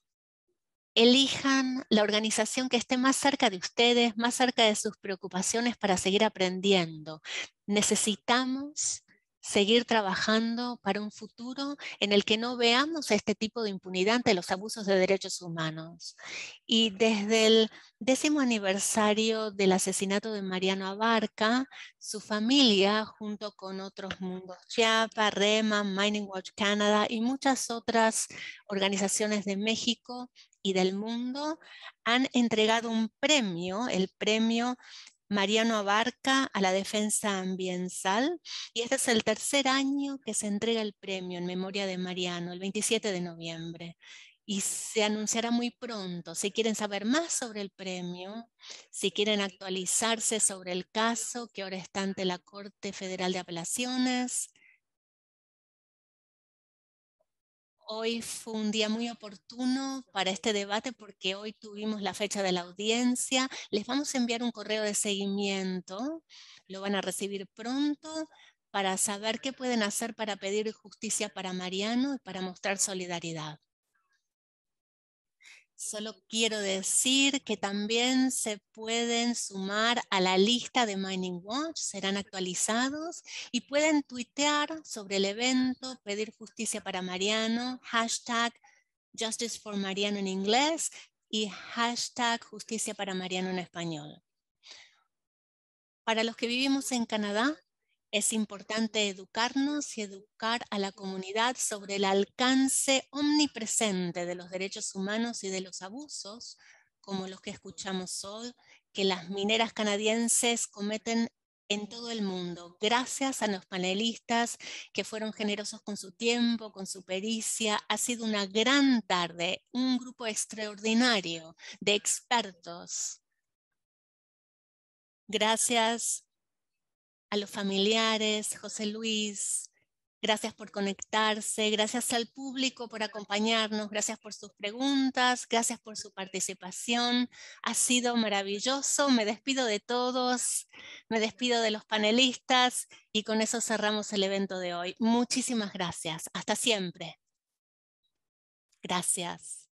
Elijan la organización que esté más cerca de ustedes, más cerca de sus preocupaciones para seguir aprendiendo. Necesitamos seguir trabajando para un futuro en el que no veamos este tipo de impunidad ante los abusos de derechos humanos. Y desde el décimo aniversario del asesinato de Mariano Abarca, su familia, junto con otros mundos, Chiapa, REMA, Mining Watch Canada y muchas otras organizaciones de México y del mundo, han entregado un premio, el premio Mariano Abarca a la defensa ambiental y este es el tercer año que se entrega el premio en memoria de Mariano, el 27 de noviembre. Y se anunciará muy pronto. Si quieren saber más sobre el premio, si quieren actualizarse sobre el caso que ahora está ante la Corte Federal de Apelaciones, Hoy fue un día muy oportuno para este debate porque hoy tuvimos la fecha de la audiencia. Les vamos a enviar un correo de seguimiento, lo van a recibir pronto para saber qué pueden hacer para pedir justicia para Mariano y para mostrar solidaridad. Solo quiero decir que también se pueden sumar a la lista de Mining Watch, serán actualizados y pueden tuitear sobre el evento, pedir justicia para Mariano, hashtag Justice for Mariano en inglés y hashtag Justicia para Mariano en español. Para los que vivimos en Canadá, es importante educarnos y educar a la comunidad sobre el alcance omnipresente de los derechos humanos y de los abusos, como los que escuchamos hoy, que las mineras canadienses cometen en todo el mundo, gracias a los panelistas que fueron generosos con su tiempo, con su pericia. Ha sido una gran tarde, un grupo extraordinario de expertos. Gracias a los familiares, José Luis, gracias por conectarse, gracias al público por acompañarnos, gracias por sus preguntas, gracias por su participación. Ha sido maravilloso, me despido de todos, me despido de los panelistas y con eso cerramos el evento de hoy. Muchísimas gracias, hasta siempre. Gracias.